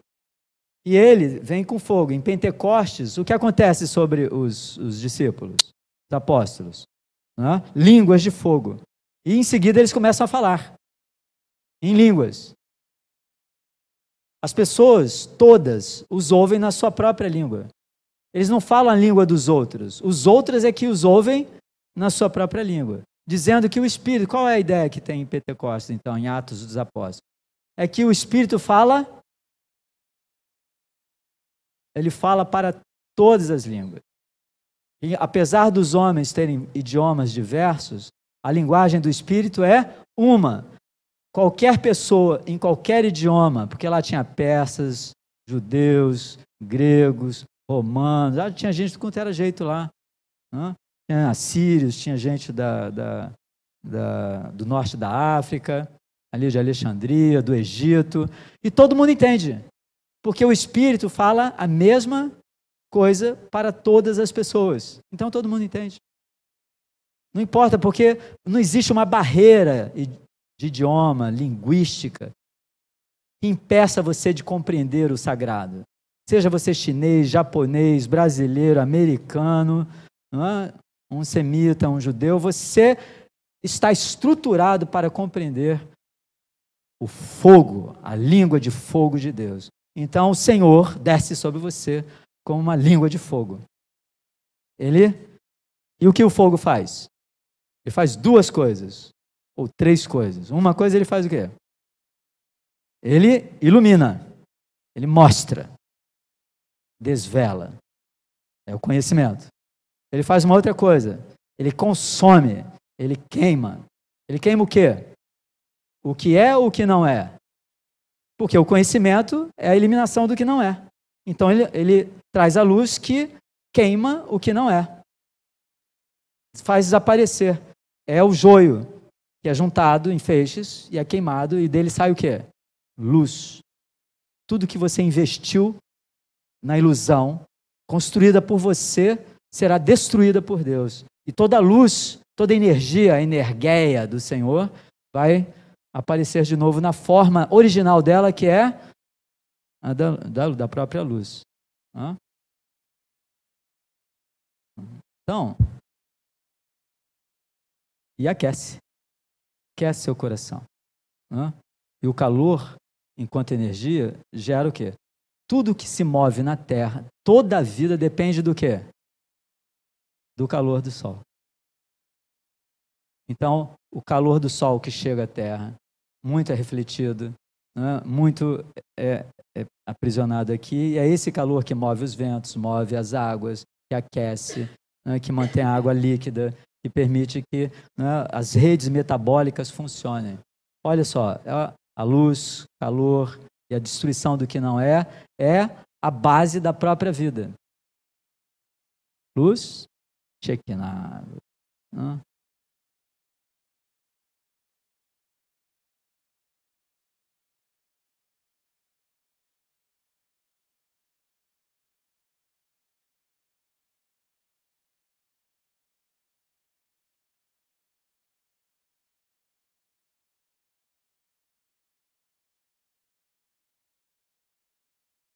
E ele vem com fogo. Em Pentecostes, o que acontece sobre os, os discípulos, os apóstolos? Né? Línguas de fogo. E em seguida eles começam a falar em línguas. As pessoas todas os ouvem na sua própria língua. Eles não falam a língua dos outros. Os outros é que os ouvem na sua própria língua. Dizendo que o Espírito. Qual é a ideia que tem em Pentecostes, então, em Atos dos Apóstolos? É que o Espírito fala. Ele fala para todas as línguas. E apesar dos homens terem idiomas diversos, a linguagem do Espírito é uma qualquer pessoa em qualquer idioma, porque lá tinha persas, judeus, gregos, romanos, lá tinha gente de quanto era jeito lá. Né? Tinha assírios, tinha gente da, da, da, do norte da África, ali de Alexandria, do Egito, e todo mundo entende, porque o Espírito fala a mesma coisa para todas as pessoas. Então todo mundo entende. Não importa, porque não existe uma barreira de idioma, linguística, que impeça você de compreender o sagrado. Seja você chinês, japonês, brasileiro, americano, é? um semita, um judeu, você está estruturado para compreender o fogo, a língua de fogo de Deus. Então o Senhor desce sobre você como uma língua de fogo. Ele e o que o fogo faz? Ele faz duas coisas ou três coisas. Uma coisa ele faz o quê? Ele ilumina, ele mostra, desvela. É o conhecimento. Ele faz uma outra coisa. Ele consome, ele queima. Ele queima o quê? O que é ou o que não é? Porque o conhecimento é a eliminação do que não é. Então ele, ele traz a luz que queima o que não é. Faz desaparecer. É o joio, que é juntado em feixes e é queimado, e dele sai o quê? Luz. Tudo que você investiu na ilusão, construída por você, será destruída por Deus. E toda luz, toda energia, a energeia do Senhor, vai aparecer de novo na forma original dela, que é a da, da, da própria luz. Hã? Então, e aquece aquece seu coração. Né? E o calor, enquanto energia, gera o quê? Tudo que se move na Terra, toda a vida depende do quê? Do calor do Sol. Então, o calor do Sol que chega à Terra, muito é refletido, né? muito é, é, é aprisionado aqui, e é esse calor que move os ventos, move as águas, que aquece, né? que mantém a água líquida, que permite que né, as redes metabólicas funcionem. Olha só, é a luz, calor e a destruição do que não é, é a base da própria vida. Luz, check na ah,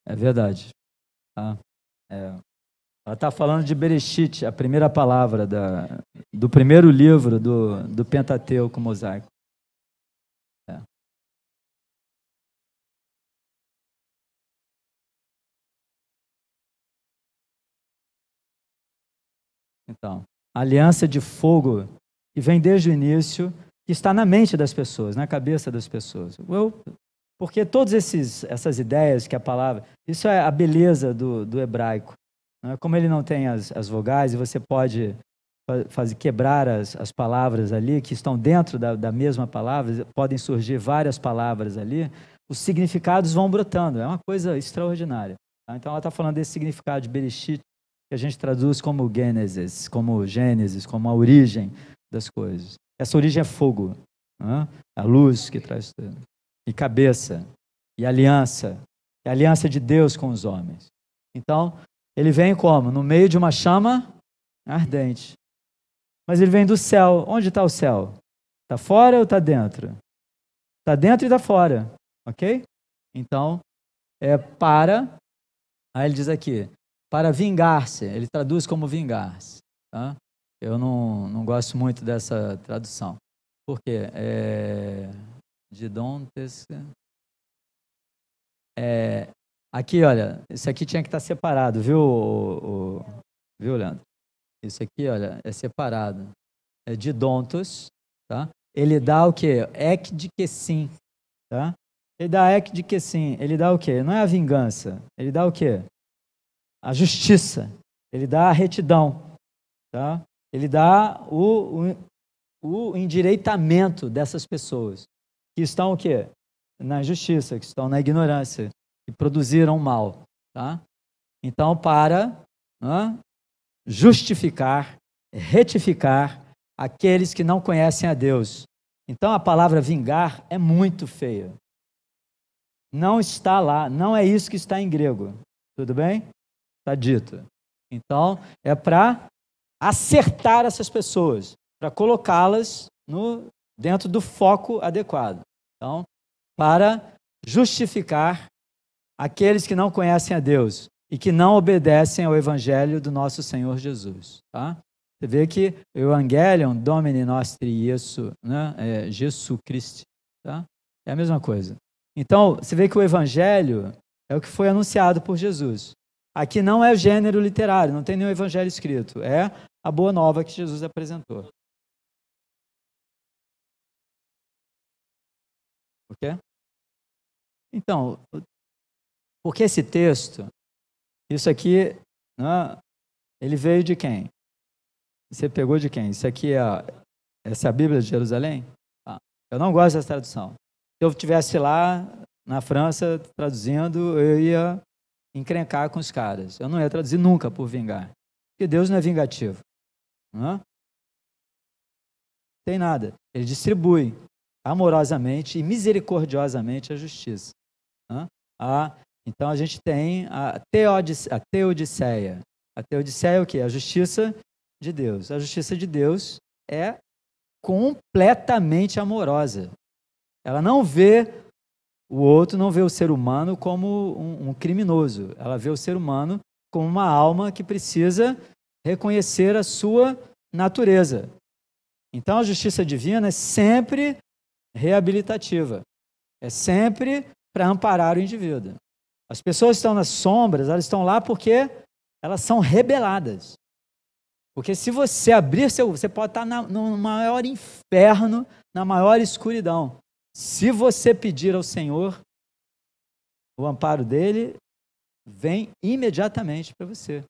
É verdade. Ah, é. Ela está falando de Bereshit, a primeira palavra da, do primeiro livro do, do Pentateuco Mosaico. É. Então, a aliança de fogo que vem desde o início, que está na mente das pessoas, na cabeça das pessoas. Eu porque todas essas ideias que a palavra. Isso é a beleza do, do hebraico. Né? Como ele não tem as, as vogais, e você pode fazer quebrar as, as palavras ali, que estão dentro da, da mesma palavra, podem surgir várias palavras ali, os significados vão brotando. É uma coisa extraordinária. Tá? Então ela está falando desse significado de Bereshit, que a gente traduz como Gênesis, como Gênesis, como a origem das coisas. Essa origem é fogo, né? a luz que traz tudo e cabeça e aliança, e aliança de Deus com os homens. Então, ele vem como? No meio de uma chama ardente. Mas ele vem do céu. Onde está o céu? Está fora ou está dentro? Está dentro e está fora. Ok? Então, é para. Aí ele diz aqui: para vingar-se. Ele traduz como vingar-se. Tá? Eu não, não gosto muito dessa tradução. Porque é, Didontes. É, aqui, olha, esse aqui tinha que estar tá separado, viu, o, o, viu, Leandro? Isso aqui, olha, é separado. É Didontos, tá? Ele dá o quê? Ek de que sim, tá? Ele dá ek de que sim. Ele dá o quê? Não é a vingança. Ele dá o quê? A justiça. Ele dá a retidão, tá? Ele dá o, o, o endireitamento dessas pessoas que estão o quê? Na justiça, que estão na ignorância, que produziram mal. Tá? Então, para né, justificar, retificar aqueles que não conhecem a Deus. Então, a palavra vingar é muito feia. Não está lá, não é isso que está em grego. Tudo bem? Está dito. Então, é para acertar essas pessoas, para colocá-las no dentro do foco adequado. Então, para justificar aqueles que não conhecem a Deus e que não obedecem ao evangelho do nosso Senhor Jesus, tá? Você vê que o Evangelion Domini Nostri Jesu, né? É Jesus Cristo, tá? É a mesma coisa. Então, você vê que o evangelho é o que foi anunciado por Jesus. Aqui não é gênero literário, não tem nenhum evangelho escrito, é a boa nova que Jesus apresentou. quer? Então, porque esse texto, isso aqui, né, ele veio de quem? Você pegou de quem? Isso aqui é a, essa é a Bíblia de Jerusalém? Ah, eu não gosto dessa tradução. Se eu estivesse lá na França traduzindo, eu ia encrencar com os caras. Eu não ia traduzir nunca por vingar. Porque Deus não é vingativo. Não é? Tem nada. Ele distribui amorosamente e misericordiosamente a justiça. Né? A, então a gente tem a, teodice, a teodiceia. A teodiceia é o quê? A justiça de Deus. A justiça de Deus é completamente amorosa. Ela não vê o outro, não vê o ser humano como um, um criminoso. Ela vê o ser humano como uma alma que precisa reconhecer a sua natureza. Então a justiça divina é sempre reabilitativa. É sempre para amparar o indivíduo. As pessoas estão nas sombras, elas estão lá porque elas são rebeladas. Porque se você abrir seu. Você pode estar tá na, no maior inferno, na maior escuridão. Se você pedir ao Senhor o amparo dele, vem imediatamente para você.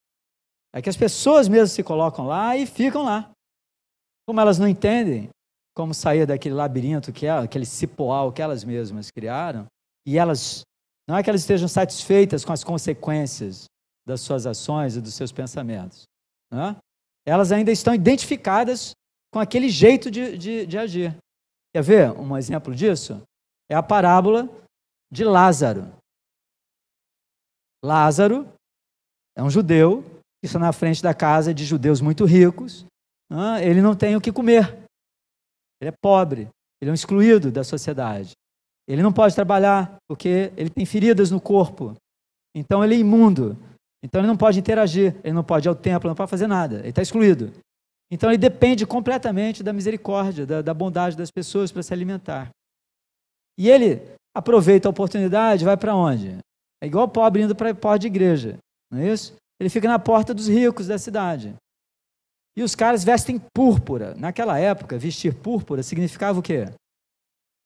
É que as pessoas mesmo se colocam lá e ficam lá. Como elas não entendem como sair daquele labirinto que é aquele cipoal que elas mesmas criaram, e elas não é que elas estejam satisfeitas com as consequências das suas ações e dos seus pensamentos. É? Elas ainda estão identificadas com aquele jeito de, de, de agir. Quer ver um exemplo disso? É a parábola de Lázaro. Lázaro é um judeu que está na frente da casa de judeus muito ricos. Ele não tem o que comer. Ele é pobre, ele é um excluído da sociedade. Ele não pode trabalhar porque ele tem feridas no corpo. Então ele é imundo. Então ele não pode interagir, ele não pode ir ao templo, não pode fazer nada. Ele está excluído. Então ele depende completamente da misericórdia, da, da bondade das pessoas para se alimentar. E ele aproveita a oportunidade, vai para onde? É igual o pobre indo para a porta de igreja, não é isso? Ele fica na porta dos ricos da cidade. E os caras vestem púrpura. Naquela época, vestir púrpura significava o quê?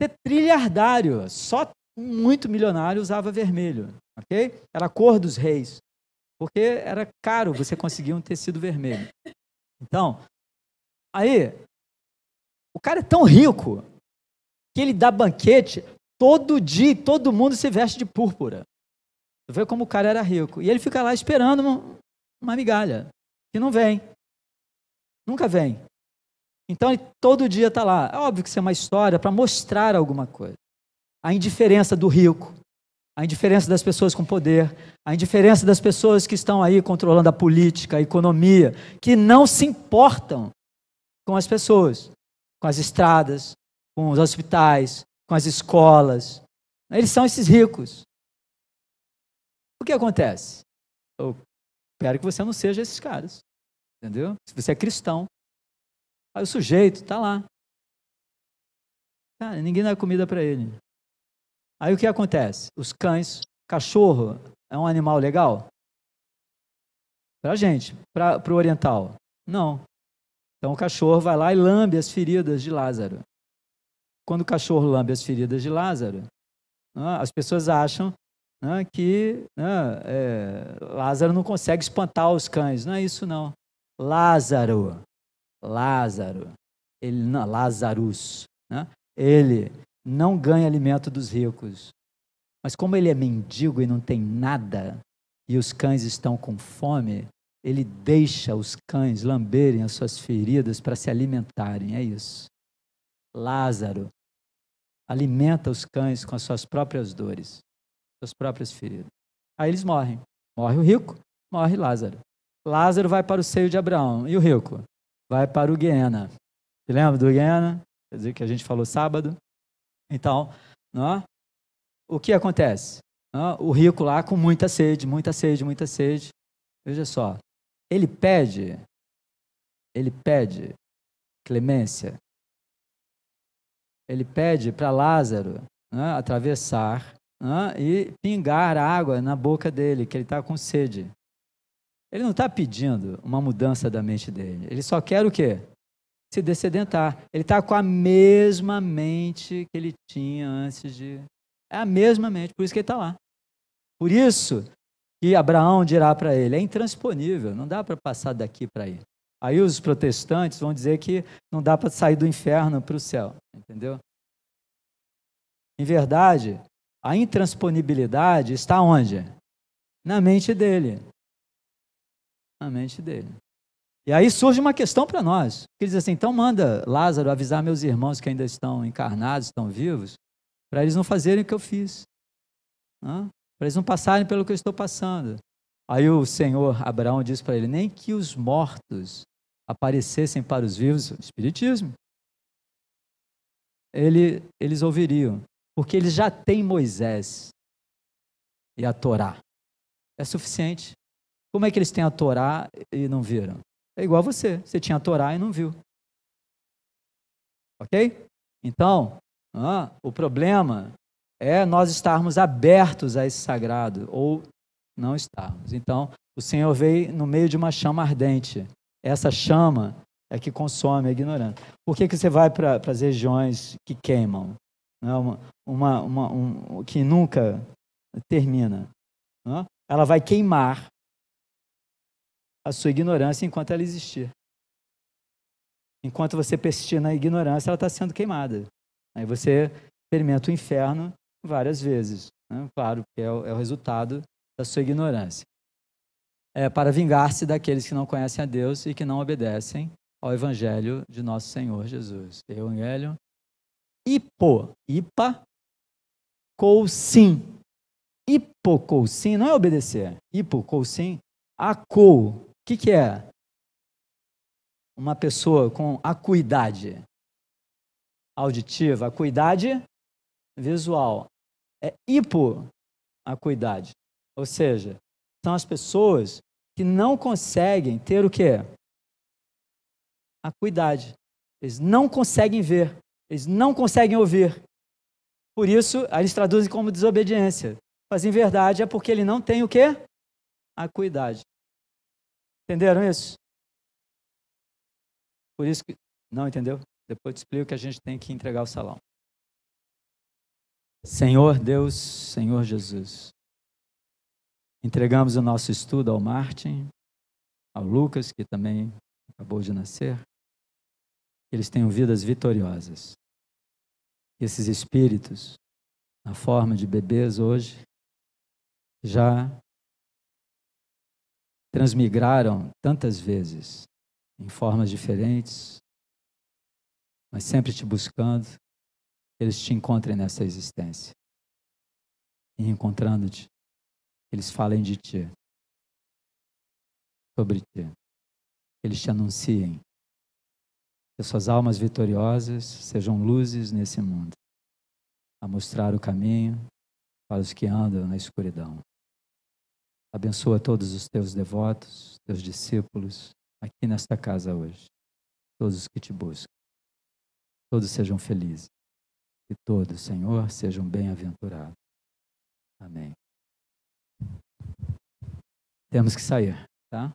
Ser trilhardário. Só muito milionário usava vermelho, ok? Era a cor dos reis. Porque era caro você conseguir um tecido vermelho. Então, aí, o cara é tão rico que ele dá banquete todo dia, todo mundo se veste de púrpura. Você vê como o cara era rico. E ele fica lá esperando uma migalha, que não vem. Nunca vem. Então, todo dia está lá. É óbvio que isso é uma história para mostrar alguma coisa. A indiferença do rico, a indiferença das pessoas com poder, a indiferença das pessoas que estão aí controlando a política, a economia, que não se importam com as pessoas, com as estradas, com os hospitais, com as escolas. Eles são esses ricos. O que acontece? Eu espero que você não seja esses caras. Entendeu? Se você é cristão. Aí o sujeito está lá. Cara, ninguém dá comida para ele. Aí o que acontece? Os cães, cachorro é um animal legal? Para a gente, para o oriental. Não. Então o cachorro vai lá e lambe as feridas de Lázaro. Quando o cachorro lambe as feridas de Lázaro, né, as pessoas acham né, que né, é, Lázaro não consegue espantar os cães. Não é isso, não. Lázaro, Lázaro, ele não, Lazarus, né? ele não ganha alimento dos ricos. Mas como ele é mendigo e não tem nada, e os cães estão com fome, ele deixa os cães lamberem as suas feridas para se alimentarem, é isso. Lázaro alimenta os cães com as suas próprias dores, suas próprias feridas. Aí eles morrem. Morre o rico, morre Lázaro. Lázaro vai para o seio de Abraão. E o rico? Vai para o Guiana. lembra do Guiana? Quer dizer, que a gente falou sábado. Então, não, o que acontece? Não, o rico lá com muita sede, muita sede, muita sede. Veja só. Ele pede, ele pede clemência. Ele pede para Lázaro não, atravessar e pingar água na boca dele, que ele está com sede. Ele não está pedindo uma mudança da mente dele. Ele só quer o quê? Se descedentar. Ele está com a mesma mente que ele tinha antes de. É a mesma mente, por isso que ele está lá. Por isso que Abraão dirá para ele: é intransponível, não dá para passar daqui para aí. Aí os protestantes vão dizer que não dá para sair do inferno para o céu, entendeu? Em verdade, a intransponibilidade está onde? Na mente dele a mente dele. E aí surge uma questão para nós, que diz assim: então manda Lázaro avisar meus irmãos que ainda estão encarnados, estão vivos, para eles não fazerem o que eu fiz, né? para eles não passarem pelo que eu estou passando. Aí o Senhor Abraão diz para ele: nem que os mortos aparecessem para os vivos, Espiritismo, ele, eles ouviriam, porque eles já têm Moisés e a Torá. É suficiente como é que eles têm a Torá e não viram? É igual a você. Você tinha a Torá e não viu. Ok? Então, ah, o problema é nós estarmos abertos a esse sagrado ou não estarmos. Então, o Senhor veio no meio de uma chama ardente. Essa chama é que consome a ignorância. Por que, que você vai para as regiões que queimam? Né, uma, uma, uma um, que nunca termina. Ela vai queimar a sua ignorância enquanto ela existir. Enquanto você persistir na ignorância, ela está sendo queimada. Aí você experimenta o inferno várias vezes. Né? Claro, que é o, é o, resultado da sua ignorância. É para vingar-se daqueles que não conhecem a Deus e que não obedecem ao Evangelho de nosso Senhor Jesus. Evangelho hipo, hipa, cousim. Hipocousim não é obedecer. Hipocousim, acou que, que é uma pessoa com acuidade auditiva, acuidade visual? É hipoacuidade, ou seja, são as pessoas que não conseguem ter o quê? Acuidade. Eles não conseguem ver, eles não conseguem ouvir. Por isso, eles traduzem como desobediência. Mas, em verdade, é porque ele não tem o quê? Acuidade. Entenderam isso? Por isso que. Não entendeu? Depois eu te explico que a gente tem que entregar o salão. Senhor Deus, Senhor Jesus. Entregamos o nosso estudo ao Martin, ao Lucas, que também acabou de nascer. Que eles tenham vidas vitoriosas. Que esses espíritos, na forma de bebês hoje, já transmigraram tantas vezes, em formas diferentes, mas sempre te buscando, eles te encontrem nessa existência. E encontrando-te, eles falem de ti, sobre ti. Eles te anunciem que suas almas vitoriosas sejam luzes nesse mundo, a mostrar o caminho para os que andam na escuridão. Abençoa todos os teus devotos, teus discípulos, aqui nesta casa hoje. Todos os que te buscam. Todos sejam felizes. E todos, Senhor, sejam bem-aventurados. Amém. Temos que sair, tá?